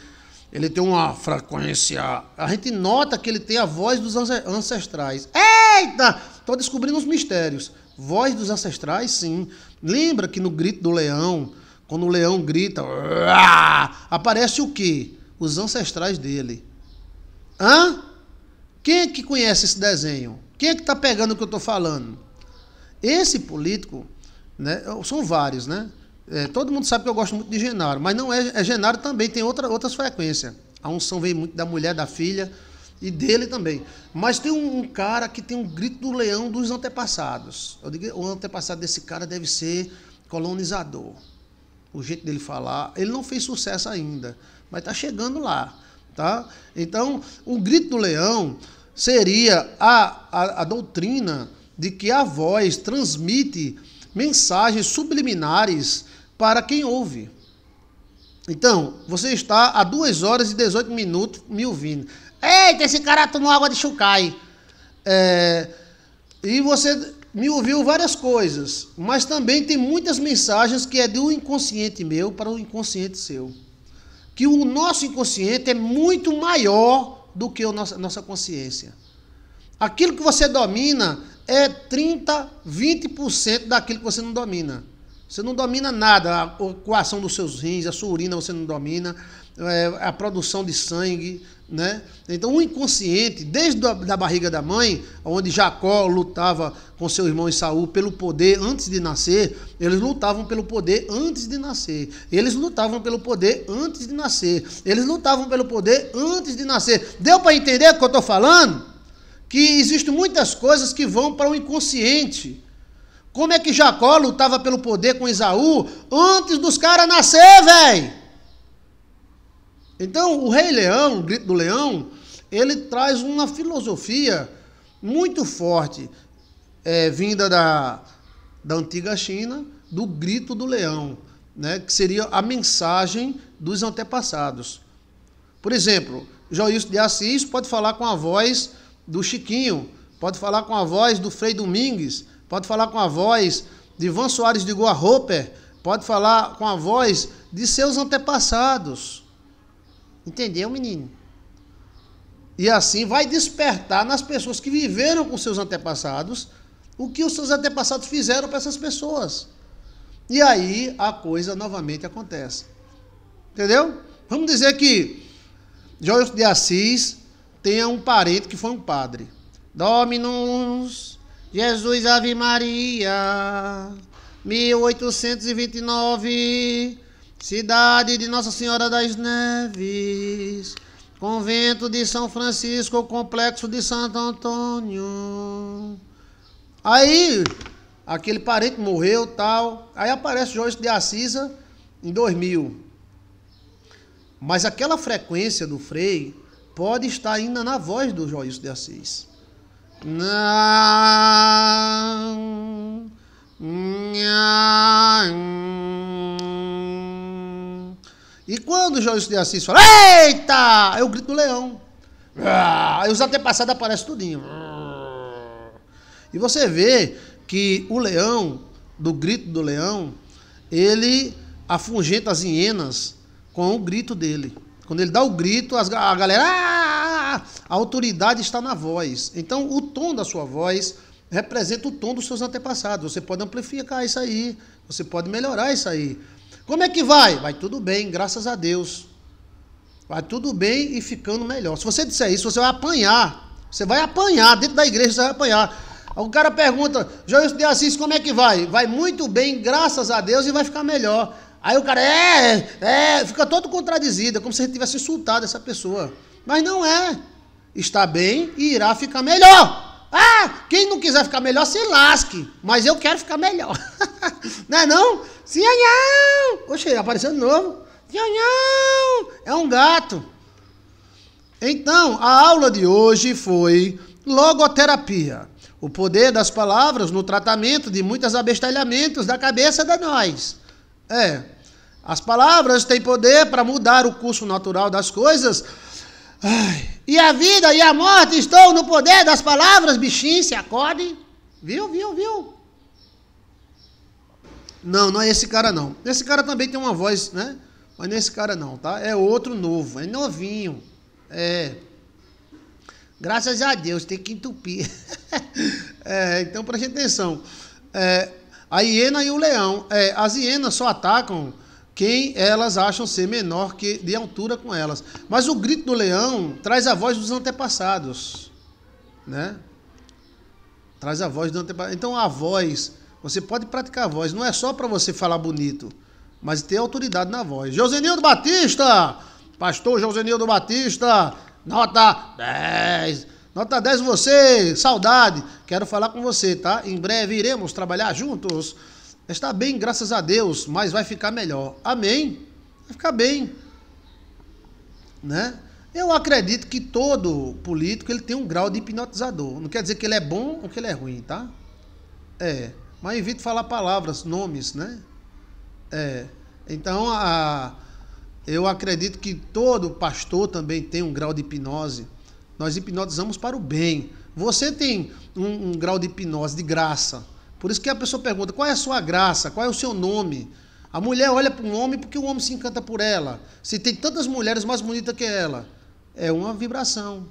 Ele tem uma frequência. A gente nota que ele tem a voz dos ancestrais. Eita! Estou descobrindo uns mistérios. Voz dos ancestrais, sim. Lembra que no grito do leão, quando o leão grita, aparece o quê? Os ancestrais dele. Hã? Quem é que conhece esse desenho? Quem é que está pegando o que eu estou falando? Esse político né? São vários, né? É, todo mundo sabe que eu gosto muito de Genaro, mas não é, é Genaro também, tem outra, outras frequências. A unção vem muito da mulher, da filha e dele também. Mas tem um, um cara que tem um grito do leão dos antepassados. Eu digo, o antepassado desse cara deve ser colonizador. O jeito dele falar, ele não fez sucesso ainda, mas está chegando lá, tá? Então, o grito do leão seria a, a, a doutrina de que a voz transmite mensagens subliminares para quem ouve. Então, você está a 2 horas e 18 minutos me ouvindo. Eita, esse cara tomou água de chucai. É, e você me ouviu várias coisas, mas também tem muitas mensagens que é do inconsciente meu para o inconsciente seu. Que o nosso inconsciente é muito maior do que a nossa, nossa consciência. Aquilo que você domina é 30, 20% daquilo que você não domina. Você não domina nada, a coação dos seus rins, a sua urina você não domina, é, a produção de sangue, né? Então, o inconsciente, desde a da barriga da mãe, onde Jacó lutava com seu irmão Esaú pelo poder antes de nascer, eles lutavam pelo poder antes de nascer. Eles lutavam pelo poder antes de nascer. Eles lutavam pelo poder antes de nascer. Deu para entender o que eu estou falando? que existem muitas coisas que vão para o inconsciente. Como é que Jacó lutava pelo poder com Isaú antes dos caras nascer, velho? Então, o Rei Leão, o Grito do Leão, ele traz uma filosofia muito forte, é, vinda da, da antiga China, do Grito do Leão, né, que seria a mensagem dos antepassados. Por exemplo, Joilson de Assis pode falar com a voz do Chiquinho, pode falar com a voz do Frei Domingues, pode falar com a voz de Ivan Soares de Goa Roper, pode falar com a voz de seus antepassados. Entendeu, menino? E assim vai despertar nas pessoas que viveram com seus antepassados o que os seus antepassados fizeram para essas pessoas. E aí a coisa novamente acontece. Entendeu? Vamos dizer que Jorge de Assis tenha um parente que foi um padre. Dominus, Jesus Ave Maria, 1829, cidade de Nossa Senhora das Neves, convento de São Francisco, complexo de Santo Antônio. Aí, aquele parente morreu, tal. Aí aparece Jorge de Assisa em 2000. Mas aquela frequência do Frei pode estar ainda na voz do Joilson de Assis. Não, não. E quando o Joilson de Assis fala, eita, é o grito do leão. Ah, aí os antepassados aparecem tudinho. E você vê que o leão, do grito do leão, ele afugenta as hienas com o grito dele. Quando ele dá o grito, as, a galera. Ah!", a autoridade está na voz. Então, o tom da sua voz representa o tom dos seus antepassados. Você pode amplificar isso aí. Você pode melhorar isso aí. Como é que vai? Vai tudo bem, graças a Deus. Vai tudo bem e ficando melhor. Se você disser isso, você vai apanhar. Você vai apanhar. Dentro da igreja, você vai apanhar. O cara pergunta, João de Assis, como é que vai? Vai muito bem, graças a Deus, e vai ficar melhor. Aí o cara, é, é, é" fica todo contradizido, é como se a gente tivesse insultado essa pessoa. Mas não é. Está bem e irá ficar melhor. Ah, quem não quiser ficar melhor, se lasque. Mas eu quero ficar melhor. <laughs> não é não? Sinhão! Oxe, apareceu de novo. Sinhão! É um gato. Então, a aula de hoje foi logoterapia. O poder das palavras no tratamento de muitos abestalhamentos da cabeça da nós. É, as palavras têm poder para mudar o curso natural das coisas. Ai, e a vida e a morte estão no poder das palavras, bichinho, se acorde. Viu, viu, viu? Não, não é esse cara não. Esse cara também tem uma voz, né? Mas não é esse cara não, tá? É outro novo, é novinho. É. Graças a Deus, tem que entupir. <laughs> é, então preste atenção. É, a hiena e o leão. É, as hienas só atacam quem elas acham ser menor que de altura com elas. Mas o grito do leão traz a voz dos antepassados, né? Traz a voz do antepassado. Então a voz, você pode praticar a voz, não é só para você falar bonito, mas ter autoridade na voz. Josenildo Batista, pastor Josenildo Batista, nota 10. Nota 10 você, saudade. Quero falar com você, tá? Em breve iremos trabalhar juntos. Está bem, graças a Deus, mas vai ficar melhor. Amém? Vai ficar bem. Né? Eu acredito que todo político ele tem um grau de hipnotizador. Não quer dizer que ele é bom ou que ele é ruim, tá? É. Mas evite falar palavras, nomes, né? É. Então, a, eu acredito que todo pastor também tem um grau de hipnose. Nós hipnotizamos para o bem. Você tem um, um grau de hipnose de graça por isso que a pessoa pergunta: qual é a sua graça? Qual é o seu nome? A mulher olha para um homem porque o homem se encanta por ela. Se tem tantas mulheres mais bonitas que ela, é uma vibração.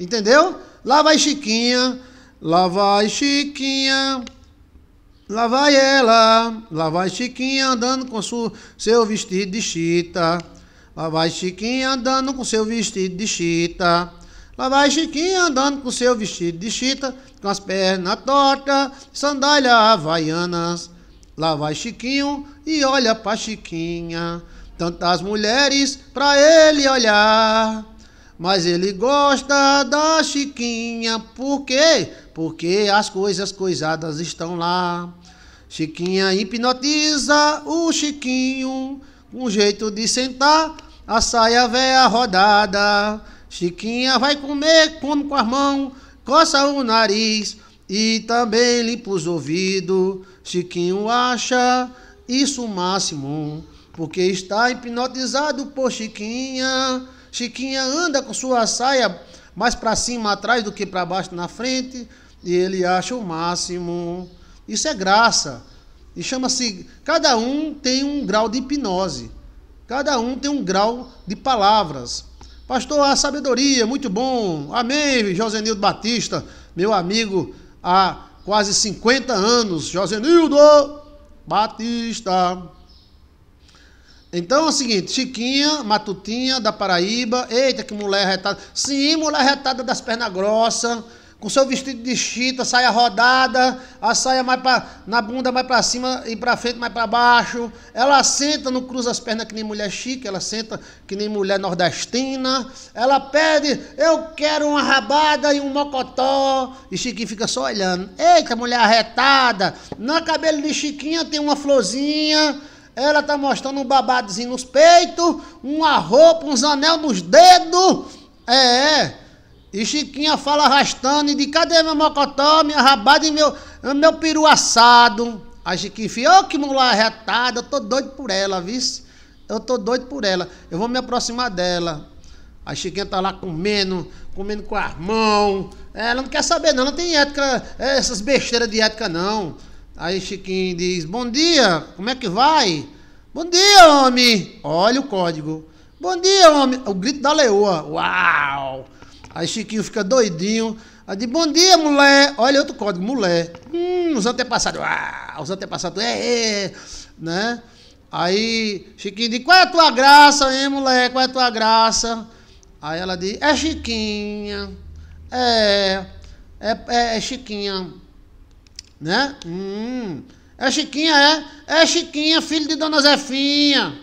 Entendeu? Lá vai Chiquinha, lá vai Chiquinha, lá vai ela, lá vai Chiquinha andando com su, seu vestido de chita. Lá vai Chiquinha andando com seu vestido de chita. Lá vai Chiquinha andando com seu vestido de chita, com as pernas tortas, sandália havaianas. Lá vai Chiquinho e olha pra Chiquinha, tantas mulheres pra ele olhar. Mas ele gosta da Chiquinha, por quê? Porque as coisas coisadas estão lá. Chiquinha hipnotiza o Chiquinho, um jeito de sentar, a saia véia rodada. Chiquinha vai comer, come com as mãos, coça o nariz e também limpa os ouvidos. Chiquinho acha isso o máximo, porque está hipnotizado por Chiquinha. Chiquinha anda com sua saia mais para cima atrás do que para baixo na frente e ele acha o máximo. Isso é graça. E chama-se. Cada um tem um grau de hipnose. Cada um tem um grau de palavras. Pastor, a sabedoria, muito bom. Amém, Josenildo Batista, meu amigo há quase 50 anos. Josenildo Batista. Então é o seguinte, Chiquinha, Matutinha da Paraíba. Eita, que mulher retada. Sim, mulher retada das pernas grossas com seu vestido de chita, saia rodada, a saia mais pra, na bunda mais para cima e para frente mais para baixo. Ela senta, não cruza as pernas que nem mulher chique, ela senta que nem mulher nordestina. Ela pede, eu quero uma rabada e um mocotó. E Chiquinho fica só olhando. Eita, mulher arretada. no cabelo de Chiquinha tem uma florzinha. Ela tá mostrando um babadozinho nos peitos, uma roupa, uns anel nos dedos. É, é. E Chiquinha fala arrastando e diz: cadê meu mocotó, minha rabada e meu, meu peru assado? A Chiquinha fica: ô oh, que mulher arretada, eu tô doido por ela, viu? Eu tô doido por ela, eu vou me aproximar dela. A Chiquinha tá lá comendo, comendo com as mãos. Ela não quer saber, não, não tem ética, é, essas besteiras de ética, não. Aí Chiquinho diz: Bom dia, como é que vai? Bom dia, homem! Olha o código. Bom dia, homem! O grito da leoa. Uau! Aí Chiquinho fica doidinho. Aí diz, bom dia, mulher. Olha outro código, mulher. Hum, os antepassados. Ah, os antepassados. É, é. Né? Aí Chiquinho diz, qual é a tua graça, hein, mulher? Qual é a tua graça? Aí ela diz, é Chiquinha. É, é, é, é Chiquinha. Né? Hum, é Chiquinha, é? É Chiquinha, filho de Dona Zefinha.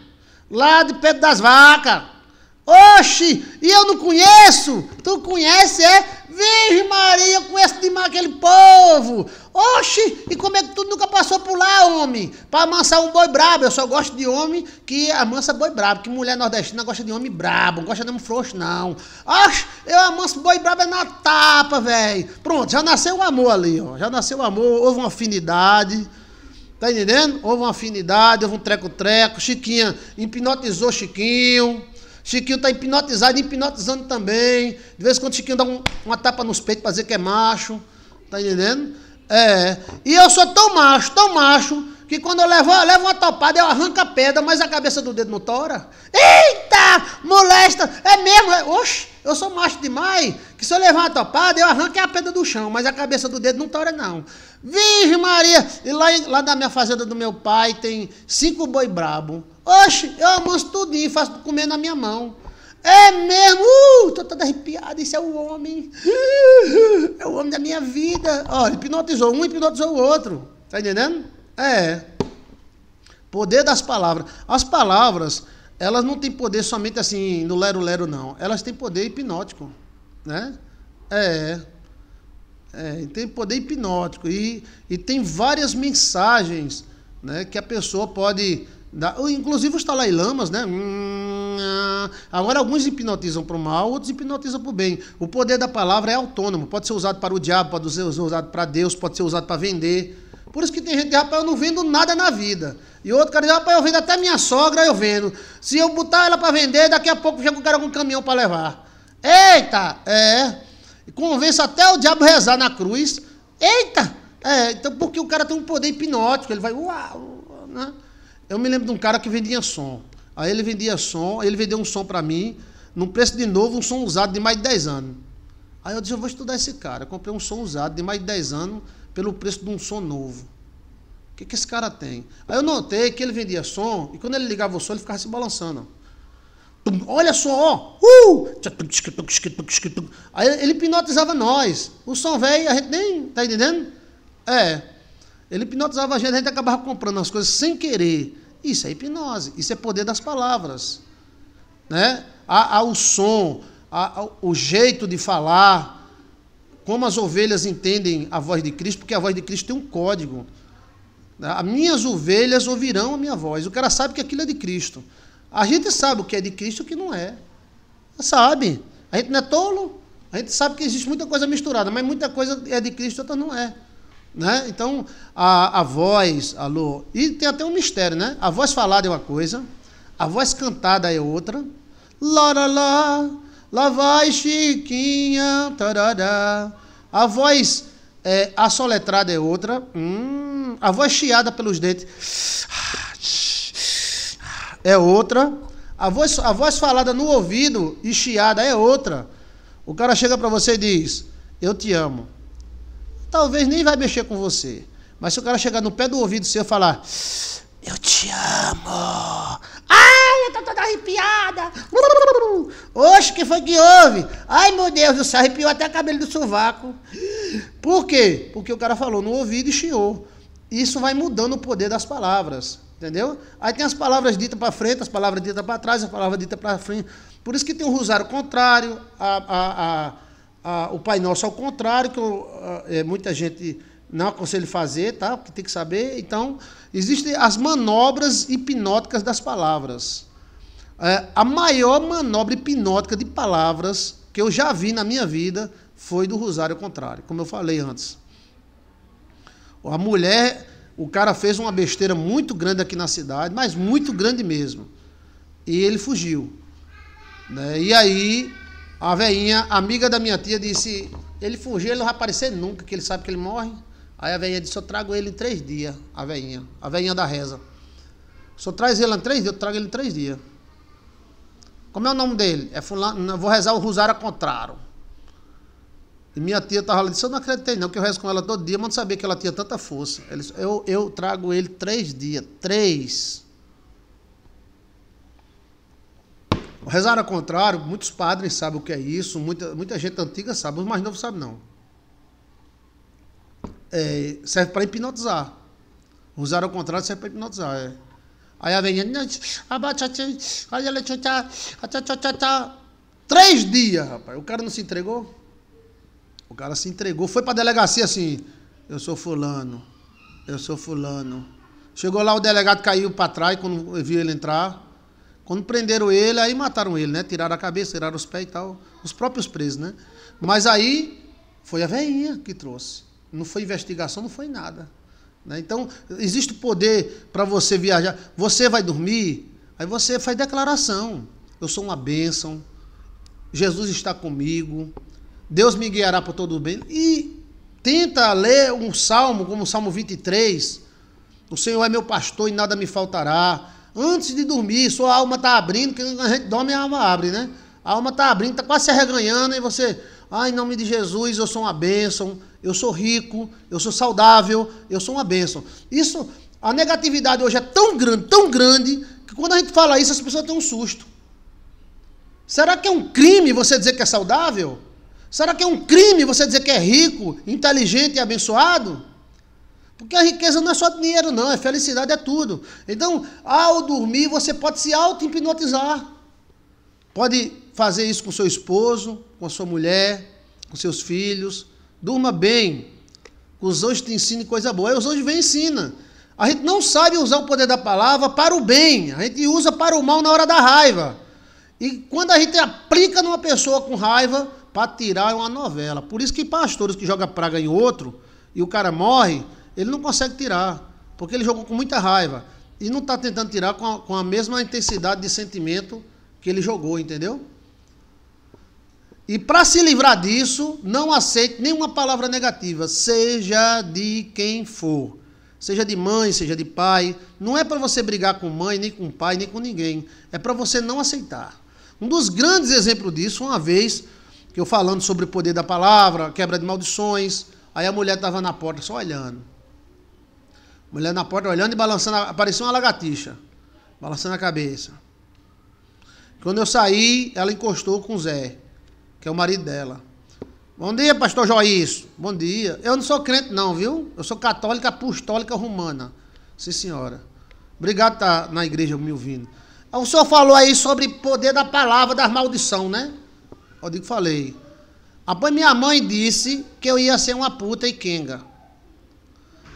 Lá de Pedro das Vacas. Oxi, e eu não conheço? Tu conhece, é? Virgem Maria, eu conheço demais aquele povo. Oxi, e como é que tu nunca passou por lá, homem? Para amansar um boi brabo. Eu só gosto de homem que amansa boi brabo. Que mulher nordestina gosta de homem brabo, não gosta de homem frouxo, não. Oxi, eu amanso boi brabo é na tapa, velho. Pronto, já nasceu o amor ali, ó. Já nasceu o amor, houve uma afinidade. Tá entendendo? Houve uma afinidade, houve um treco-treco. Chiquinha hipnotizou Chiquinho. Chiquinho tá hipnotizado, hipnotizando também. De vez em quando Chiquinho dá um, uma tapa nos peitos para dizer que é macho. Tá entendendo? É. E eu sou tão macho, tão macho, que quando eu levo, eu levo uma topada, eu arranco a pedra, mas a cabeça do dedo não tora. Eita! Molesta! É mesmo? É, oxe, eu sou macho demais, que se eu levar uma topada, eu arranco a pedra do chão, mas a cabeça do dedo não tora, não. Virgem Maria! E lá, lá da minha fazenda do meu pai tem cinco boi brabo. Oxe, eu almoço tudinho, faço comer na minha mão. É mesmo? Uh, tô toda arrepiada, isso é o homem. <laughs> é o homem da minha vida. Olha, hipnotizou um, hipnotizou o outro. Tá entendendo? É. Poder das palavras. As palavras, elas não têm poder somente assim, no lero-lero, não. Elas têm poder hipnótico, né? É. É, tem poder hipnótico e, e tem várias mensagens né, que a pessoa pode dar. Inclusive os Dalai Lamas, né? Hum, agora alguns hipnotizam para o mal, outros hipnotizam para o bem. O poder da palavra é autônomo, pode ser usado para o diabo, pode ser usado para Deus, pode ser usado para vender. Por isso que tem gente que, rapaz, eu não vendo nada na vida. E outro cara diz, rapaz, eu vendo até minha sogra, eu vendo. Se eu botar ela para vender, daqui a pouco chega o cara com um caminhão para levar. Eita! É. Convence até o diabo rezar na cruz. Eita! É, então, porque o cara tem um poder hipnótico, ele vai. Uau, uau né? Eu me lembro de um cara que vendia som. Aí ele vendia som, ele vendeu um som para mim, num preço de novo, um som usado de mais de 10 anos. Aí eu disse, eu vou estudar esse cara. Eu comprei um som usado de mais de 10 anos pelo preço de um som novo. O que, que esse cara tem? Aí eu notei que ele vendia som e quando ele ligava o som, ele ficava se balançando olha só, uh! Aí ele hipnotizava nós. O som velho, a gente nem. Tá entendendo? É. Ele hipnotizava a gente, a gente acabava comprando as coisas sem querer. Isso é hipnose, isso é poder das palavras. Né? Há, há o som, há, há o jeito de falar, como as ovelhas entendem a voz de Cristo, porque a voz de Cristo tem um código. Né? As minhas ovelhas ouvirão a minha voz. O cara sabe que aquilo é de Cristo. A gente sabe o que é de Cristo e o que não é. Sabe. A gente não é tolo. A gente sabe que existe muita coisa misturada, mas muita coisa é de Cristo, e outra não é. Né? Então, a, a voz, alô, e tem até um mistério, né? A voz falada é uma coisa, a voz cantada é outra. Lá, lá, lá, lá vai Chiquinha, tarará. A voz é, assoletrada é outra. Hum, a voz chiada pelos dentes é outra. A voz, a voz falada no ouvido e chiada é outra. O cara chega para você e diz: Eu te amo. Talvez nem vai mexer com você. Mas se o cara chegar no pé do ouvido seu e falar: Eu te amo. Ai, eu tô toda arrepiada. Oxe, que foi que houve? Ai, meu Deus do céu, arrepiou até a cabelo do sovaco. Por quê? Porque o cara falou no ouvido e chiou. Isso vai mudando o poder das palavras. Entendeu? Aí tem as palavras ditas para frente, as palavras ditas para trás, as palavras ditas para frente. Por isso que tem o rosário contrário, a, a, a, o Pai Nosso ao contrário, que eu, é, muita gente não aconselha fazer, tá? Porque tem que saber. Então, existem as manobras hipnóticas das palavras. É, a maior manobra hipnótica de palavras que eu já vi na minha vida foi do rosário contrário, como eu falei antes. A mulher o cara fez uma besteira muito grande aqui na cidade, mas muito grande mesmo. E ele fugiu. Né? E aí, a veinha, amiga da minha tia, disse: ele fugiu, ele não vai aparecer nunca, que ele sabe que ele morre. Aí a veinha disse: eu trago ele em três dias, a veinha, a veinha da reza. Só traz ele em três dias, eu trago ele em três dias. Como é o nome dele? É fulano, vou rezar o Rosário contrário. E minha tia estava lá disse, eu não acreditei não, que eu rezo com ela todo dia, mas não sabia que ela tinha tanta força. disse, eu, eu trago ele três dias, três. Rezar ao contrário, muitos padres sabem o que é isso, muita, muita gente antiga sabe, os mais novos sabem não. É, serve para hipnotizar. Usar ao contrário serve para hipnotizar. É. Aí a velhinha. Três dias, rapaz. O cara não se entregou? O cara se entregou, foi para a delegacia assim: eu sou fulano, eu sou fulano. Chegou lá, o delegado caiu para trás quando viu ele entrar. Quando prenderam ele, aí mataram ele, né? Tiraram a cabeça, tiraram os pés e tal. Os próprios presos, né? Mas aí foi a veinha que trouxe. Não foi investigação, não foi nada. Né? Então, existe poder para você viajar. Você vai dormir, aí você faz declaração. Eu sou uma bênção. Jesus está comigo. Deus me guiará por todo o bem. E tenta ler um salmo, como o Salmo 23. O Senhor é meu pastor e nada me faltará. Antes de dormir, sua alma está abrindo, Quando a gente dorme a alma abre, né? A alma está abrindo, está quase se arreganhando, e você, "Ai, em nome de Jesus, eu sou uma bênção, eu sou rico, eu sou saudável, eu sou uma bênção. Isso, a negatividade hoje é tão grande, tão grande, que quando a gente fala isso, as pessoas têm um susto. Será que é um crime você dizer que é saudável? Será que é um crime você dizer que é rico, inteligente e abençoado? Porque a riqueza não é só dinheiro, não, é felicidade, é tudo. Então, ao dormir, você pode se auto-hipnotizar. Pode fazer isso com seu esposo, com a sua mulher, com seus filhos. Durma bem. Os anjos te ensinam coisa boa. E os anjos vêm e ensinam. A gente não sabe usar o poder da palavra para o bem, a gente usa para o mal na hora da raiva. E quando a gente aplica numa pessoa com raiva, para tirar é uma novela. Por isso que pastores que jogam praga em outro e o cara morre, ele não consegue tirar. Porque ele jogou com muita raiva. E não está tentando tirar com a, com a mesma intensidade de sentimento que ele jogou, entendeu? E para se livrar disso, não aceite nenhuma palavra negativa, seja de quem for. Seja de mãe, seja de pai. Não é para você brigar com mãe, nem com pai, nem com ninguém. É para você não aceitar. Um dos grandes exemplos disso, uma vez, que eu falando sobre o poder da palavra, quebra de maldições. Aí a mulher estava na porta só olhando. Mulher na porta olhando e balançando, apareceu uma lagartixa, balançando a cabeça. Quando eu saí, ela encostou com o Zé, que é o marido dela. Bom dia, pastor Joís. Bom dia. Eu não sou crente, não, viu? Eu sou católica apostólica romana. Sim, senhora. Obrigado por estar tá na igreja me ouvindo. Então, o senhor falou aí sobre poder da palavra, das maldição, né? Eu digo, falei. Rapaz, minha mãe disse que eu ia ser uma puta e quenga.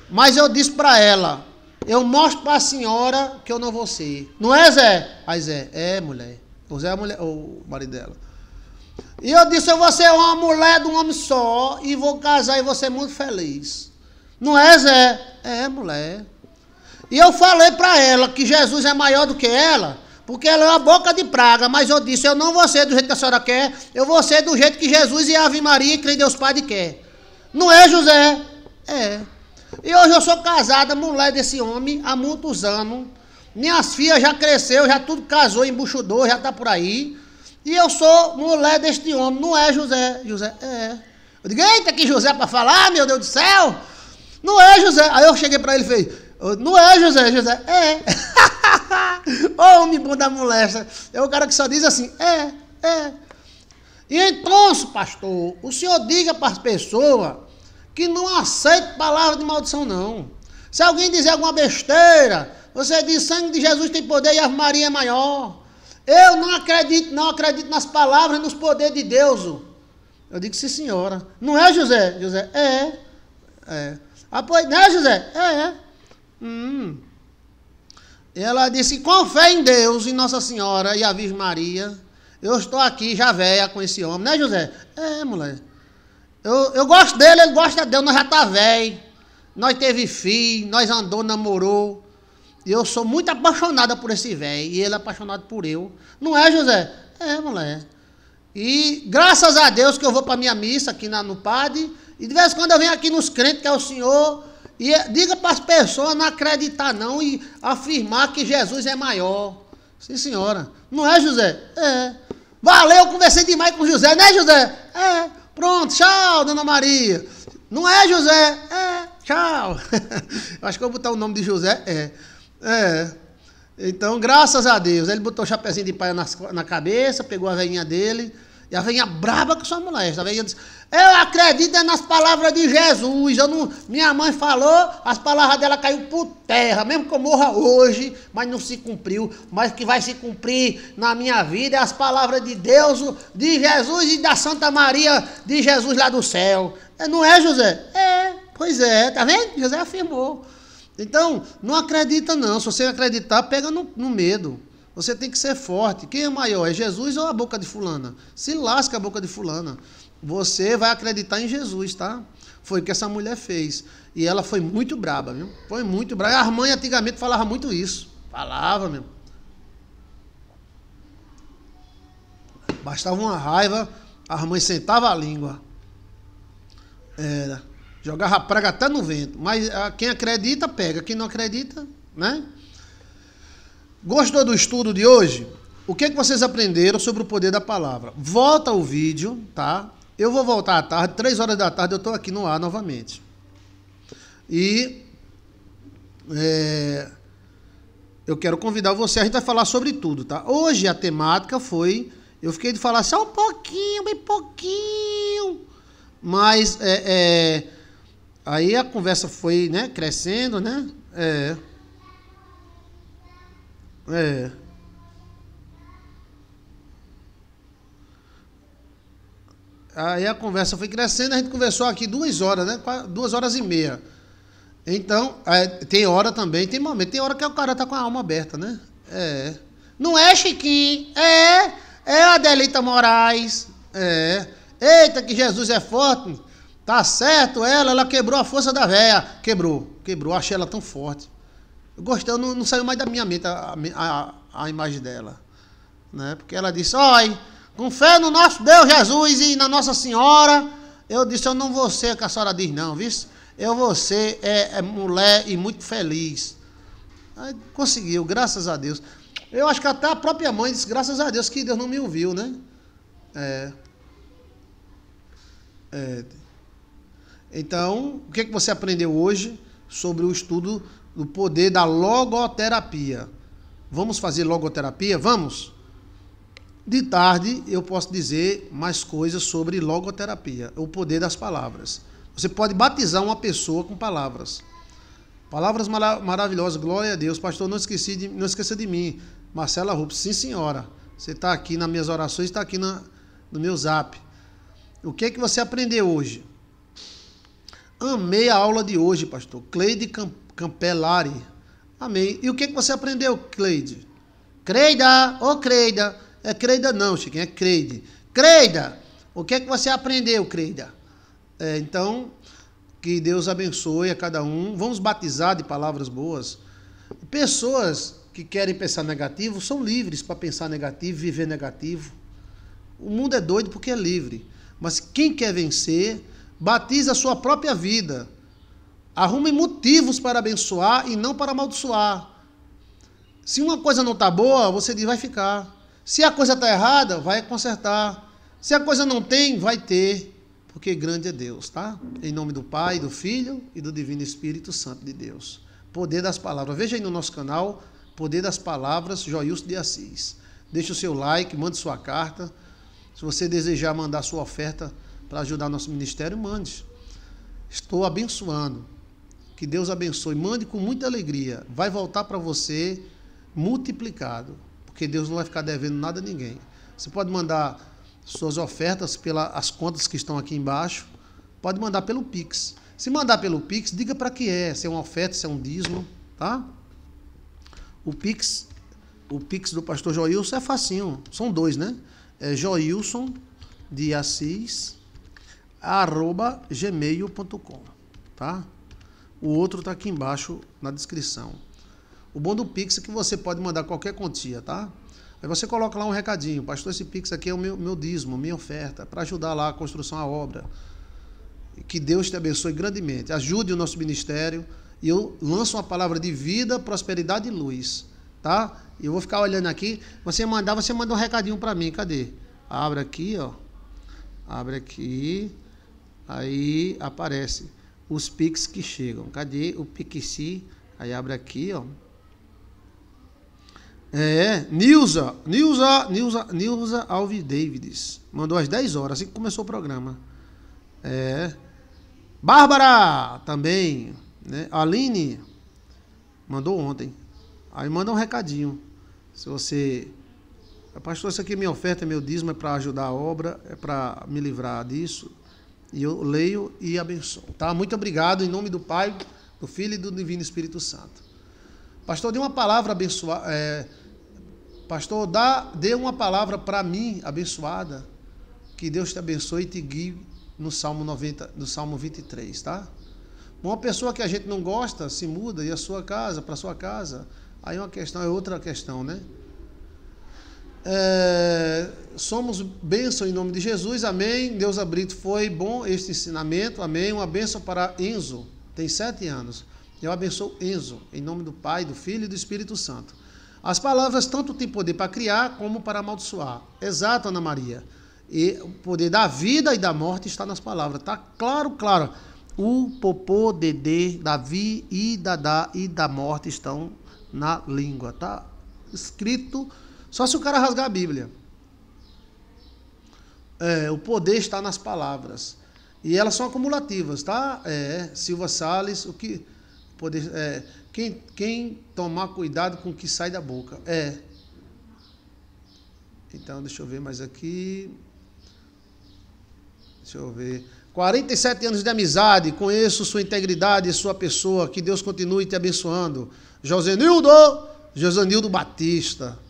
Mas eu disse para ela, eu mostro para a senhora que eu não vou ser. Não é, Zé? Aí Zé, é mulher. O Zé é a mulher, o marido dela. E eu disse, eu vou ser uma mulher de um homem só e vou casar e vou ser muito feliz. Não é, Zé? É, mulher. E eu falei para ela que Jesus é maior do que ela porque ela é uma boca de praga, mas eu disse, eu não vou ser do jeito que a senhora quer, eu vou ser do jeito que Jesus e a Ave Maria e Deus Pai de quer. Não é, José? É. E hoje eu sou casada, mulher desse homem, há muitos anos. Minhas filhas já cresceu, já tudo casou, embuchudou, já tá por aí. E eu sou mulher deste homem, não é José? José, é. Eu digo, eita, que José para falar, meu Deus do céu! Não é José. Aí eu cheguei para ele e falei, não é José, José, é. <laughs> <laughs> homem bom da molesta. É o cara que só diz assim, é, é. E então, pastor, o senhor diga para as pessoas que não aceite palavra de maldição, não. Se alguém dizer alguma besteira, você diz sangue de Jesus tem poder e a Maria é maior. Eu não acredito, não acredito nas palavras, nos poderes de Deus. Eu digo, sim, senhora. Não é, José? José, é. É. Ah, pois, né, José? É. é. Hum. Ela disse: com fé em Deus e Nossa Senhora e a Virgem Maria, eu estou aqui já velha com esse homem, né, José? É, mulher. Eu, eu gosto dele, ele gosta de Deus, nós já tá velho. Nós teve filho, nós andou, namorou. E eu sou muito apaixonada por esse velho e ele é apaixonado por eu. Não é, José? É, mulher. E graças a Deus que eu vou para minha missa aqui na, no padre E de vez em quando eu venho aqui nos crentes, que é o senhor, e é, diga para as pessoas não acreditar não e afirmar que Jesus é maior. Sim, senhora. Não é, José? É. Valeu, conversei demais com José, né, José? É. Pronto, tchau, dona Maria. Não é, José? É. Tchau. <laughs> Acho que eu vou botar o nome de José. É. É. Então, graças a Deus. Ele botou o chapezinho de palha na, na cabeça, pegou a veinha dele. E vinha velhinha braba com sua mulher. Já vinha diz, eu acredito é nas palavras de Jesus. Eu não, minha mãe falou, as palavras dela caiu por terra. Mesmo que eu morra hoje, mas não se cumpriu. Mas que vai se cumprir na minha vida é as palavras de Deus, de Jesus e da Santa Maria de Jesus lá do céu. É, não é, José? É, pois é, tá vendo? José afirmou. Então, não acredita não. Se você acreditar, pega no, no medo. Você tem que ser forte. Quem é maior? É Jesus ou a boca de fulana? Se lasca a boca de fulana. Você vai acreditar em Jesus, tá? Foi o que essa mulher fez. E ela foi muito braba, viu? Foi muito braba. A mãe antigamente falava muito isso. Falava mesmo. Bastava uma raiva, a mãe sentava a língua. Era. Jogava praga até no vento. Mas ah, quem acredita, pega. Quem não acredita, né? Gostou do estudo de hoje? O que, é que vocês aprenderam sobre o poder da palavra? Volta o vídeo, tá? Eu vou voltar à tarde, três horas da tarde eu estou aqui no ar novamente. E é, eu quero convidar você, a gente vai falar sobre tudo, tá? Hoje a temática foi, eu fiquei de falar só um pouquinho, bem pouquinho, mas é, é, aí a conversa foi né, crescendo, né? É, é. Aí a conversa foi crescendo, a gente conversou aqui duas horas, né? Duas horas e meia. Então, tem hora também, tem momento. Tem hora que o cara tá com a alma aberta, né? É. Não é, Chiquinho? É. É Adelita Moraes. É. Eita, que Jesus é forte. Tá certo ela, ela quebrou a força da véia. Quebrou, quebrou. Achei ela tão forte. Gostei, não, não saiu mais da minha mente a, a, a imagem dela. Né? Porque ela disse: Olha, com fé no nosso Deus Jesus e na Nossa Senhora, eu disse: Eu não vou ser o que a senhora diz, não, viu? Eu vou ser é, é mulher e muito feliz. Aí, conseguiu, graças a Deus. Eu acho que até a própria mãe disse: Graças a Deus que Deus não me ouviu, né? É. é. Então, o que, é que você aprendeu hoje sobre o estudo do poder da logoterapia. Vamos fazer logoterapia? Vamos? De tarde eu posso dizer mais coisas sobre logoterapia, o poder das palavras. Você pode batizar uma pessoa com palavras. Palavras maravilhosas, glória a Deus. Pastor, não, esqueci de, não esqueça de mim. Marcela Rupp, sim senhora. Você está aqui nas minhas orações, está aqui na, no meu zap. O que é que você aprendeu hoje? Amei a aula de hoje, pastor. Cleide Campos. Campelari. Amei. E o que, que você aprendeu, Cleide? Creida! Ô, oh, Creida! É Creida não, Chiquinho, é Creide. Creida! O que é que você aprendeu, Creida? É, então, que Deus abençoe a cada um. Vamos batizar de palavras boas. Pessoas que querem pensar negativo são livres para pensar negativo, viver negativo. O mundo é doido porque é livre. Mas quem quer vencer, batiza a sua própria vida. Arrume motivos para abençoar e não para amaldiçoar. Se uma coisa não está boa, você diz, vai ficar. Se a coisa está errada, vai consertar. Se a coisa não tem, vai ter. Porque grande é Deus, tá? Em nome do Pai, do Filho e do Divino Espírito Santo de Deus. Poder das palavras. Veja aí no nosso canal, Poder das Palavras, Joilson de Assis. Deixe o seu like, mande sua carta. Se você desejar mandar sua oferta para ajudar nosso ministério, mande. Estou abençoando que Deus abençoe. Mande com muita alegria. Vai voltar para você multiplicado. Porque Deus não vai ficar devendo nada a ninguém. Você pode mandar suas ofertas pelas contas que estão aqui embaixo. Pode mandar pelo Pix. Se mandar pelo Pix, diga para que é. Se é uma oferta, se é um dízimo, tá? O Pix, o Pix do pastor Joilson é facinho. São dois, né? É joilson de assis arroba gmail.com, tá? O outro está aqui embaixo na descrição. O bom do Pix é que você pode mandar qualquer quantia, tá? Aí você coloca lá um recadinho, pastor, esse Pix aqui é o meu, meu dízimo, minha oferta, para ajudar lá a construção, a obra. Que Deus te abençoe grandemente. Ajude o nosso ministério. E eu lanço uma palavra de vida, prosperidade e luz, tá? Eu vou ficar olhando aqui. Você mandar, você manda um recadinho para mim. Cadê? Abre aqui, ó. Abre aqui. Aí aparece os Pix que chegam. Cadê o Pixi? Aí abre aqui, ó. É, Nilza, Nilza, Nilza, Nilza Alves Davids. Mandou às 10 horas, assim que começou o programa. É. Bárbara também, né? Aline mandou ontem. Aí manda um recadinho. Se você Pastor, isso aqui é minha oferta, é meu dízimo, é para ajudar a obra, é para me livrar disso. E eu leio e abençoo. Tá? Muito obrigado em nome do Pai, do Filho e do Divino Espírito Santo. Pastor, dê uma palavra abençoada. É, pastor, dá, dê uma palavra para mim abençoada. Que Deus te abençoe e te guie no Salmo 90, no Salmo 23, tá? Uma pessoa que a gente não gosta se muda e a sua casa para sua casa. Aí é uma questão é outra questão, né? É, somos bênção em nome de Jesus, amém. Deus abrito foi bom este ensinamento, amém. Uma bênção para Enzo, tem sete anos. Eu abençoo Enzo, em nome do Pai, do Filho e do Espírito Santo. As palavras tanto têm poder para criar como para amaldiçoar. Exato, Ana Maria. E o poder da vida e da morte está nas palavras. Tá claro, claro. O popô, dedê, Davi e Dadá e da morte estão na língua. Tá escrito só se o cara rasgar a Bíblia. É, o poder está nas palavras. E elas são acumulativas, tá? É, Silva Sales, o que. Poder, é, quem, quem tomar cuidado com o que sai da boca. É. Então, deixa eu ver mais aqui. Deixa eu ver. 47 anos de amizade, conheço sua integridade e sua pessoa. Que Deus continue te abençoando. Josenildo, Josenildo Batista.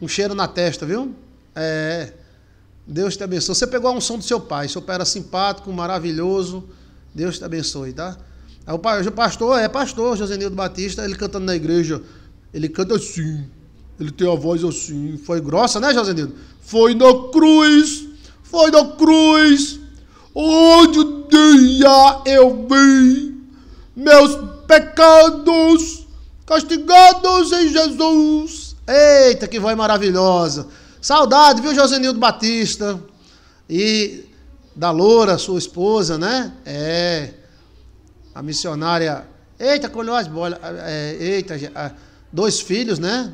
Um cheiro na testa, viu? É. Deus te abençoe. Você pegou a unção do seu pai. Seu pai era simpático, maravilhoso. Deus te abençoe, tá? Aí o pastor, é pastor, José Nildo Batista, ele cantando na igreja. Ele canta assim. Ele tem a voz assim. Foi grossa, né, José Nildo? Foi na cruz. Foi na cruz. Onde o dia eu vi meus pecados castigados em Jesus Eita, que voz maravilhosa. Saudade, viu, Josenildo Batista? E da Loura, sua esposa, né? É. A missionária. Eita, colheu as bolas. É, eita, ah, dois filhos, né?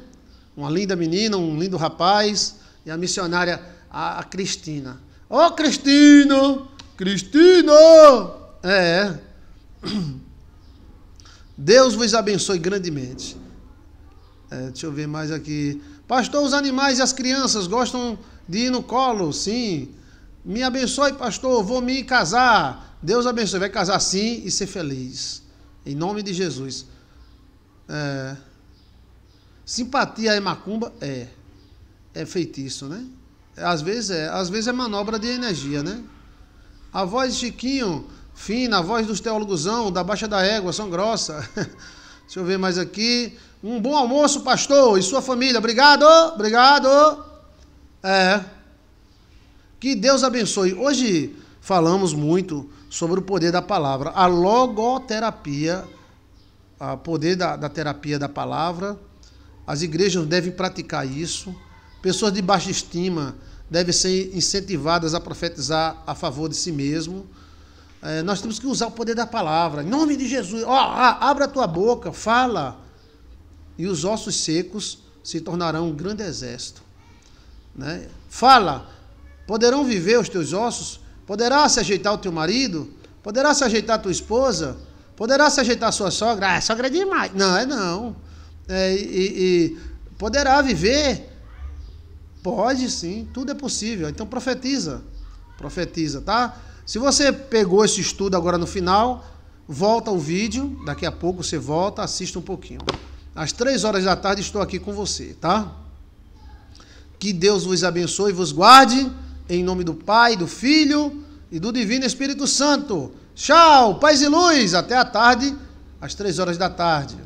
Uma linda menina, um lindo rapaz. E a missionária, a, a Cristina. Ô, oh, Cristina! Cristina! É. <clears throat> Deus vos abençoe grandemente. É, deixa eu ver mais aqui. Pastor, os animais e as crianças gostam de ir no colo, sim. Me abençoe, pastor, vou me casar. Deus abençoe, vai casar sim e ser feliz. Em nome de Jesus. É. Simpatia é macumba? É. É feitiço, né? Às vezes é, às vezes é manobra de energia, né? A voz de Chiquinho, fina, a voz dos teólogosão, da Baixa da Égua, são grossa. <laughs> Deixa eu ver mais aqui. Um bom almoço, pastor, e sua família. Obrigado, obrigado. É. Que Deus abençoe. Hoje falamos muito sobre o poder da palavra. A logoterapia, o poder da, da terapia da palavra. As igrejas devem praticar isso. Pessoas de baixa estima devem ser incentivadas a profetizar a favor de si mesmo. É, nós temos que usar o poder da palavra. Em nome de Jesus, ó, oh, abra a tua boca, fala e os ossos secos se tornarão um grande exército. Né? Fala, poderão viver os teus ossos? Poderá se ajeitar o teu marido? Poderá se ajeitar a tua esposa? Poderá se ajeitar a sua sogra? Ah, sogra é demais. Não, é não. É, e, e poderá viver? Pode sim, tudo é possível. Então profetiza, profetiza, tá? Se você pegou esse estudo agora no final, volta o vídeo, daqui a pouco você volta, assista um pouquinho. Às três horas da tarde estou aqui com você, tá? Que Deus vos abençoe e vos guarde, em nome do Pai, do Filho e do Divino Espírito Santo. Tchau, paz e luz, até a tarde, às três horas da tarde.